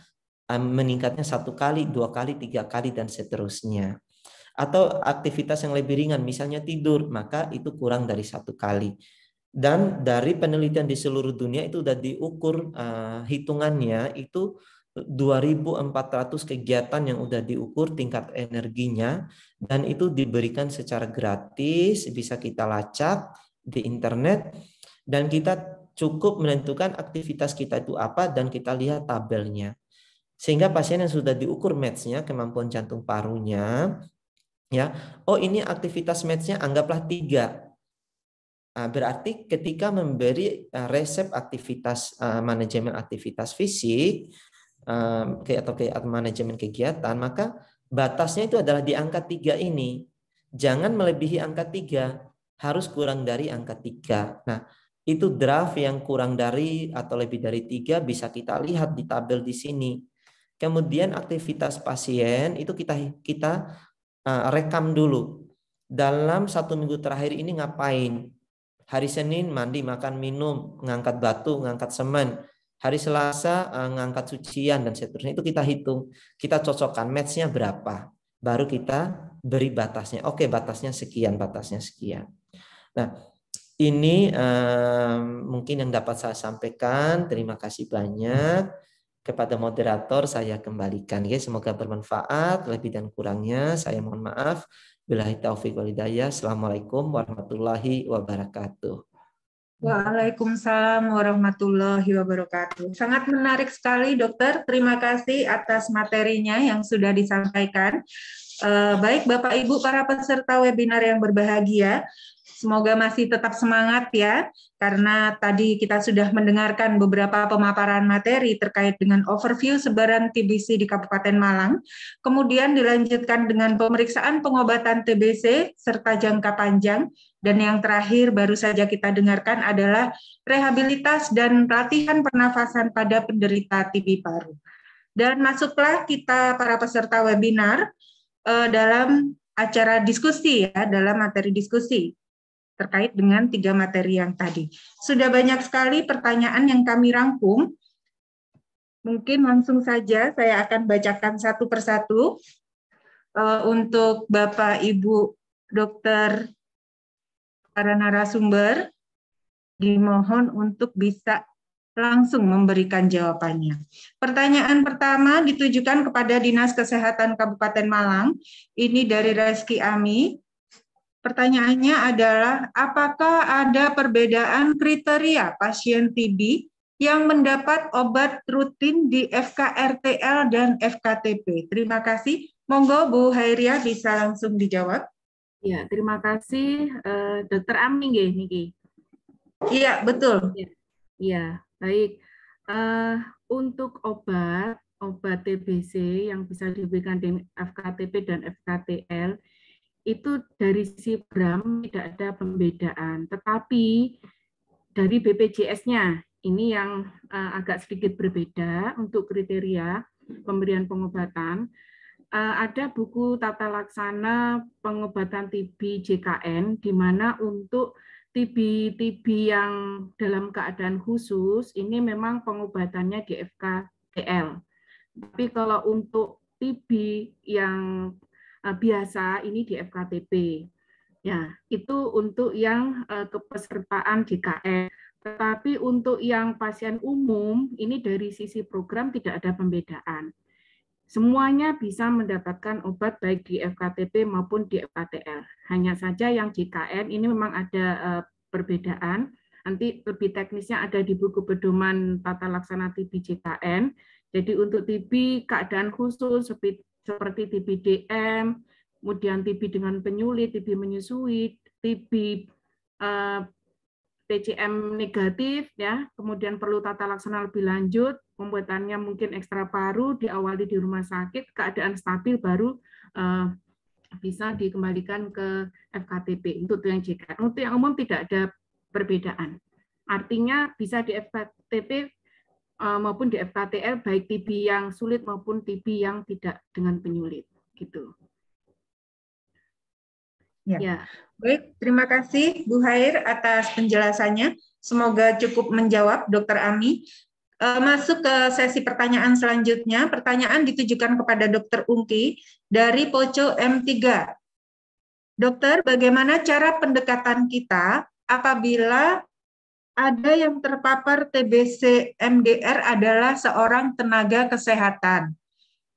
ah, meningkatnya satu kali, dua kali, tiga kali dan seterusnya. Atau aktivitas yang lebih ringan, misalnya tidur, maka itu kurang dari satu kali. Dan dari penelitian di seluruh dunia itu sudah diukur uh, hitungannya itu 2.400 kegiatan yang sudah diukur tingkat energinya dan itu diberikan secara gratis bisa kita lacak di internet dan kita cukup menentukan aktivitas kita itu apa dan kita lihat tabelnya sehingga pasien yang sudah diukur matchnya kemampuan jantung parunya ya oh ini aktivitas matchnya anggaplah tiga nah, berarti ketika memberi eh, resep aktivitas eh, manajemen aktivitas fisik atau atau manajemen kegiatan, maka batasnya itu adalah di angka tiga ini. Jangan melebihi angka tiga, harus kurang dari angka tiga. Nah, itu draft yang kurang dari atau lebih dari tiga bisa kita lihat di tabel di sini. Kemudian aktivitas pasien itu kita kita e, rekam dulu dalam satu minggu terakhir ini ngapain. Hari Senin mandi, makan, minum, ngangkat batu, ngangkat semen, hari Selasa eh, ngangkat sucian dan seterusnya itu kita hitung kita cocokkan matchnya berapa baru kita beri batasnya oke batasnya sekian batasnya sekian nah ini um, mungkin yang dapat saya sampaikan terima kasih banyak kepada moderator saya kembalikan ya semoga bermanfaat lebih dan kurangnya saya mohon maaf Bila taufiq walidaya. Assalamualaikum warahmatullahi wabarakatuh. Waalaikumsalam warahmatullahi wabarakatuh. Sangat menarik sekali, Dokter. Terima kasih atas materinya yang sudah disampaikan. Eh, baik, Bapak Ibu, para peserta webinar yang berbahagia, Semoga masih tetap semangat ya, karena tadi kita sudah mendengarkan beberapa pemaparan materi terkait dengan overview sebaran TBC di Kabupaten Malang. Kemudian dilanjutkan dengan pemeriksaan pengobatan TBC serta jangka panjang. Dan yang terakhir baru saja kita dengarkan adalah rehabilitas dan pelatihan pernafasan pada penderita TB paru. Dan masuklah kita para peserta webinar eh, dalam acara diskusi ya dalam materi diskusi terkait dengan tiga materi yang tadi. Sudah banyak sekali pertanyaan yang kami rangkum. Mungkin langsung saja saya akan bacakan satu persatu eh, untuk Bapak Ibu Dokter para narasumber dimohon untuk bisa langsung memberikan jawabannya. Pertanyaan pertama ditujukan kepada Dinas Kesehatan Kabupaten Malang. Ini dari Reski Ami. Pertanyaannya adalah apakah ada perbedaan kriteria pasien TB yang mendapat obat rutin di FKRTL dan FKTP? Terima kasih. Monggo Bu Hairia bisa langsung dijawab. Ya, terima kasih eh, Dokter Aming ya Niki. Iya, betul. Iya, baik. Uh, untuk obat obat TBC yang bisa diberikan di FKTP dan FKTL itu dari si Bram tidak ada pembedaan, tetapi dari BPJS-nya ini yang eh, agak sedikit berbeda untuk kriteria pemberian pengobatan. Eh, ada buku tata laksana pengobatan TB JKN di mana untuk TB TB yang dalam keadaan khusus ini memang pengobatannya GFK TL. Tapi kalau untuk TB yang Eh, biasa ini di FKTP. Ya, itu untuk yang eh, kepesertaan DKM. Tetapi untuk yang pasien umum ini dari sisi program tidak ada pembedaan. Semuanya bisa mendapatkan obat baik di FKTP maupun di FKTL. Hanya saja yang JKN ini memang ada eh, perbedaan. Nanti lebih teknisnya ada di buku pedoman tata laksana TB JKN. Jadi untuk TB keadaan khusus seperti seperti TB DM, kemudian TB dengan penyulit, TB menyusui, TB eh, TCM negatif ya, kemudian perlu tata laksana lebih lanjut, pembuatannya mungkin ekstra paru diawali di rumah sakit, keadaan stabil baru eh, bisa dikembalikan ke FKTP untuk yang JK. Untuk yang umum tidak ada perbedaan. Artinya bisa di FKTP Eh, maupun di FKTR baik TB yang sulit maupun TB yang tidak dengan penyulit gitu. Ya. ya. Baik, terima kasih Bu Hair atas penjelasannya. Semoga cukup menjawab Dokter Ami. Eh, masuk ke sesi pertanyaan selanjutnya. Pertanyaan ditujukan kepada Dokter Ungki dari Poco M3. Dokter, bagaimana cara pendekatan kita apabila ada yang terpapar TBC MDR adalah seorang tenaga kesehatan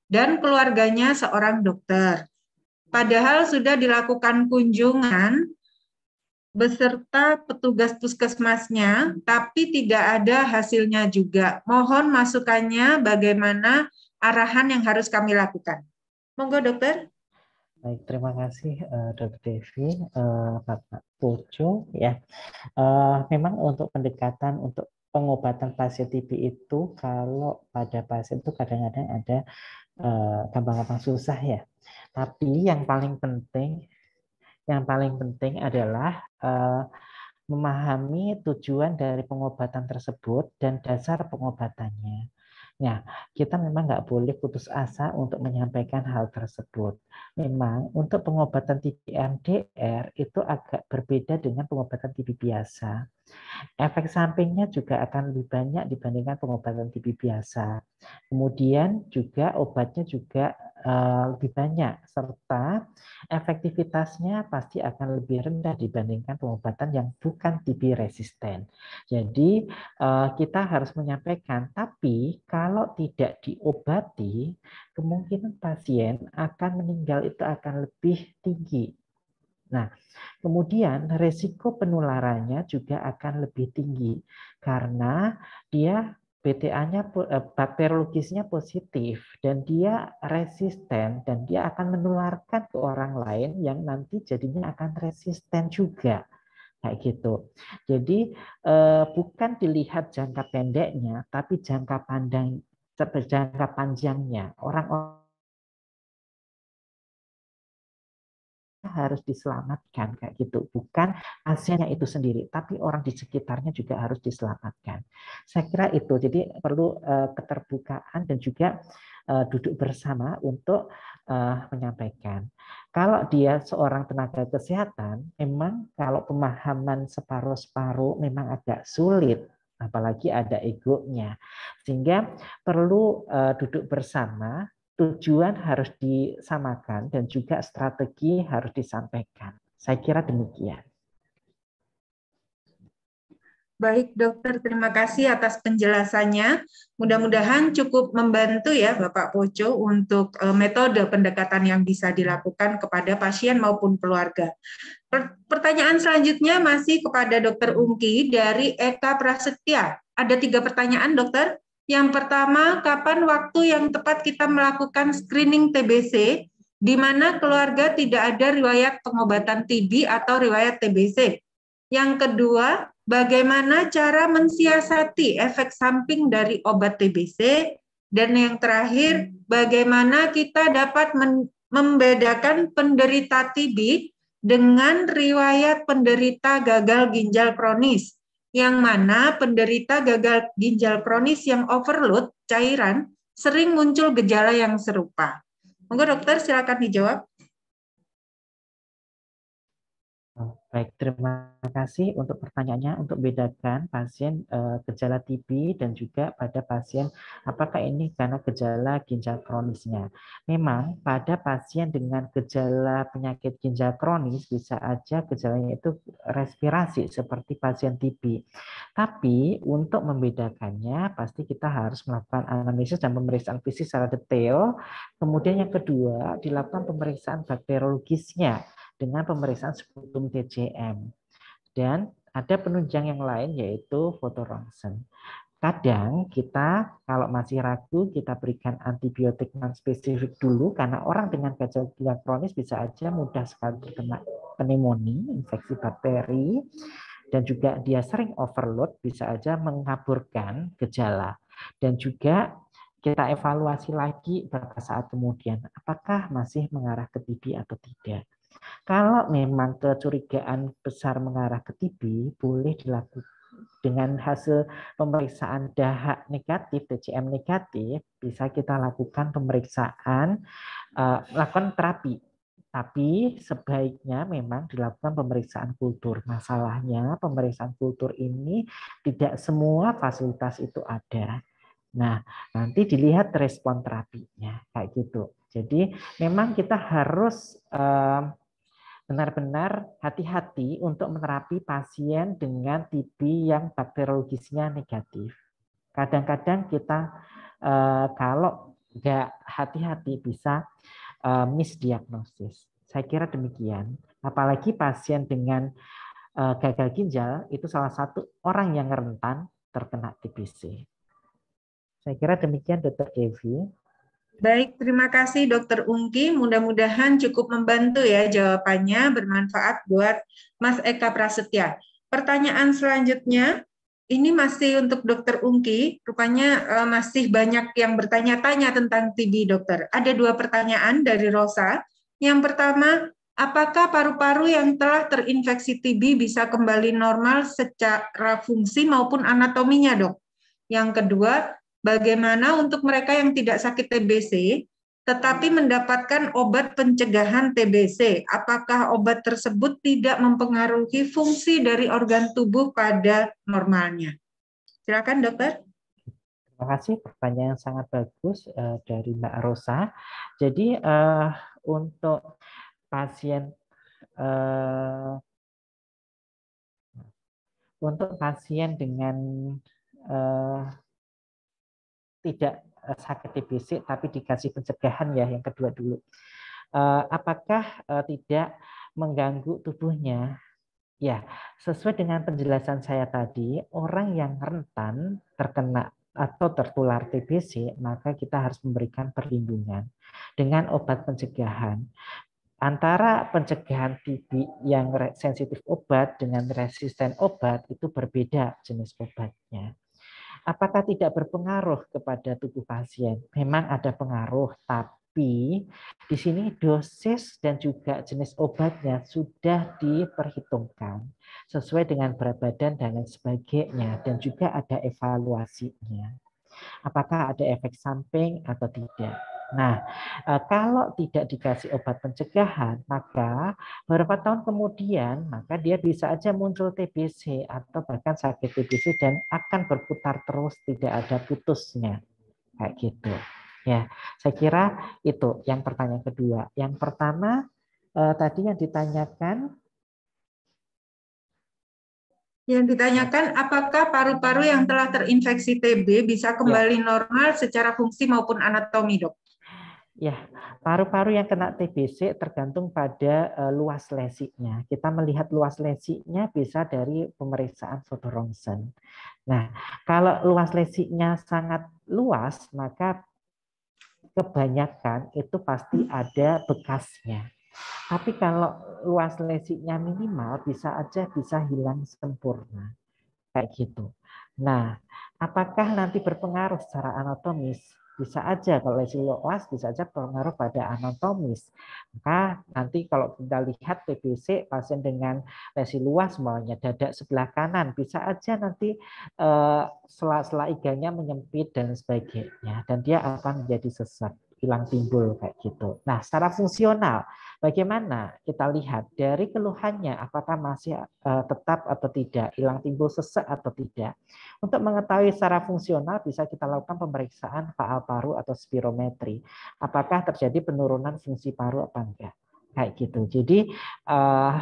dan keluarganya seorang dokter. Padahal sudah dilakukan kunjungan beserta petugas puskesmasnya, tapi tidak ada hasilnya juga. Mohon masukannya bagaimana arahan yang harus kami lakukan. Monggo dokter. Baik, terima kasih uh, eh, Dr. Devi, uh, Bapak Pujo. Ya, uh, memang untuk pendekatan untuk pengobatan pasien TB itu, kalau pada pasien itu kadang-kadang ada gampang-gampang uh, susah ya. Tapi yang paling penting, yang paling penting adalah uh, memahami tujuan dari pengobatan tersebut dan dasar pengobatannya ya kita memang nggak boleh putus asa untuk menyampaikan hal tersebut. Memang untuk pengobatan TB MDR itu agak berbeda dengan pengobatan TB biasa. Efek sampingnya juga akan lebih banyak dibandingkan pengobatan TB biasa. Kemudian juga obatnya juga eh, lebih banyak serta efektivitasnya pasti akan lebih rendah dibandingkan pengobatan yang bukan TB resisten. Jadi eh, kita harus menyampaikan, tapi kalau kalau tidak diobati, kemungkinan pasien akan meninggal itu akan lebih tinggi. Nah, kemudian resiko penularannya juga akan lebih tinggi karena dia BTA-nya eh, bakteriologisnya positif dan dia resisten dan dia akan menularkan ke orang lain yang nanti jadinya akan resisten juga kayak gitu. Jadi eh, bukan dilihat jangka pendeknya, tapi jangka pandang jangka panjangnya orang-orang harus diselamatkan kayak gitu, bukan hasilnya itu sendiri, tapi orang di sekitarnya juga harus diselamatkan. Saya kira itu. Jadi perlu eh, keterbukaan dan juga eh, duduk bersama untuk eh, menyampaikan. Kalau dia seorang tenaga kesehatan, memang kalau pemahaman separuh-separuh memang agak sulit apalagi ada egonya. Sehingga perlu duduk bersama tujuan harus disamakan dan juga strategi harus disampaikan. Saya kira demikian. Baik dokter, terima kasih atas penjelasannya. Mudah-mudahan cukup membantu ya Bapak Poco untuk eh, metode pendekatan yang bisa dilakukan kepada pasien maupun keluarga. Pertanyaan selanjutnya masih kepada dokter Ungki dari Eka Prasetya. Ada tiga pertanyaan dokter. Yang pertama, kapan waktu yang tepat kita melakukan screening TBC di mana keluarga tidak ada riwayat pengobatan TB atau riwayat TBC. Yang kedua, bagaimana cara mensiasati efek samping dari obat TBC dan yang terakhir, bagaimana kita dapat membedakan penderita TB dengan riwayat penderita gagal ginjal kronis yang mana penderita gagal ginjal kronis yang overload cairan sering muncul gejala yang serupa. Monggo dokter silakan dijawab. Baik, terima kasih untuk pertanyaannya untuk bedakan pasien uh, gejala TB dan juga pada pasien apakah ini karena gejala ginjal kronisnya. Memang pada pasien dengan gejala penyakit ginjal kronis bisa aja gejalanya itu respirasi seperti pasien TB. Tapi untuk membedakannya pasti kita harus melakukan analisis dan pemeriksaan fisik secara detail. Kemudian yang kedua dilakukan pemeriksaan bakteriologisnya dengan pemeriksaan sebelum TCM. Dan ada penunjang yang lain yaitu foto fotorongsen. Kadang kita kalau masih ragu kita berikan antibiotik non spesifik dulu karena orang dengan gejala kronis bisa aja mudah sekali terkena pneumonia, infeksi bakteri dan juga dia sering overload bisa aja mengaburkan gejala dan juga kita evaluasi lagi beberapa saat kemudian apakah masih mengarah ke TB atau tidak. Kalau memang kecurigaan besar mengarah ke TB, boleh dilakukan dengan hasil pemeriksaan dahak negatif, TCM negatif, bisa kita lakukan pemeriksaan, uh, eh, lakukan terapi. Tapi sebaiknya memang dilakukan pemeriksaan kultur. Masalahnya pemeriksaan kultur ini tidak semua fasilitas itu ada. Nah, nanti dilihat respon terapinya kayak gitu. Jadi memang kita harus uh, benar-benar hati-hati untuk menerapi pasien dengan TB yang bakteriologisnya negatif. Kadang-kadang kita eh, kalau nggak hati-hati bisa miss eh, misdiagnosis. Saya kira demikian. Apalagi pasien dengan eh, gagal ginjal itu salah satu orang yang rentan terkena TBC. Saya kira demikian Dr. Devi. Baik, terima kasih Dokter Ungki. Mudah-mudahan cukup membantu ya jawabannya, bermanfaat buat Mas Eka Prasetya. Pertanyaan selanjutnya, ini masih untuk Dokter Ungki. Rupanya uh, masih banyak yang bertanya-tanya tentang TB, Dokter. Ada dua pertanyaan dari Rosa. Yang pertama, apakah paru-paru yang telah terinfeksi TB bisa kembali normal secara fungsi maupun anatominya, Dok? Yang kedua, bagaimana untuk mereka yang tidak sakit TBC tetapi hmm. mendapatkan obat pencegahan TBC. Apakah obat tersebut tidak mempengaruhi fungsi dari organ tubuh pada normalnya? Silakan dokter. Terima kasih pertanyaan yang sangat bagus eh, dari Mbak Rosa. Jadi eh, untuk pasien eh, untuk pasien dengan tidak eh, sakit TBC tapi dikasih pencegahan ya yang kedua dulu. Eh, apakah eh, tidak mengganggu tubuhnya? Ya, sesuai dengan penjelasan saya tadi, orang yang rentan terkena atau tertular TBC, maka kita harus memberikan perlindungan dengan obat pencegahan antara pencegahan TB yang sensitif obat dengan resisten obat itu berbeda jenis obatnya. Apakah tidak berpengaruh kepada tubuh pasien? Memang ada pengaruh, tapi di sini dosis dan juga jenis obatnya sudah diperhitungkan sesuai dengan berat badan dan lain sebagainya dan juga ada evaluasinya. Apakah ada efek samping atau tidak? Nah, eh, kalau tidak dikasih obat pencegahan, maka beberapa tahun kemudian, maka dia bisa aja muncul TBC atau bahkan sakit TBC dan akan berputar terus, tidak ada putusnya. Kayak gitu. Ya, saya kira itu yang pertanyaan kedua. Yang pertama, eh, tadi yang ditanyakan yang ditanyakan, apakah paru-paru yang telah terinfeksi TB bisa kembali normal secara fungsi maupun anatomi, dok? Ya, paru-paru yang kena TBC tergantung pada eh, luas lesinya. Kita melihat luas lesinya bisa dari pemeriksaan foto Rongsen. Nah, kalau luas lesinya sangat luas, maka kebanyakan itu pasti ada bekasnya. Tapi kalau luas lesinya minimal, bisa aja bisa hilang sempurna. Kayak gitu. Nah, apakah nanti berpengaruh secara anatomis? bisa aja kalau lesilo kelas bisa aja pengaruh pada anatomis. Maka nanti kalau kita lihat PBC pasien dengan lesi luas semuanya dada sebelah kanan bisa aja nanti eh, sela-sela iganya menyempit dan sebagainya dan dia akan menjadi sesak hilang timbul kayak gitu. Nah, secara fungsional Bagaimana kita lihat dari keluhannya apakah masih eh, tetap atau tidak, hilang timbul sesak atau tidak. Untuk mengetahui secara fungsional bisa kita lakukan pemeriksaan faal paru atau spirometri. Apakah terjadi penurunan fungsi paru apa enggak? Kayak gitu. Jadi uh,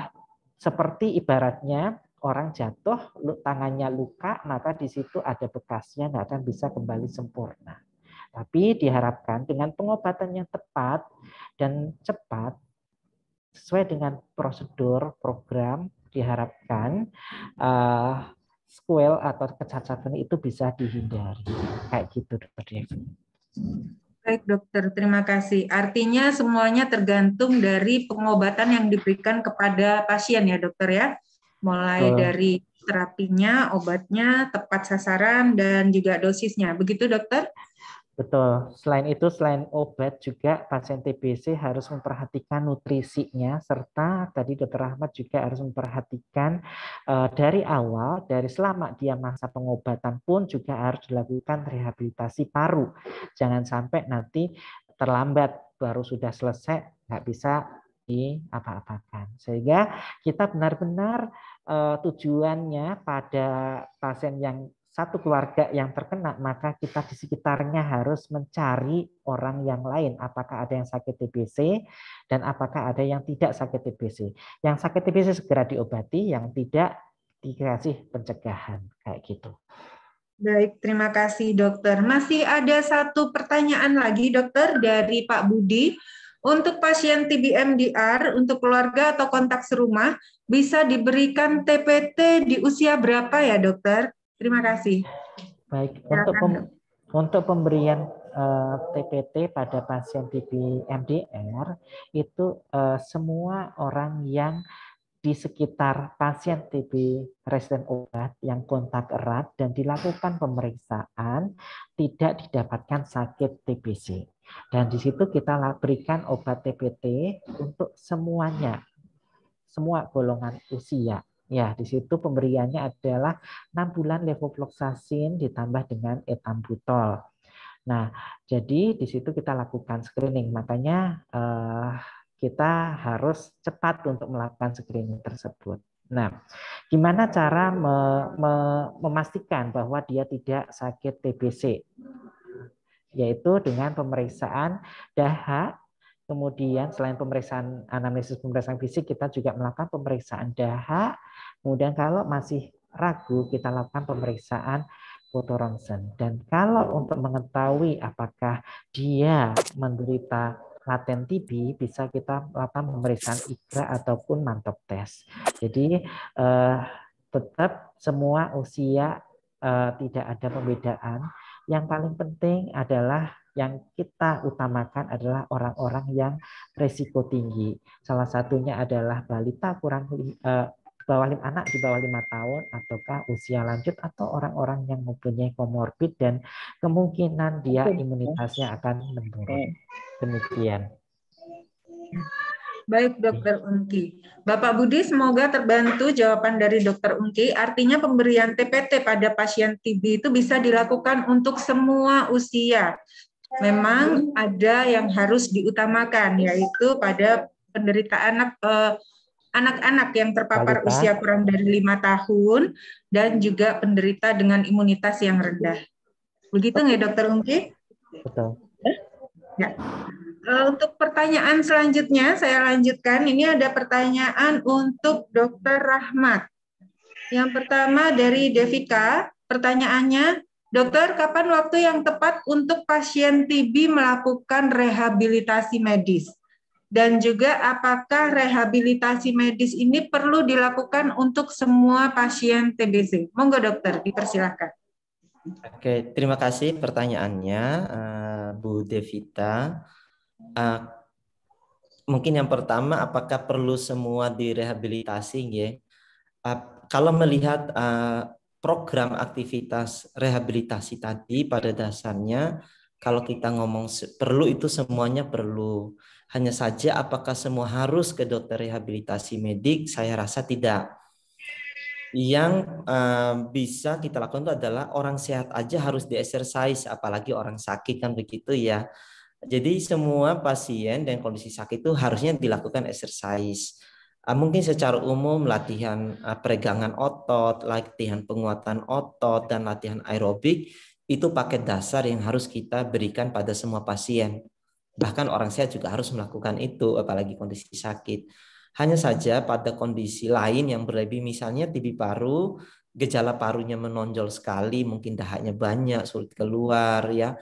seperti ibaratnya orang jatuh, tangannya luka, maka di situ ada bekasnya, nggak akan bisa kembali sempurna. Tapi diharapkan dengan pengobatan yang tepat dan cepat, sesuai dengan prosedur program diharapkan uh, squel atau kecacatan itu bisa dihindari. Kayak gitu, Dokter Devi. Baik, Dokter. Terima kasih. Artinya semuanya tergantung dari pengobatan yang diberikan kepada pasien ya, Dokter ya. Mulai dari terapinya, obatnya, tepat sasaran, dan juga dosisnya. Begitu, Dokter? Betul. Selain itu, selain obat juga pasien TBC harus memperhatikan nutrisinya serta tadi Dokter Ahmad juga harus memperhatikan uh, dari awal, dari selama dia masa pengobatan pun juga harus dilakukan rehabilitasi paru. Jangan sampai nanti terlambat baru sudah selesai nggak bisa di apa-apakan. Sehingga kita benar-benar uh, tujuannya pada pasien yang satu keluarga yang terkena, maka kita di sekitarnya harus mencari orang yang lain. Apakah ada yang sakit TBC dan apakah ada yang tidak sakit TBC. Yang sakit TBC segera diobati, yang tidak dikasih pencegahan kayak gitu. Baik, terima kasih dokter. Masih ada satu pertanyaan lagi dokter dari Pak Budi. Untuk pasien TBMDR, untuk keluarga atau kontak serumah, bisa diberikan TPT di usia berapa ya dokter? Terima kasih. Baik, ya, untuk pem, untuk pemberian uh, eh, TPT pada pasien TB MDR itu uh, semua orang yang di sekitar pasien TB resident obat yang kontak erat dan dilakukan pemeriksaan tidak didapatkan sakit TBC. Dan di situ kita berikan obat TPT untuk semuanya, semua golongan usia Ya, di situ pemberiannya adalah 6 bulan levofloxacin ditambah dengan etambutol. Nah, jadi di situ kita lakukan screening. Makanya eh, kita harus cepat untuk melakukan screening tersebut. Nah, gimana cara me, me, memastikan bahwa dia tidak sakit TBC? Yaitu dengan pemeriksaan dahak Kemudian selain pemeriksaan anamnesis pemeriksaan fisik, kita juga melakukan pemeriksaan dahak. Kemudian kalau masih ragu, kita lakukan pemeriksaan foto ronsen. Dan kalau untuk mengetahui apakah dia menderita laten TB, bisa kita lakukan pemeriksaan ikra ataupun mantok tes. Jadi eh, tetap semua usia eh, tidak ada pembedaan. Yang paling penting adalah yang kita utamakan adalah orang-orang yang resiko tinggi. Salah satunya adalah balita kurang eh, bawah lima anak di bawah lima tahun ataukah usia lanjut atau orang-orang yang mempunyai komorbid dan kemungkinan dia imunitasnya akan menurun. Demikian. Baik, Dokter Unki. Bapak Budi, semoga terbantu jawaban dari Dokter Unki. Artinya pemberian TPT pada pasien TB itu bisa dilakukan untuk semua usia, memang ada yang harus diutamakan yaitu pada penderita anak e, anak-anak yang terpapar Balita. usia kurang dari lima tahun dan juga penderita dengan imunitas yang rendah. Begitu nggak dokter Ungki? Betul. Ya. E, untuk pertanyaan selanjutnya saya lanjutkan. Ini ada pertanyaan untuk dokter Rahmat. Yang pertama dari Devika, pertanyaannya Dokter, kapan waktu yang tepat untuk pasien TB melakukan rehabilitasi medis? Dan juga apakah rehabilitasi medis ini perlu dilakukan untuk semua pasien TBC? Monggo dokter, dipersilakan. Oke, terima kasih pertanyaannya eh, Bu Devita. Eh, mungkin yang pertama, apakah perlu semua direhabilitasi? Eh, kalau melihat program aktivitas rehabilitasi tadi pada dasarnya kalau kita ngomong perlu itu semuanya perlu. Hanya saja apakah semua harus ke dokter rehabilitasi medik? Saya rasa tidak. Yang uh, bisa kita lakukan itu adalah orang sehat aja harus di-exercise, apalagi orang sakit kan begitu ya. Jadi semua pasien dan kondisi sakit itu harusnya dilakukan exercise. Ah, mungkin secara umum latihan ah, peregangan otot, latihan penguatan otot dan latihan aerobik itu paket dasar yang harus kita berikan pada semua pasien. Bahkan orang sehat juga harus melakukan itu apalagi kondisi sakit. Hanya saja pada kondisi lain yang berlebih misalnya TB paru, gejala parunya menonjol sekali, mungkin dahaknya banyak, sulit keluar ya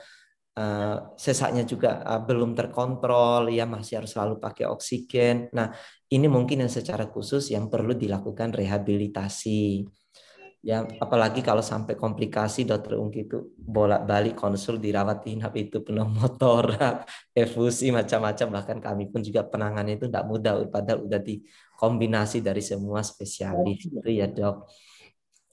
Eh, sesaknya juga eh, belum terkontrol, ya masih harus selalu pakai oksigen. Nah, ini mungkin yang secara khusus yang perlu dilakukan rehabilitasi. Ya, apalagi kalau sampai komplikasi dokter Ungki itu bolak-balik konsul dirawat inap itu motor, efusi macam-macam bahkan kami pun juga penangannya itu tidak mudah padahal udah dikombinasi dari semua spesialis oh, Iya itu ya, Dok.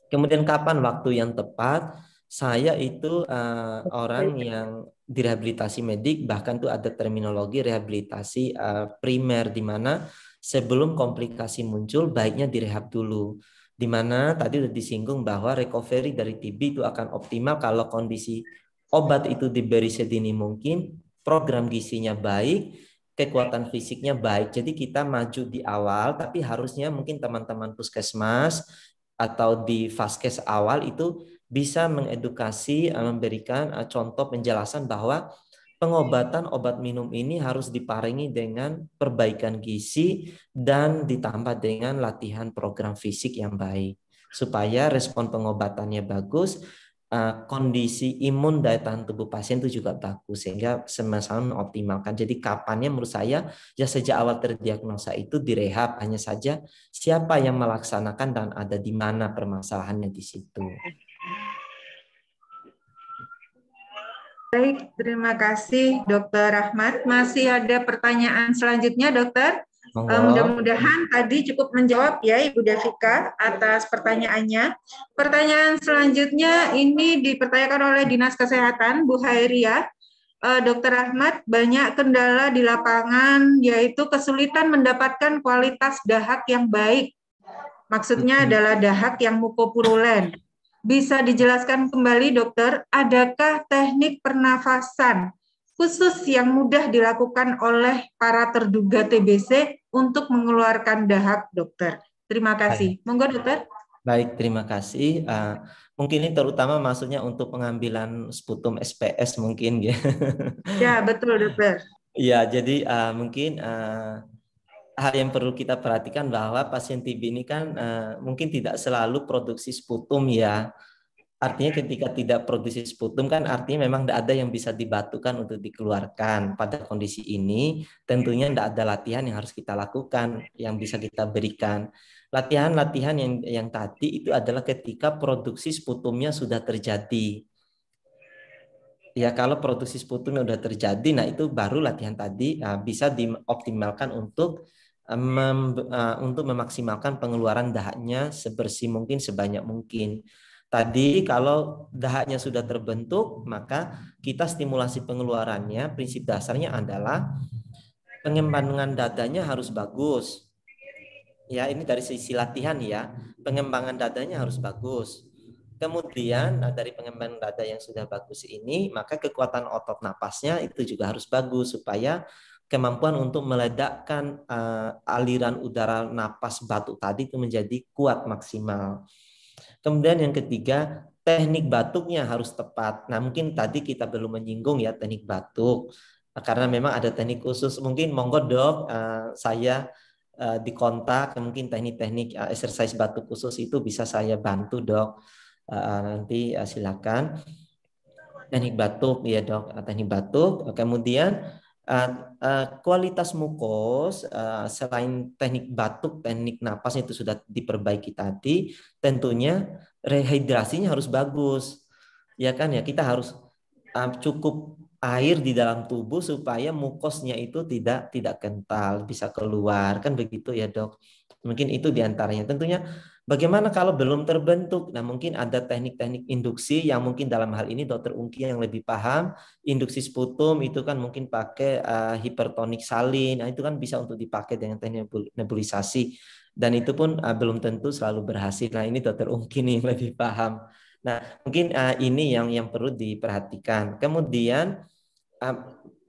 Kemudian kapan waktu yang tepat? Saya itu uh, orang yang direhabilitasi medik, bahkan tuh ada terminologi rehabilitasi uh, primer di mana sebelum komplikasi muncul baiknya direhab dulu. Di mana tadi sudah disinggung bahwa recovery dari TB itu akan optimal kalau kondisi obat itu diberi sedini mungkin, program gisinya baik, kekuatan fisiknya baik. Jadi kita maju di awal, tapi harusnya mungkin teman-teman puskesmas atau di faskes awal itu bisa mengedukasi, eh, memberikan eh, contoh penjelasan bahwa pengobatan obat minum ini harus diparingi dengan perbaikan gizi dan ditambah dengan latihan program fisik yang baik supaya respon pengobatannya bagus eh, kondisi imun daya tahan tubuh pasien itu juga bagus sehingga sama-sama mengoptimalkan. Jadi kapannya menurut saya ya sejak awal terdiagnosa itu direhab hanya saja siapa yang melaksanakan dan ada di mana permasalahannya di situ. Baik, terima kasih Dokter Rahmat. Masih ada pertanyaan selanjutnya, Dokter? Uh, Mudah-mudahan tadi cukup menjawab ya Ibu Davika atas pertanyaannya. Pertanyaan selanjutnya ini dipertanyakan oleh Dinas Kesehatan Bu Hairia. Uh, Dokter Rahmat, banyak kendala di lapangan yaitu kesulitan mendapatkan kualitas dahak yang baik. Maksudnya adalah dahak yang mukopurulen. Bisa dijelaskan kembali dokter, adakah teknik pernafasan khusus yang mudah dilakukan oleh para terduga TBC untuk mengeluarkan dahak dokter? Terima kasih. Baik. Monggo dokter. Baik, terima kasih. Uh, mungkin ini terutama maksudnya untuk pengambilan sputum SPS mungkin ya. ya, betul dokter. Ya, jadi uh, mungkin uh, hal yang perlu kita perhatikan bahwa pasien TB ini kan uh, mungkin tidak selalu produksi sputum ya. Artinya ketika tidak produksi sputum kan artinya memang tidak ada yang bisa dibatukan untuk dikeluarkan. Pada kondisi ini tentunya tidak ada latihan yang harus kita lakukan, yang bisa kita berikan. Latihan-latihan yang, yang tadi itu adalah ketika produksi sputumnya sudah terjadi. Ya kalau produksi sputumnya sudah terjadi, nah itu baru latihan tadi nah, bisa dioptimalkan untuk Eh, mem, uh, untuk memaksimalkan pengeluaran dahaknya sebersih mungkin sebanyak mungkin. Tadi kalau dahaknya sudah terbentuk, maka kita stimulasi pengeluarannya prinsip dasarnya adalah pengembangan dadanya harus bagus. Ya, ini dari sisi latihan ya. Pengembangan dadanya harus bagus. Kemudian nah, dari pengembangan dada yang sudah bagus ini, maka kekuatan otot napasnya itu juga harus bagus supaya kemampuan untuk meledakkan uh, aliran udara napas batuk tadi itu menjadi kuat maksimal. Kemudian yang ketiga, teknik batuknya harus tepat. Nah, mungkin tadi kita belum menyinggung ya teknik batuk karena memang ada teknik khusus. Mungkin monggo dok uh, saya uh, eh, dikontak mungkin teknik-teknik uh, exercise batuk khusus itu bisa saya bantu dok. Uh, nanti uh, silakan teknik batuk ya dok, teknik batuk. Kemudian Eh, kualitas mukos eh, selain teknik batuk, teknik napas itu sudah diperbaiki tadi, tentunya rehidrasinya harus bagus, ya kan ya kita harus cukup air di dalam tubuh supaya mukosnya itu tidak tidak kental bisa keluar kan begitu ya dok mungkin itu diantaranya tentunya Bagaimana kalau belum terbentuk? Nah, mungkin ada teknik-teknik induksi yang mungkin dalam hal ini dokter Ungki yang lebih paham. Induksi sputum itu kan mungkin pakai uh, hipertonik salin. Nah, itu kan bisa untuk dipakai dengan teknik nebulisasi. Dan itu pun uh, belum tentu selalu berhasil. Nah, ini dokter Ungki nih yang lebih paham. Nah, mungkin uh, ini yang yang perlu diperhatikan. Kemudian uh,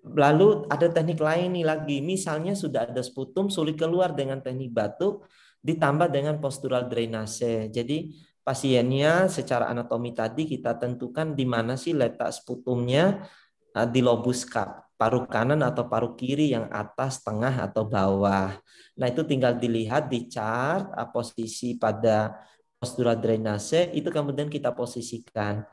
lalu ada teknik lain nih lagi. Misalnya sudah ada sputum sulit keluar dengan teknik batuk ditambah dengan postural drainase. Jadi pasiennya secara anatomi tadi kita tentukan di mana sih letak sputumnya eh, di lobus kap paru kanan atau paru kiri yang atas, tengah atau bawah. Nah, itu tinggal dilihat di chart eh, posisi pada postural drainase itu kemudian kita posisikan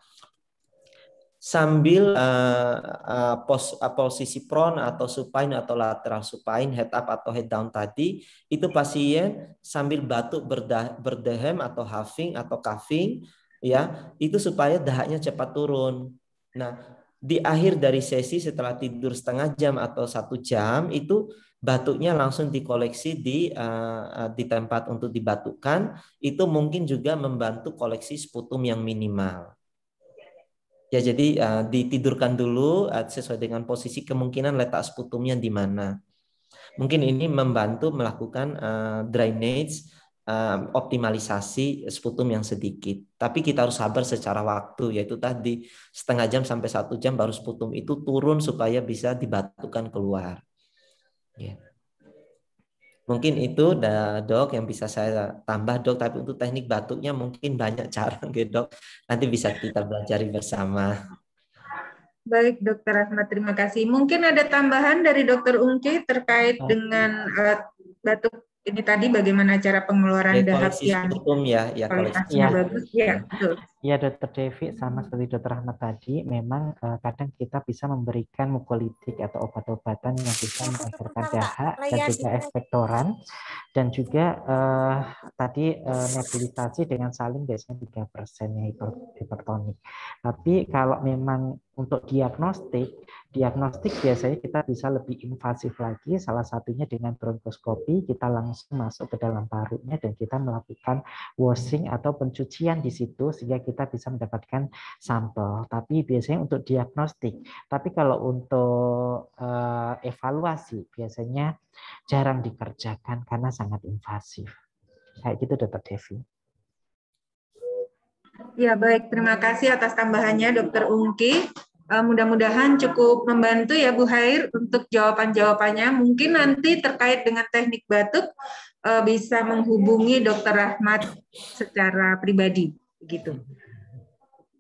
sambil uh, uh, pos, uh, posisi prone atau supine atau lateral supine head up atau head down tadi itu pasien sambil batuk berdah, berdehem atau huffing atau coughing ya itu supaya dahaknya cepat turun. Nah di akhir dari sesi setelah tidur setengah jam atau satu jam itu batuknya langsung dikoleksi di uh, di tempat untuk dibatukan itu mungkin juga membantu koleksi sputum yang minimal. Ya, jadi uh, ditidurkan dulu uh, sesuai dengan posisi kemungkinan letak sputumnya di mana. Mungkin ini membantu melakukan uh, drainage uh, optimalisasi sputum yang sedikit. Tapi kita harus sabar secara waktu, yaitu tadi setengah jam sampai satu jam baru sputum itu turun supaya bisa dibatukan keluar. Yeah. Mungkin itu dok yang bisa saya tambah dok, tapi untuk teknik batuknya mungkin banyak cara gitu dok. Nanti bisa kita belajar bersama. Baik dokter Rahmat, terima kasih. Mungkin ada tambahan dari dokter Ungki terkait dengan eh, batuk ini tadi bagaimana cara pengeluaran ya, dahak yang hukum ya, ya kualitasnya ya. bagus ya Ya dokter Devi sama seperti dokter Ahmad tadi memang uh, kadang kita bisa memberikan mukolitik atau obat-obatan yang bisa menghasilkan dahak dan iya, juga iya. ekspektoran dan juga uh, tadi uh, eh, nebulisasi dengan saling biasanya 3% hipertonik. Tapi kalau memang untuk diagnostik, diagnostik biasanya kita bisa lebih invasif lagi, salah satunya dengan bronkoskopi, kita langsung masuk ke dalam parunya dan kita melakukan washing atau pencucian di situ sehingga kita bisa mendapatkan sampel. Tapi biasanya untuk diagnostik. Tapi kalau untuk eh, evaluasi biasanya jarang dikerjakan karena sangat invasif. Kayak gitu Dokter Devi. Ya baik, terima kasih atas tambahannya Dokter Ungki. Eh, mudah-mudahan cukup membantu ya Bu Hair untuk jawaban-jawabannya. Mungkin nanti terkait dengan teknik batuk eh, bisa menghubungi Dokter Rahmat secara pribadi begitu.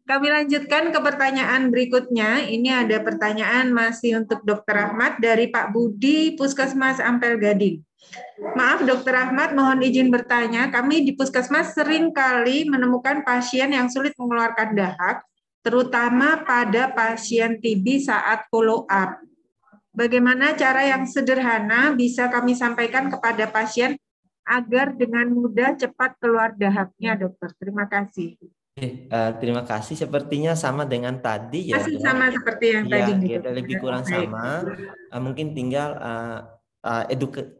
Kami lanjutkan ke pertanyaan berikutnya. Ini ada pertanyaan masih untuk Dokter Rahmat dari Pak Budi Puskesmas Ampel Gading. Maaf Dokter Rahmat, mohon izin bertanya. Kami di puskesmas sering kali menemukan pasien yang sulit mengeluarkan dahak terutama pada pasien TB saat follow up. Bagaimana cara yang sederhana bisa kami sampaikan kepada pasien agar dengan mudah cepat keluar dahaknya, dokter? Terima kasih. Uh, terima kasih. Sepertinya sama dengan tadi ya. Masih sama seperti yang iya, ya, tadi. Kita gitu. lebih kurang Baik. sama. Uh, mungkin tinggal uh, uh,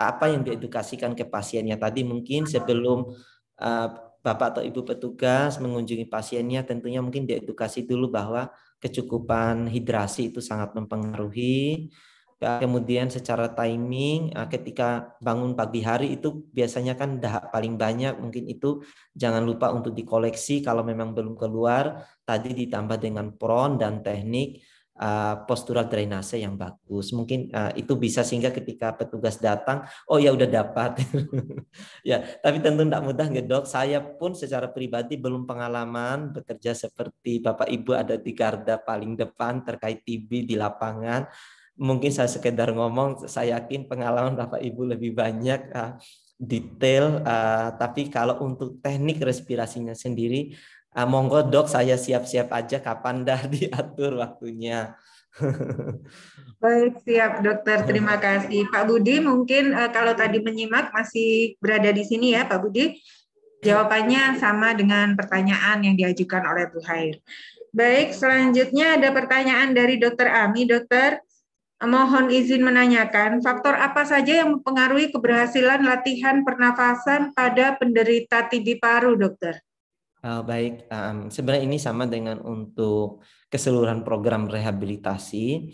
apa yang diedukasikan ke pasiennya tadi mungkin sebelum uh, Bapak atau Ibu petugas mengunjungi pasiennya tentunya mungkin diedukasi dulu bahwa kecukupan hidrasi itu sangat mempengaruhi. Nah, kemudian secara timing eh, ketika bangun pagi hari itu biasanya kan dahak paling banyak mungkin itu jangan lupa untuk dikoleksi kalau memang belum keluar tadi ditambah dengan pron dan teknik Eh, postural drainase yang bagus. Mungkin uh, itu bisa sehingga ketika petugas datang, oh ya udah dapat. ya, tapi tentu tidak mudah ngedok. Saya pun secara pribadi belum pengalaman bekerja seperti Bapak Ibu ada di garda paling depan terkait TB di lapangan. Mungkin saya sekedar ngomong, saya yakin pengalaman Bapak Ibu lebih banyak uh, detail, uh, tapi kalau untuk teknik respirasinya sendiri, Uh, monggo dok saya siap-siap aja kapan dah diatur waktunya. Baik, siap dokter. Terima kasih. Pak Budi, mungkin uh, kalau tadi menyimak masih berada di sini ya Pak Budi. Jawabannya sama dengan pertanyaan yang diajukan oleh Bu Hair. Baik, selanjutnya ada pertanyaan dari Dokter Ami. Dokter, mohon izin menanyakan faktor apa saja yang mempengaruhi keberhasilan latihan pernafasan pada penderita TB paru, dokter? Uh, baik, um, sebenarnya ini sama dengan untuk keseluruhan program rehabilitasi.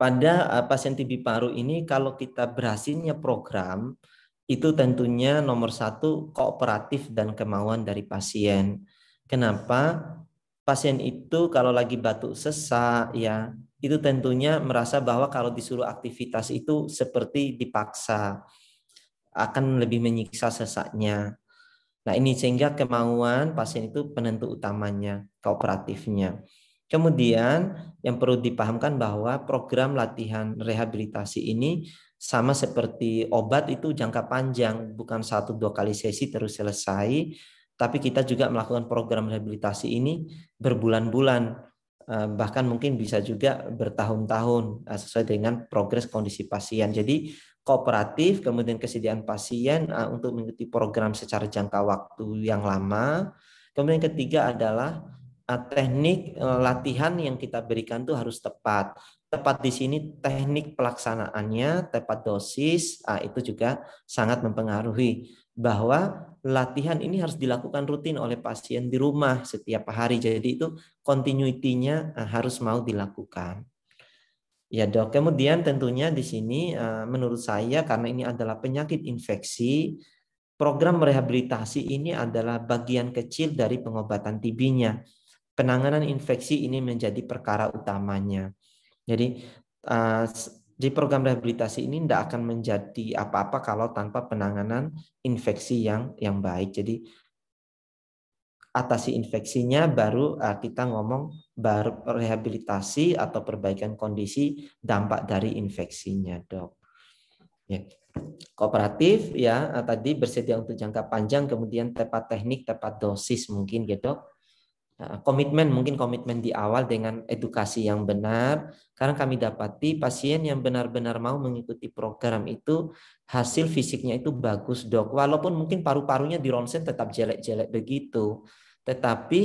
Pada uh, pasien TB paru ini, kalau kita berhasilnya program, itu tentunya nomor satu kooperatif dan kemauan dari pasien. Kenapa? Pasien itu kalau lagi batuk sesak, ya itu tentunya merasa bahwa kalau disuruh aktivitas itu seperti dipaksa akan lebih menyiksa sesaknya Nah, ini sehingga kemauan pasien itu penentu utamanya, kooperatifnya. Kemudian yang perlu dipahamkan bahwa program latihan rehabilitasi ini sama seperti obat itu jangka panjang, bukan satu dua kali sesi terus selesai, tapi kita juga melakukan program rehabilitasi ini berbulan-bulan eh, bahkan mungkin bisa juga bertahun-tahun eh, sesuai dengan progres kondisi pasien. Jadi kooperatif, kemudian kesediaan pasien uh, untuk mengikuti program secara jangka waktu yang lama. Kemudian ketiga adalah uh, teknik uh, latihan yang kita berikan itu harus tepat. Tepat di sini teknik pelaksanaannya, tepat dosis uh, itu juga sangat mempengaruhi bahwa latihan ini harus dilakukan rutin oleh pasien di rumah setiap hari. Jadi itu continuity-nya harus mau dilakukan. Ya dok, kemudian tentunya di sini eh, menurut saya karena ini adalah penyakit infeksi, program rehabilitasi ini adalah bagian kecil dari pengobatan TB-nya. Penanganan infeksi ini menjadi perkara utamanya. Jadi eh, di program rehabilitasi ini tidak akan menjadi apa-apa kalau tanpa penanganan infeksi yang yang baik. Jadi atasi infeksinya baru eh, kita ngomong rehabilitasi atau perbaikan kondisi dampak dari infeksinya, Dok. Ya. Kooperatif ya tadi bersedia untuk jangka panjang kemudian tepat teknik, tepat dosis mungkin gitu. Komitmen mungkin komitmen di awal dengan edukasi yang benar karena kami dapati pasien yang benar-benar mau mengikuti program itu hasil fisiknya itu bagus dok walaupun mungkin paru-parunya di ronsen tetap jelek-jelek begitu tetapi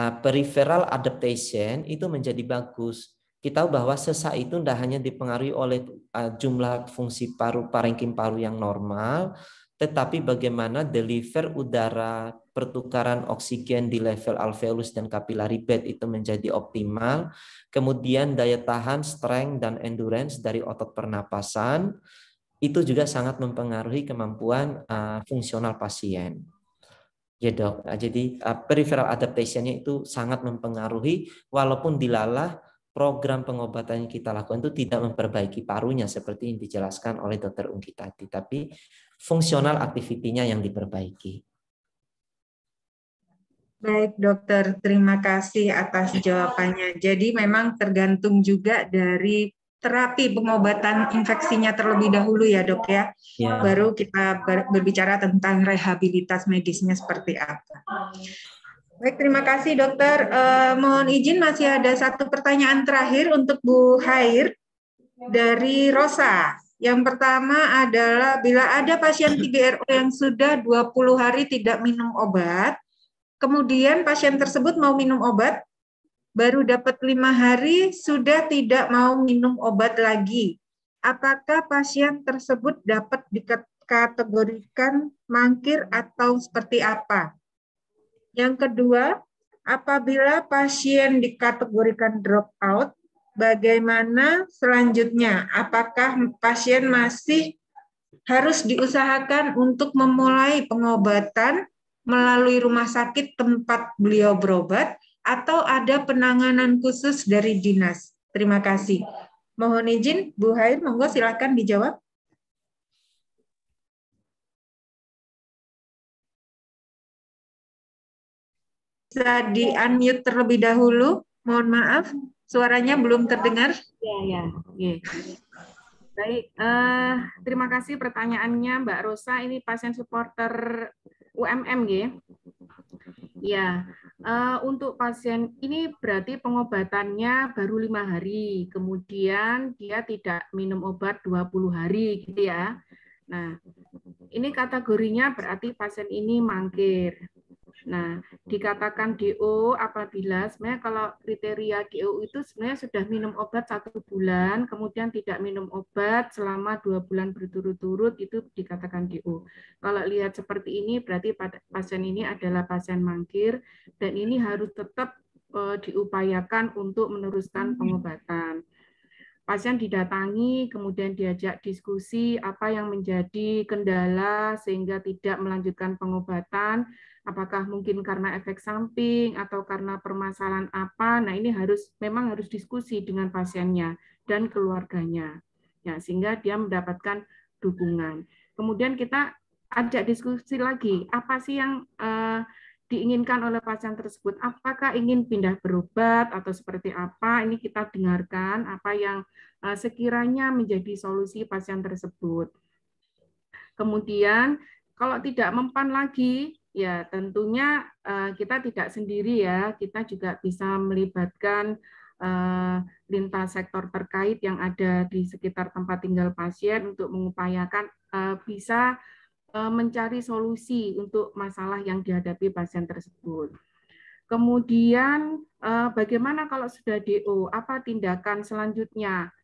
uh, peripheral adaptation itu menjadi bagus. Kita tahu bahwa sesak itu tidak hanya dipengaruhi oleh uh, jumlah fungsi paru parenkim paru yang normal, tetapi bagaimana deliver udara pertukaran oksigen di level alveolus dan kapilari bed itu menjadi optimal. Kemudian daya tahan, strength, dan endurance dari otot pernapasan itu juga sangat mempengaruhi kemampuan uh, fungsional pasien. Ya dok, nah, jadi uh, peripheral adaptationnya itu sangat mempengaruhi walaupun dilalah program pengobatan yang kita lakukan itu tidak memperbaiki parunya seperti yang dijelaskan oleh dokter Ungki tadi, tapi fungsional aktivitinya yang diperbaiki. Baik dokter, terima kasih atas jawabannya. Jadi memang tergantung juga dari terapi pengobatan infeksinya terlebih dahulu ya dok ya, ya. baru kita berbicara tentang rehabilitas medisnya seperti apa. Baik, terima kasih dokter. Eh, mohon izin masih ada satu pertanyaan terakhir untuk Bu Hair dari Rosa. Yang pertama adalah bila ada pasien TBRO yang sudah 20 hari tidak minum obat, kemudian pasien tersebut mau minum obat, baru dapat lima hari sudah tidak mau minum obat lagi. Apakah pasien tersebut dapat dikategorikan mangkir atau seperti apa? Yang kedua, apabila pasien dikategorikan drop out, bagaimana selanjutnya? Apakah pasien masih harus diusahakan untuk memulai pengobatan melalui rumah sakit tempat beliau berobat atau ada penanganan khusus dari dinas? Terima kasih. Mohon izin, Bu Hair, monggo silakan dijawab. Bisa di-unmute terlebih dahulu. Mohon maaf, suaranya belum terdengar. Ya, ya. Okay. Baik, uh, terima kasih pertanyaannya Mbak Rosa. Ini pasien supporter UMM, ya? Ya, Uh, untuk pasien ini berarti pengobatannya baru lima hari, kemudian dia tidak minum obat 20 hari gitu ya. Nah, ini kategorinya berarti pasien ini mangkir. Nah, hmm, hmm, hmm. dikatakan DO apabila sebenarnya kalau kriteria DO itu sebenarnya sudah minum obat satu bulan, kemudian tidak minum obat selama dua bulan berturut-turut itu dikatakan DO. Kalau lihat seperti ini berarti pasien ini adalah pasien mangkir dan ini harus tetap eh, diupayakan untuk meneruskan pengobatan pasien didatangi, kemudian diajak diskusi apa yang menjadi kendala sehingga tidak melanjutkan pengobatan, apakah mungkin karena efek samping atau karena permasalahan apa. Nah, ini harus memang harus diskusi dengan pasiennya dan keluarganya. Ya, sehingga dia mendapatkan dukungan. Kemudian kita ajak diskusi lagi, apa sih yang uh, diinginkan oleh pasien tersebut? Apakah ingin pindah berobat atau seperti apa? Ini kita dengarkan apa yang uh, sekiranya menjadi solusi pasien tersebut. Kemudian kalau tidak mempan lagi, Ya, tentunya eh, kita tidak sendiri ya. Kita juga bisa melibatkan eh, lintas sektor terkait yang ada di sekitar tempat tinggal pasien untuk mengupayakan eh, bisa mencari solusi untuk masalah yang dihadapi pasien tersebut. Kemudian bagaimana kalau sudah DO? Apa tindakan selanjutnya?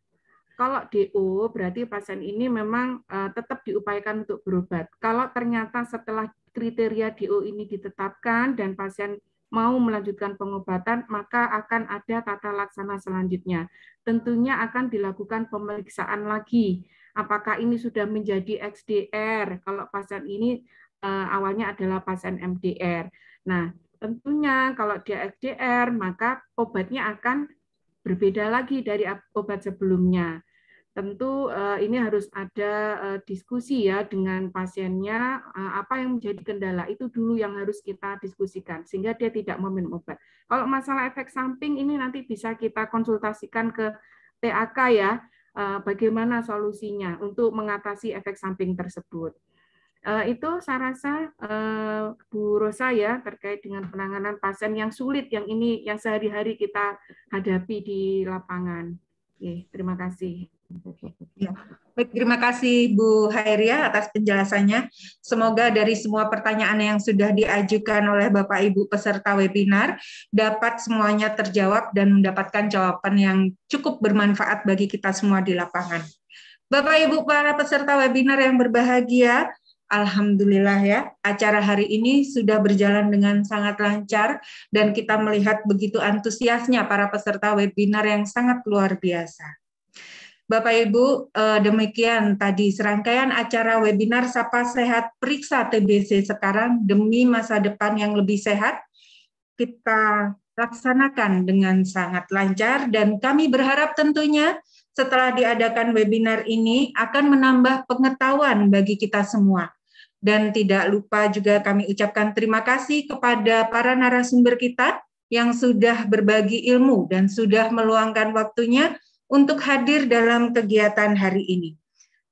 kalau DO berarti pasien ini memang tetap diupayakan untuk berobat. Kalau ternyata setelah kriteria DO ini ditetapkan dan pasien mau melanjutkan pengobatan, maka akan ada tata laksana selanjutnya. Tentunya akan dilakukan pemeriksaan lagi. Apakah ini sudah menjadi XDR? Kalau pasien ini eh, awalnya adalah pasien MDR. Nah, tentunya kalau dia XDR, maka obatnya akan berbeda lagi dari obat sebelumnya tentu eh, ini harus ada eh, diskusi ya dengan pasiennya eh, apa yang menjadi kendala itu dulu yang harus kita diskusikan sehingga dia tidak meminum obat. Kalau masalah efek samping ini nanti bisa kita konsultasikan ke TAK ya bagaimana solusinya untuk mengatasi efek samping tersebut. Itu saya rasa Bu Rosa ya terkait dengan penanganan pasien yang sulit yang ini yang sehari-hari kita hadapi di lapangan. Oke, terima kasih. Ya. Baik, terima kasih Bu Hairia atas penjelasannya. Semoga dari semua pertanyaan yang sudah diajukan oleh Bapak Ibu peserta webinar dapat semuanya terjawab dan mendapatkan jawaban yang cukup bermanfaat bagi kita semua di lapangan. Bapak Ibu para peserta webinar yang berbahagia, Alhamdulillah ya, acara hari ini sudah berjalan dengan sangat lancar dan kita melihat begitu antusiasnya para peserta webinar yang sangat luar biasa. Bapak Ibu, eh, demikian tadi serangkaian acara webinar Sapa Sehat Periksa TBC sekarang demi masa depan yang lebih sehat. Kita laksanakan dengan sangat lancar dan kami berharap tentunya setelah diadakan webinar ini akan menambah pengetahuan bagi kita semua dan tidak lupa juga kami ucapkan terima kasih kepada para narasumber kita yang sudah berbagi ilmu dan sudah meluangkan waktunya untuk hadir dalam kegiatan hari ini.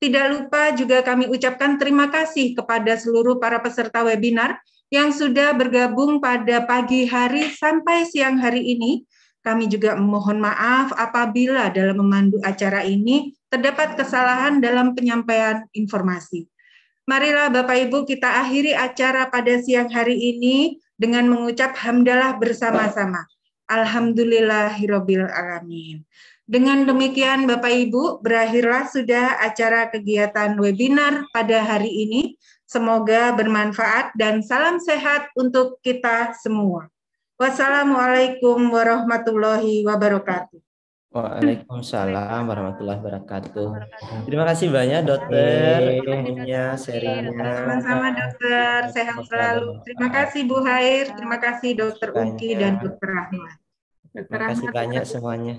Tidak lupa juga kami ucapkan terima kasih kepada seluruh para peserta webinar yang sudah bergabung pada pagi hari sampai siang hari ini. Kami juga mohon maaf apabila dalam memandu acara ini terdapat kesalahan dalam penyampaian informasi. Marilah Bapak Ibu kita akhiri acara pada siang hari ini dengan mengucap hamdalah bersama-sama. Alhamdulillahirabbil alamin. Dengan demikian Bapak Ibu, berakhirlah sudah acara kegiatan webinar pada hari ini. Semoga bermanfaat dan salam sehat untuk kita semua. Wassalamualaikum warahmatullahi wabarakatuh. Waalaikumsalam warahmatullahi wabarakatuh. Terima kasih banyak dokter ilmunya sharingnya. Sama-sama dokter, sehat selalu. Terima kasih Bu Hair, terima kasih dokter Uki dan dokter Rahmat. terima kasih banyak semuanya.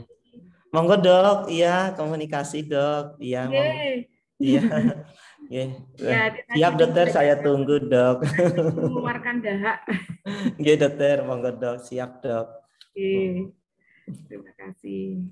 Monggo dok, iya komunikasi dok, iya. Iya. Yeah. Ya, iya, Siap dokter, saya tunggu dok. Mengeluarkan dahak. Iya dokter, monggo dok, siap dok. Oke, terima kasih.